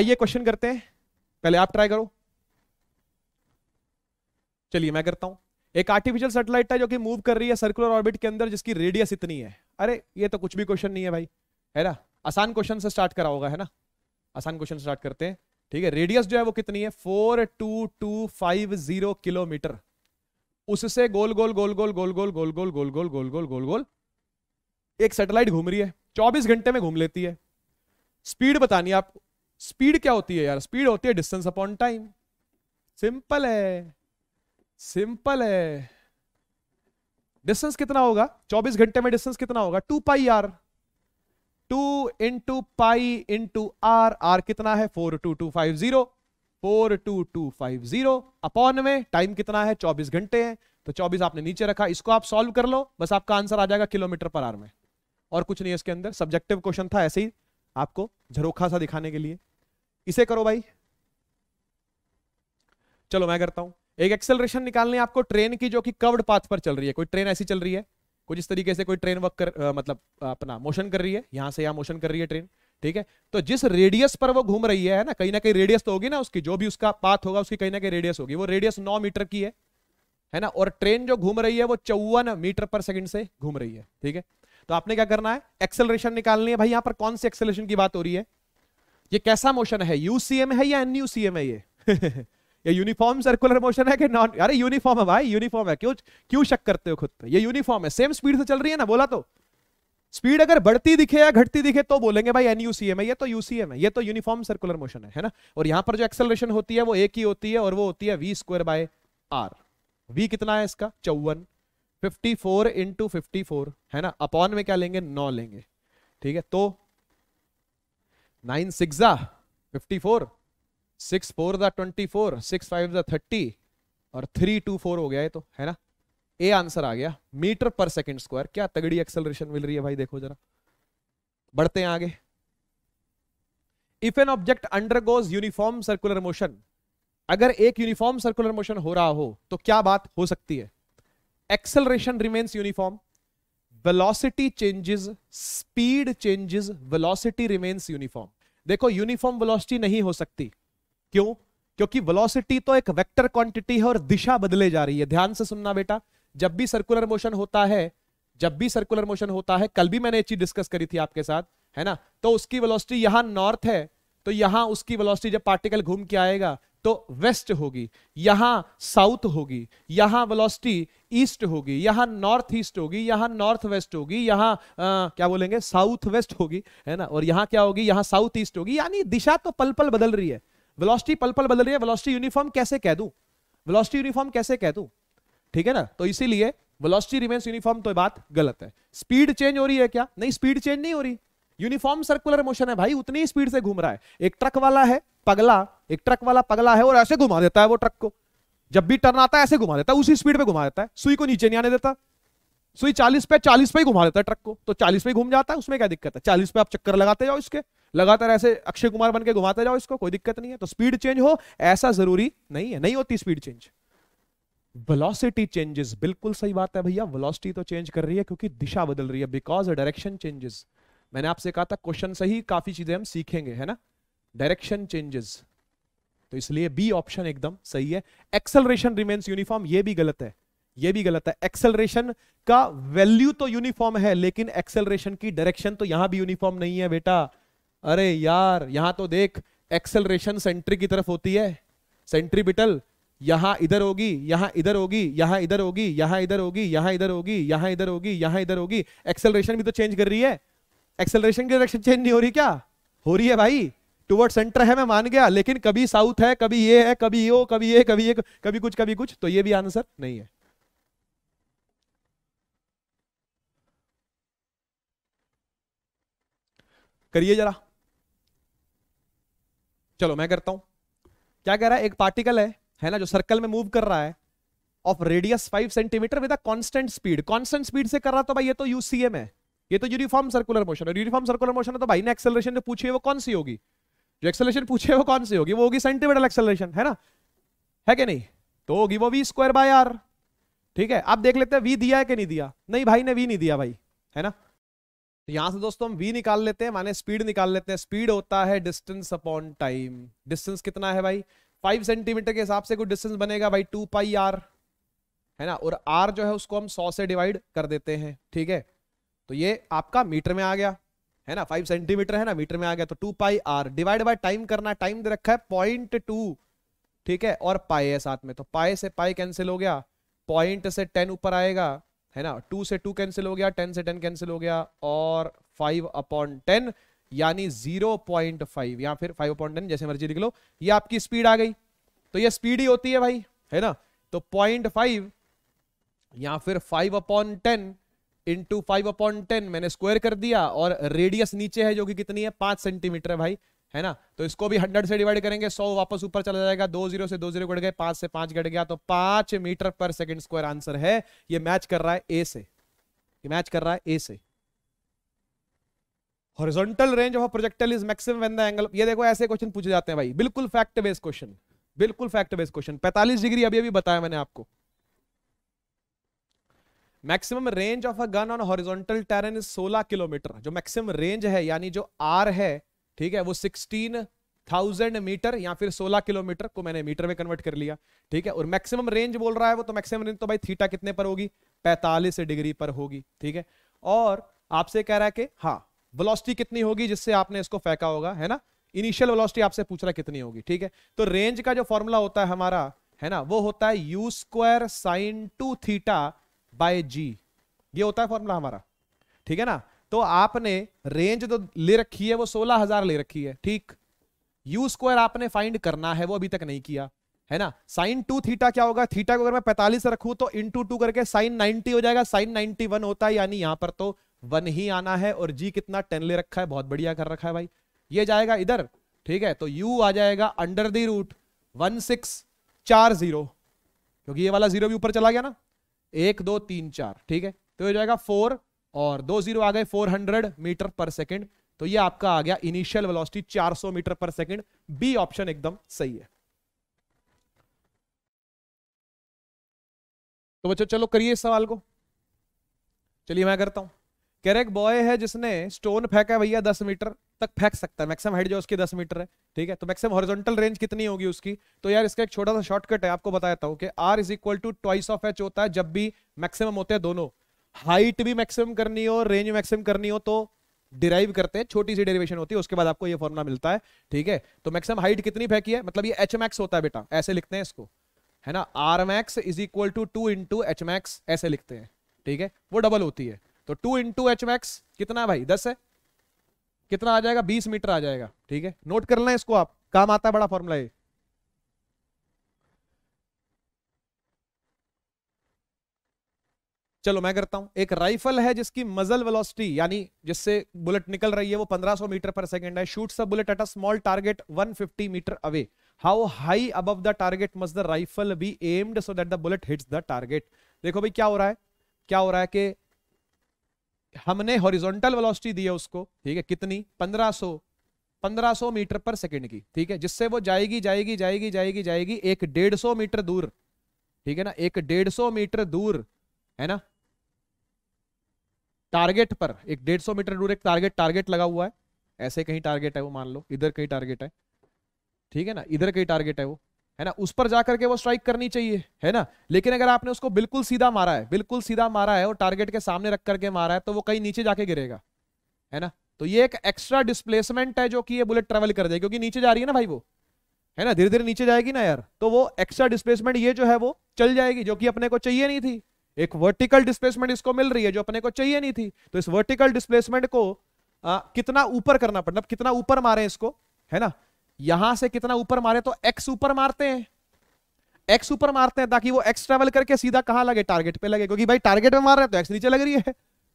आइए क्वेश्चन करते हैं पहले आप ट्राई करो चलिए मैं करता हूं एक आर्टिफिशियल सेटेलाइट है जो कि मूव कर रही है सर्कुलर ऑर्बिट के अंदर जिसकी रेडियस इतनी है अरे ये तो कुछ भी क्वेश्चन नहीं है भाई है ना आसान क्वेश्चन से स्टार्ट करा होगा है ना आसान क्वेश्चन स्टार्ट करते हैं ठीक है रेडियस जो है वो कितनी है four two two five zero kilometre उससे गोल गोल गोल गोल गोल गोल गोल गोल गोल गोल गोल गोल गोल गोल एक सेटेलाइट घूम रही है चौबीस घंटे में घूम लेती है स्पीड बतानी आपको स्पीड क्या होती है यार स्पीड होती है डिस्टेंस अपॉन टाइम सिंपल है सिंपल है डिस्टेंस कितना होगा 24 घंटे में डिस्टेंस कितना होगा two pi R two into pi into R R कितना है four two two five zero four two two five zero upon में टाइम कितना है 24 घंटे हैं तो 24 आपने नीचे रखा इसको आप सॉल्व कर लो बस आपका आंसर आ जाएगा किलोमीटर पर आर में और कुछ नहीं है इसके अंदर सब्जेक्टिव क्वेश्चन था ऐसे ही आपको झरोखा सा दिखाने के लिए इसे करो भाई चलो मैं करता हूं एक एक्सेलरेशन निकालने आपको ट्रेन की जो कि कवर्ड पाथ पर चल रही है कोई ट्रेन ऐसी चल रही है कुछ इस तरीके से कोई ट्रेन वर्क कर आ, मतलब अपना मोशन कर रही है यहां से यहां मोशन कर रही है ट्रेन ठीक है तो जिस रेडियस पर वो घूम रही है ना कहीं ना कहीं रेडियस तो होगी ना उसकी जो भी उसका पाथ होगा उसकी कहीं ना कहीं रेडियस होगी वो रेडियस नौ मीटर की है है ना और ट्रेन जो घूम रही है वो चौवन मीटर पर सेकंड से घूम रही है ठीक है तो आपने क्या करना है एक्सेलरेशन निकालनी है भाई यहां पर कौन सी एक्सेलरेशन की बात हो रही है ये कैसा मोशन है यूसीएम है या एनयूसीएम है ये ये यूनिफॉर्म सर्कुलर मोशन है कि नॉन अरे यूनिफॉर्म है भाई यूनिफॉर्म है क्यों क्यों शक करते हो खुद पे ये यूनिफॉर्म है सेम स्पीड से चल रही है ना बोला तो स्पीड अगर बढ़ती दिखे या घटती दिखे तो बोलेंगे भाई एनयूसीएम है ये तो यूसीएम है ये तो यूनिफॉर्म सर्कुलर मोशन है है ना और यहां पर जो एक्सेलरेशन होती है वो एक ही होती है और वो होती है we square by are V कितना है इसका चौवन fifty four into fifty four है ना अपॉन में क्या लेंगे नौ लेंगे ठीक है तो nine six fifty four six four the twenty four six five the thirty और थ्री टू फोर हो गया है तो है ना ए आंसर आ गया मीटर पर सेकंड स्क्वायर क्या तगड़ी एक्सेलरेशन मिल रही है भाई देखो जरा बढ़ते हैं आगे if an object undergoes uniform circular motion अगर एक यूनिफॉर्म सर्कुलर मोशन हो रहा हो तो क्या बात हो सकती है acceleration remains uniform velocity changes speed changes velocity remains uniform देखो यूनिफॉर्म वेलोसिटी नहीं हो सकती क्यों क्योंकि वेलोसिटी तो एक वेक्टर क्वांटिटी है और दिशा बदले जा रही है ध्यान से सुनना बेटा जब भी सर्कुलर मोशन होता है जब भी सर्कुलर मोशन होता है कल भी मैंने ये चीज डिस्कस करी थी आपके साथ है ना तो उसकी वेलोसिटी यहां नॉर्थ है तो यहां उसकी वेलोसिटी जब पार्टिकल घूम के आएगा तो वेस्ट होगी यहां साउथ होगी यहां वेलोसिटी ईस्ट होगी यहां नॉर्थ ईस्ट होगी यहां नॉर्थ वेस्ट होगी यहां क्या बोलेंगे साउथ वेस्ट होगी है ना और यहां क्या होगी यहां साउथ ईस्ट होगी यानी दिशा तो पल पल बदल रही है वेलोसिटी पल पल बदल रही है वेलोसिटी यूनिफॉर्म कैसे कह दूं वेलोसिटी यूनिफॉर्म कैसे कह दूं ठीक है ना तो इसीलिए वेलोसिटी रिमेंस यूनिफॉर्म तो बात गलत है स्पीड चेंज हो रही है क्या नहीं स्पीड चेंज नहीं हो रही यूनिफॉर्म सर्कुलर मोशन है भाई उतनी स्पीड से घूम रहा है एक ट्रक वाला है पगला एक ट्रक वाला पगला है और ऐसे घुमा देता है वो ट्रक को जब भी टर्न आता है ऐसे घुमा देता है उसी स्पीड पे घुमा देता है सुई को नीचे नहीं आने देता सुई 40 पे 40 पे ही घुमा देता है ट्रक को तो 40 पे घूम जाता है उसमें क्या दिक्कत है 40 पे आप चक्कर लगाते जाओ इसके लगातार ऐसे अक्षय कुमार बन के घुमाते जाओ इसको कोई दिक्कत नहीं है तो स्पीड चेंज हो ऐसा जरूरी नहीं है नहीं होती स्पीड चेंज वेलोसिटी चेंजेस बिल्कुल सही बात है भैया वेलोसिटी तो चेंज कर रही है क्योंकि दिशा बदल रही है बिकॉज डायरेक्शन चेंजेस मैंने आपसे कहा था क्वेश्चन से ही काफी चीजें हम सीखेंगे है ना डायरेक्शन चेंजेस तो इसलिए बी ऑप्शन एकदम सही है एक्सेलरेशन रिमेन्स यूनिफॉर्म ये भी गलत है ये भी गलत है एक्सेलरेशन का वैल्यू तो यूनिफॉर्म है लेकिन एक्सेलरेशन की डायरेक्शन तो यहां भी यूनिफॉर्म नहीं है बेटा अरे यार यहां तो देख एक्सेलरेशन सेंट्री की तरफ होती है सेंट्री बिटल यहां इधर होगी यहां इधर होगी यहां इधर होगी यहां इधर होगी यहां इधर होगी यहां इधर होगी यहां इधर होगी एक्सेलरेशन भी तो चेंज कर रही है एक्सेलरेशन की डायरेक्शन चेंज नहीं हो रही क्या हो रही है भाई टुवर्ड सेंटर है मैं मान गया लेकिन कभी साउथ है कभी ये है कभी ये कभी ये कभी ये कभी कुछ कभी कुछ तो ये भी आंसर नहीं है करिए जरा चलो मैं करता हूं क्या कह रहा है एक पार्टिकल है है ना जो सर्कल में मूव कर रहा है of radius five centimetre with a constant speed constant speed से कर रहा तो भाई ये तो यूसीएम है ये तो यूनिफॉर्म सर्कुलर मोशन है यूनिफॉर्म सर्कुलर मोशन है तो भाई ने एक्सेलरेशन जो पूछी है वो कौन सी होगी जो एक्सेलरेशन पूछी है वो कौन सी होगी वो होगी सेंटीमीटर एक्सेलरेशन है ना है कि नहीं तो होगी वो वी स्क्वायर बाय आर ठीक है आप देख लेते हैं वी दिया है कि नहीं दिया नहीं भाई ने वी नहीं दिया भाई है ना तो यहां से दोस्तों हम v निकाल लेते हैं माने स्पीड निकाल लेते हैं स्पीड होता है डिस्टेंस अपॉन टाइम डिस्टेंस कितना है भाई फाइव सेंटीमीटर के हिसाब से कुछ डिस्टेंस बनेगा भाई टू पाई आर है ना और आर जो है उसको हम सौ से डिवाइड कर देते हैं ठीक है तो ये आपका मीटर में आ गया है ना फाइव सेंटीमीटर है ना मीटर में आ गया तो two pi R divide by time करना टाइम दे रखा है पॉइंट टू ठीक है और पाए है साथ में तो पाए से पाए कैंसिल हो गया पॉइंट से टेन ऊपर आएगा है ना टू से टू कैंसिल हो गया टेन से टेन कैंसिल हो गया और फाइव अपॉन टेन यानी जीरो पॉइंट फाइव या फिर फाइव अपॉन टेन जैसे मर्जी लिख लो ये आपकी स्पीड आ गई तो ये स्पीड ही होती है भाई है ना तो पॉइंट फाइव या फिर five upon ten into five upon ten मैंने स्क्वायर कर दिया और रेडियस नीचे है जो कि कितनी है पांच सेंटीमीटर है भाई है ना तो इसको भी हंड्रेड से डिवाइड करेंगे सौ वापस ऊपर चला जाएगा दो जीरो से दो जीरो घट गए पांच से पांच घट गया तो पांच मीटर पर सेकेंड स्क्वायर आंसर है ये मैच कर रहा है ए से ये मैच कर रहा है ए से horizontal range of projectile is maximum when the angle ये देखो ऐसे क्वेश्चन पूछे जाते हैं भाई बिल्कुल फैक्ट बेस क्वेश्चन बिल्कुल फैक्ट बेस क्वेश्चन पैतालीस डिग्री अभी अभी बताया मैंने आपको maximum range of a gun on horizontal terrain is 16 kilometre जो मैक्सिमम रेंज है यानी जो आर है ठीक है वो सिक्सटीन थाउजेंड मीटर या फिर सोलह किलोमीटर को मैंने मीटर में कन्वर्ट कर लिया ठीक है और मैक्सिमम रेंज बोल रहा है वो तो मैक्सिमम रेंज तो भाई थीटा कितने पर होगी पैंतालीस डिग्री पर होगी ठीक है और आपसे कह रहा है कि हाँ वेलोसिटी कितनी होगी जिससे आपने इसको फेंका होगा है ना इनिशियल वेलोसिटी आपसे पूछ रहा कितनी होगी ठीक है तो रेंज का जो फॉर्मूला होता है हमारा है ना वो होता है U square sine two theta by G ये होता है फॉर्मूला हमारा ठीक है ना तो आपने रेंज तो ले रखी है वो सोलह हजार ले रखी है ठीक यू स्क्वायर आपने फाइंड करना है वो अभी तक नहीं किया है ना साइन टू थीटा क्या होगा थीटा को अगर मैं पैंतालीस रखू तो इन टू टू करके साइन नाइनटी हो जाएगा साइन वन होता है यानी यहां पर तो वन ही आना है और जी कितना टेन ले रखा है बहुत बढ़िया कर रखा है भाई ये जाएगा इधर ठीक है तो यू आ जाएगा under the root one six चार जीरो क्योंकि ये वाला जीरो भी ऊपर चला गया ना एक दो तीन चार ठीक है तो ये जाएगा फोर और दो जीरो आ गए 400 मीटर पर सेकंड तो ये आपका आ गया इनिशियल वेलोसिटी 400 मीटर पर सेकंड बी ऑप्शन एकदम सही है तो बच्चों चलो करिए इस सवाल को चलिए मैं करता हूं रहे बॉय है जिसने स्टोन फेंका भैया दस मीटर तक फेंक सकता है मैक्सिमम हाइट जो उसकी दस मीटर है ठीक है तो मैक्सिमम हॉरिजॉन्टल रेंज कितनी होगी उसकी तो यार इसका एक छोटा सा शॉर्टकट है आपको बताता हूँ कि R is equal to twice of H होता है जब भी मैक्सिमम होते हैं दोनों हाइट भी मैक्सिमम करनी हो रेंज मैक्सिमम करनी हो तो डिराइव करते हैं छोटी सी डेरिवेशन होती है उसके बाद आपको ये फॉर्मुला मिलता है ठीक है तो मैक्सिमम हाइट कितनी फेंकी है मतलब ये एच मैक्स होता है बेटा ऐसे लिखते हैं इसको है ना R max is equal to two into H max ऐसे लिखते हैं ठीक है वो डबल होती है तो टू इंटू एच मैक्स कितना भाई दस है कितना आ जाएगा बीस मीटर आ जाएगा ठीक है नोट कर लें इसको आप काम आता है बड़ा फॉर्मुला ये चलो मैं करता हूं एक राइफल है जिसकी मजल वेलोसिटी यानी जिससे बुलेट निकल रही है वो 1500 मीटर पर सेकंड है shoots a bullet at a small target 150 metre away how high above the target must the rifle be aimed so that the bullet hits the target देखो भाई क्या हो रहा है क्या हो रहा है कि हमने हॉरिजॉन्टल वेलोसिटी दी है उसको ठीक है कितनी 1500 1500 मीटर पर सेकंड की ठीक है जिससे वो जाएगी जाएगी जाएगी जाएगी जाएगी एक डेढ़ सौ मीटर दूर ठीक है ना एक डेढ़ सौ मीटर दूर है ना टारगेट पर एक डेढ़ सौ मीटर दूर एक टारगेट टारगेट लगा हुआ है ऐसे कहीं टारगेट है वो मान लो इधर कहीं टारगेट है ठीक है ना इधर कहीं टारगेट है वो है ना उस पर जाकर के वो स्ट्राइक करनी चाहिए है ना लेकिन अगर आपने उसको बिल्कुल सीधा मारा है बिल्कुल सीधा मारा है और टारगेट के सामने रख करके मारा है तो वो कहीं नीचे जाके गिरेगा है ना तो ये एक एक्स्ट्रा डिस्प्लेसमेंट है जो कि ये बुलेट ट्रेवल कर जाएगी क्योंकि नीचे जा रही है ना भाई वो है ना धीरे धीरे नीचे जाएगी ना यार तो वो एक्स्ट्रा डिस्प्लेसमेंट ये जो है वो चल जाएगी जो कि अपने को चाहिए नहीं थी एक वर्टिकल डिस्प्लेसमेंट इसको मिल रही है जो अपने को चाहिए नहीं थी तो इस वर्टिकल डिस्प्लेसमेंट को आ, कितना ऊपर करना पड़ता मतलब कितना ऊपर मारे इसको है ना यहां से कितना ऊपर मारे तो एक्स ऊपर मारते हैं एक्स ऊपर मारते हैं ताकि वो एक्स ट्रेवल करके सीधा कहां लगे टारगेट पे लगे क्योंकि भाई टारगेट में मार रहे हैं तो एक्स नीचे लग रही है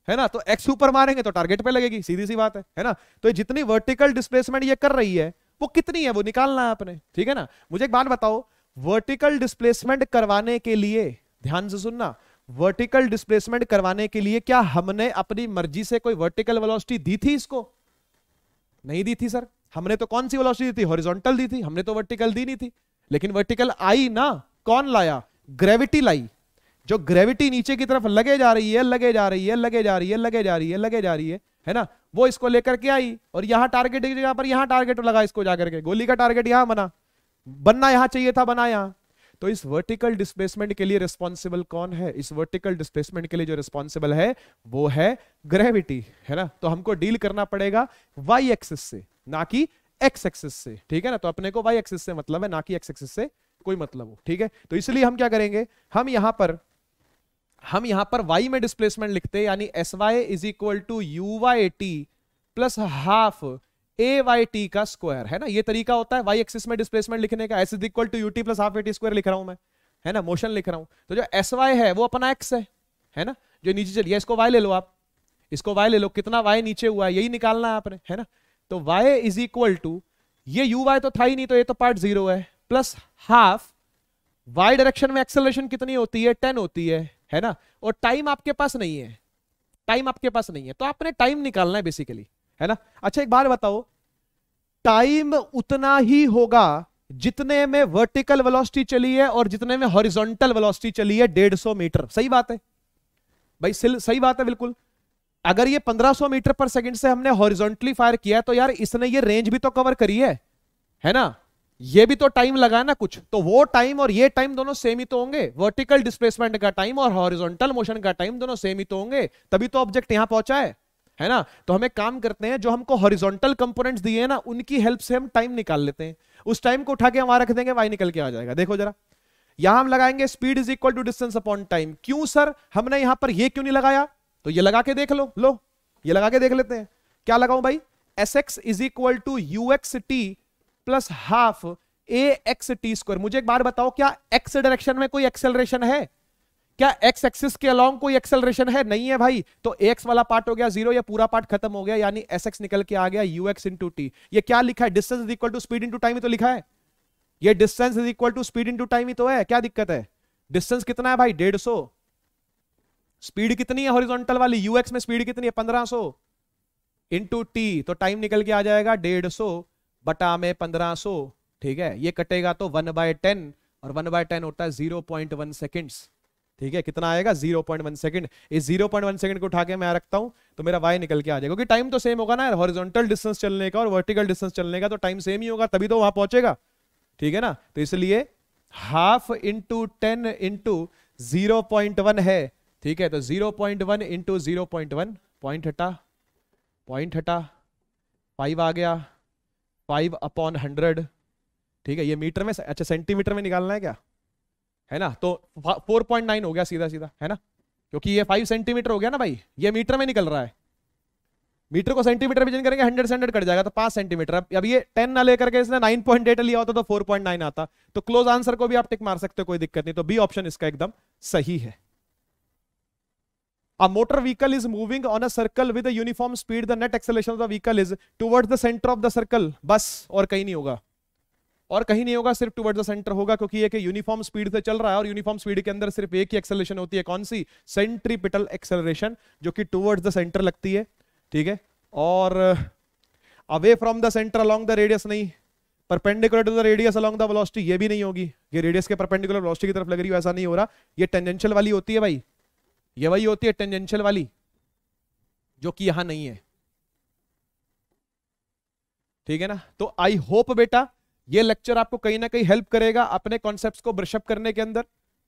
है ना तो एक्स ऊपर मारेंगे तो टारगेट पे लगेगी सीधी सी बात है है ना तो ये जितनी वर्टिकल डिस्प्लेसमेंट ये कर रही है वो कितनी है वो निकालना है आपने ठीक है ना मुझे एक बात बताओ वर्टिकल डिस्प्लेसमेंट करवाने के लिए ध्यान से सुनना वर्टिकल डिस्प्लेसमेंट करवाने के लिए क्या हमने अपनी मर्जी से कोई वर्टिकल वेलोसिटी दी थी इसको नहीं दी थी सर हमने तो कौन सी वेलोसिटी दी थी हॉरिजॉन्टल दी थी हमने तो वर्टिकल दी नहीं थी लेकिन वर्टिकल आई ना कौन लाया ग्रेविटी लाई जो ग्रेविटी नीचे की तरफ लगे जा रही है लगे जा रही है लगे जा रही है लगे जा रही है लगे जा रही है है ना वो इसको लेकर के आई और यहां टारगेट की जगह पर यहां टारगेट लगा इसको जाकर के गोली का टारगेट यहां बना बनना यहां चाहिए था बना यहां तो इस वर्टिकल डिस्प्लेसमेंट के लिए रिस्पॉन्सिबल कौन है इस वर्टिकल डिस्प्लेसमेंट के लिए जो रिस्पॉन्सिबल है वो है ग्रेविटी है ना तो हमको डील करना पड़ेगा वाई एक्सिस से ना कि एक्स एक्सिस से ठीक है ना तो अपने को वाई एक्सिस से मतलब है ना कि एक्स एक्सिस से कोई मतलब हो ठीक है तो इसलिए हम क्या करेंगे हम यहां पर हम यहां पर y में डिस्प्लेसमेंट लिखते यानी S Y is equal to U Y T plus half A Y T का स्क्वायर है ना ये तरीका होता है वाई एक्सिस में डिस्प्लेसमेंट लिखने का S is equal to U T plus half A T square लिख रहा हूं मैं है ना मोशन लिख रहा हूं तो जो एस वाई है वो अपना एक्स है है ना जो नीचे चलिए इसको वाई ले लो आप इसको वाई ले लो कितना वाई नीचे हुआ है यही निकालना है आपने है ना तो वाई इज इक्वल टू ये यू वाई तो था ही नहीं तो ये तो पार्ट जीरो है प्लस हाफ वाई डायरेक्शन में एक्सेलरेशन कितनी होती है टेन होती है है ना और टाइम आपके पास नहीं है टाइम आपके पास नहीं है तो आपने टाइम निकालना है बेसिकली है ना अच्छा एक बार बताओ टाइम उतना ही होगा जितने में वर्टिकल वेलोसिटी चली है और जितने में हॉरिजॉन्टल वेलोसिटी चली है सौ मीटर सही बात है भाई सही बात है बिल्कुल अगर ये पंद्रह सौ मीटर पर सेकंड से हमने हॉरिजॉन्टली फायर किया तो यार इसने ये रेंज भी तो कवर करी है है ना ये भी तो टाइम लगा ना कुछ तो वो टाइम और ये टाइम दोनों सेम ही तो होंगे वर्टिकल डिस्प्लेसमेंट का टाइम और हॉरिजॉन्टल मोशन का टाइम दोनों सेम ही तो होंगे तभी तो ऑब्जेक्ट यहां पहुंचा है है ना तो हमें काम करते हैं जो हमको हॉरिजॉन्टल कंपोनेंट्स दिए हैं ना उनकी हेल्प से हम टाइम निकाल लेते हैं उस टाइम को उठा के हम वहां रख देंगे वाई निकल के आ जाएगा देखो जरा यहां हम लगाएंगे speed is equal to distance upon time क्यों सर हमने यहां पर ये क्यों नहीं लगाया तो ये लगा के देख लो लो ये लगा के देख लेते हैं क्या लगाऊ भाई S X is equal to U X T plus half A X T square मुझे एक बार बताओ क्या एक्स डायरेक्शन में कोई एक्सेलरेशन है क्या एक्स एक्सिस के अलॉन्ग कोई एक्सेलरेशन है नहीं है भाई तो एक्स वाला पार्ट हो गया जीरो या पूरा पार्ट खत्म हो गया यानी एस एक्स निकल के आ गया यू एक्स इंटू टी ये क्या लिखा है distance is equal to speed into time ही तो लिखा है ये distance is equal to speed into time ही तो है क्या दिक्कत है डिस्टेंस कितना है भाई डेढ़ सौ स्पीड कितनी है हॉरिजॉन्टल वाली यूएक्स में स्पीड कितनी है पंद्रह सो इंटू टी तो टाइम निकल के आ जाएगा डेढ़ सो बटा में पंद्रह सो ठीक है ये कटेगा तो वन बाय टेन और वन बाय टेन होता है जीरो पॉइंट वन सेकेंड्स ठीक है कितना आएगा 0.1 पॉइंट सेकंड इस 0.1 पॉइंट सेकंड को उठा के मैं रखता हूं तो मेरा वाई निकल के आ जाएगा क्योंकि टाइम तो सेम होगा ना हॉरिजॉन्टल डिस्टेंस चलने का और वर्टिकल डिस्टेंस चलने का तो टाइम सेम ही होगा तभी तो वहां पहुंचेगा ठीक है ना तो इसलिए half into ten into zero point one है ठीक है तो zero point one into zero point one point हटा पॉइंट हटा फाइव आ गया फाइव अपॉन हंड्रेड ठीक है ये मीटर में अच्छा सेंटीमीटर में निकालना है क्या है ना तो 4.9 हो गया सीधा सीधा है ना क्योंकि ये 5 सेंटीमीटर हो गया ना भाई ये मीटर में निकल रहा है मीटर को सेंटीमीटर में करेंगे हंड्रेड से कट जाएगा तो पांच सेंटीमीटर अब ये टेन ना लेकर के इसने नाइन पॉइंट लिया होता तो फोर पॉइंट नाइन आता तो क्लोज आंसर को भी आप टिक मार सकते हो कोई दिक्कत नहीं तो बी ऑप्शन इसका एकदम सही है motor vehicle is moving on a circle with uniform speed the net acceleration of the vehicle is vehicle the centre of the circle बस और कहीं नहीं होगा और कहीं नहीं होगा सिर्फ टुवर्ड द सेंटर होगा क्योंकि एक यूनिफॉर्म स्पीड से चल रहा है और यूनिफॉर्म स्पीड के अंदर सिर्फ एक ही एक्सेलरेशन होती है कौन सी सेंट्रीपिटल एक्सेलरेशन जो कि टुवर्ड्स द सेंटर लगती है ठीक है और away from the centre along the radius नहीं perpendicular to the radius along the velocity ये भी नहीं होगी ये रेडियस के परपेंडिकुलर वेलोसिटी की तरफ लग रही है ऐसा नहीं हो रहा ये टेंजेंशियल वाली होती है भाई ये वही होती है टेंजेंशियल वाली जो कि यहां नहीं है ठीक है ना तो आई होप बेटा ये लेक्चर आपको कहीं ना कहीं हेल्प करेगा अपने कॉन्सेप्ट को ब्रशअप करने के अंदर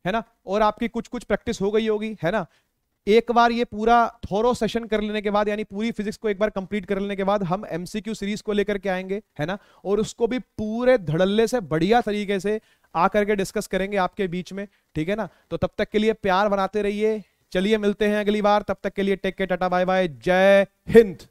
है ना और आपकी कुछ कुछ प्रैक्टिस हो गई होगी है ना एक बार ये पूरा थोरो सेशन कर लेने के बाद यानी पूरी फिजिक्स को एक बार कंप्लीट कर लेने के बाद हम एमसीक्यू सीरीज को लेकर के आएंगे है ना और उसको भी पूरे धड़ल्ले से बढ़िया तरीके से आकर के डिस्कस करेंगे आपके बीच में ठीक है ना तो तब तक के लिए प्यार बनाते रहिए चलिए मिलते हैं अगली बार तब तक के लिए टेक के टाटा बाय बाय जय हिंद